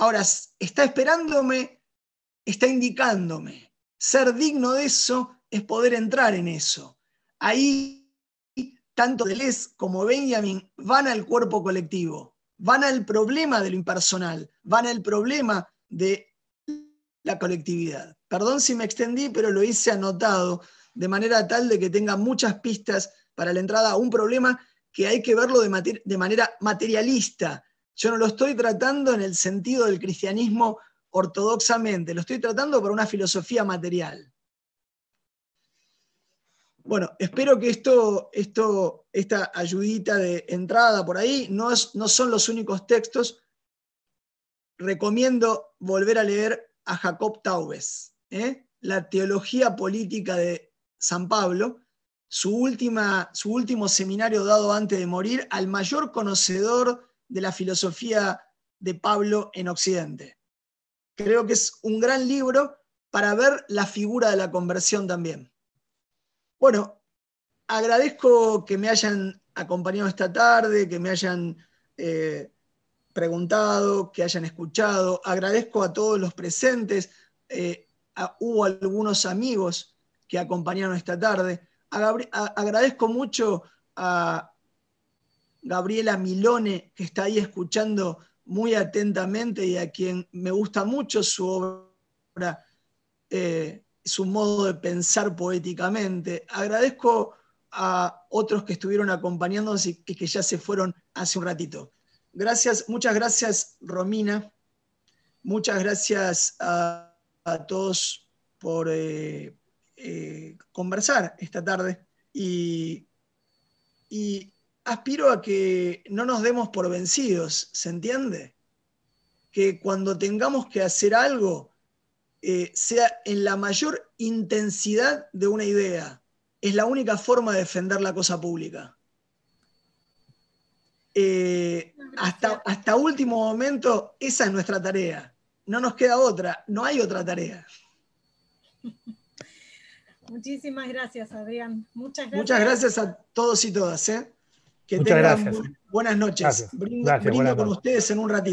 Ahora, está esperándome, está indicándome. Ser digno de eso es poder entrar en eso. Ahí, tanto Deleuze como Benjamin van al cuerpo colectivo, van al problema de lo impersonal, van al problema de la colectividad. Perdón si me extendí, pero lo hice anotado de manera tal de que tenga muchas pistas para la entrada a un problema que hay que verlo de, de manera materialista, yo no lo estoy tratando en el sentido del cristianismo ortodoxamente, lo estoy tratando por una filosofía material. Bueno, espero que esto, esto, esta ayudita de entrada por ahí no, son los únicos textos. Recomiendo volver a leer a Jacob Taubes, ¿eh? la teología política de San Pablo, su, última, su último seminario dado antes de morir al mayor conocedor de la filosofía de Pablo en Occidente. Creo que es un gran libro para ver la figura de la conversión también. Bueno, agradezco que me hayan acompañado esta tarde, que me hayan eh, preguntado, que hayan escuchado. Agradezco a todos los presentes. Eh, hubo algunos amigos que acompañaron esta tarde. agradezco mucho a, Gabriela Milone, que está ahí escuchando muy atentamente y a quien me gusta mucho su obra, eh, su modo de pensar poéticamente. Agradezco a otros que estuvieron acompañándonos y que ya se fueron hace un ratito. Gracias, muchas gracias Romina, muchas gracias a, todos por eh, eh, conversar esta tarde y, y aspiro a que no nos demos por vencidos, ¿se entiende? Que cuando tengamos que hacer algo, eh, sea en la mayor intensidad de una idea. Es la única forma de defender la cosa pública. Eh, hasta, hasta último momento, esa es nuestra tarea. No nos queda otra, no hay otra tarea. Muchísimas gracias, Adrián. Muchas gracias. Muchas gracias a todos y todas. ¿eh? Que Muchas tengan gracias. buenas noches. Gracias. Brindo, gracias, brindo buenas con noches. ustedes en un ratito.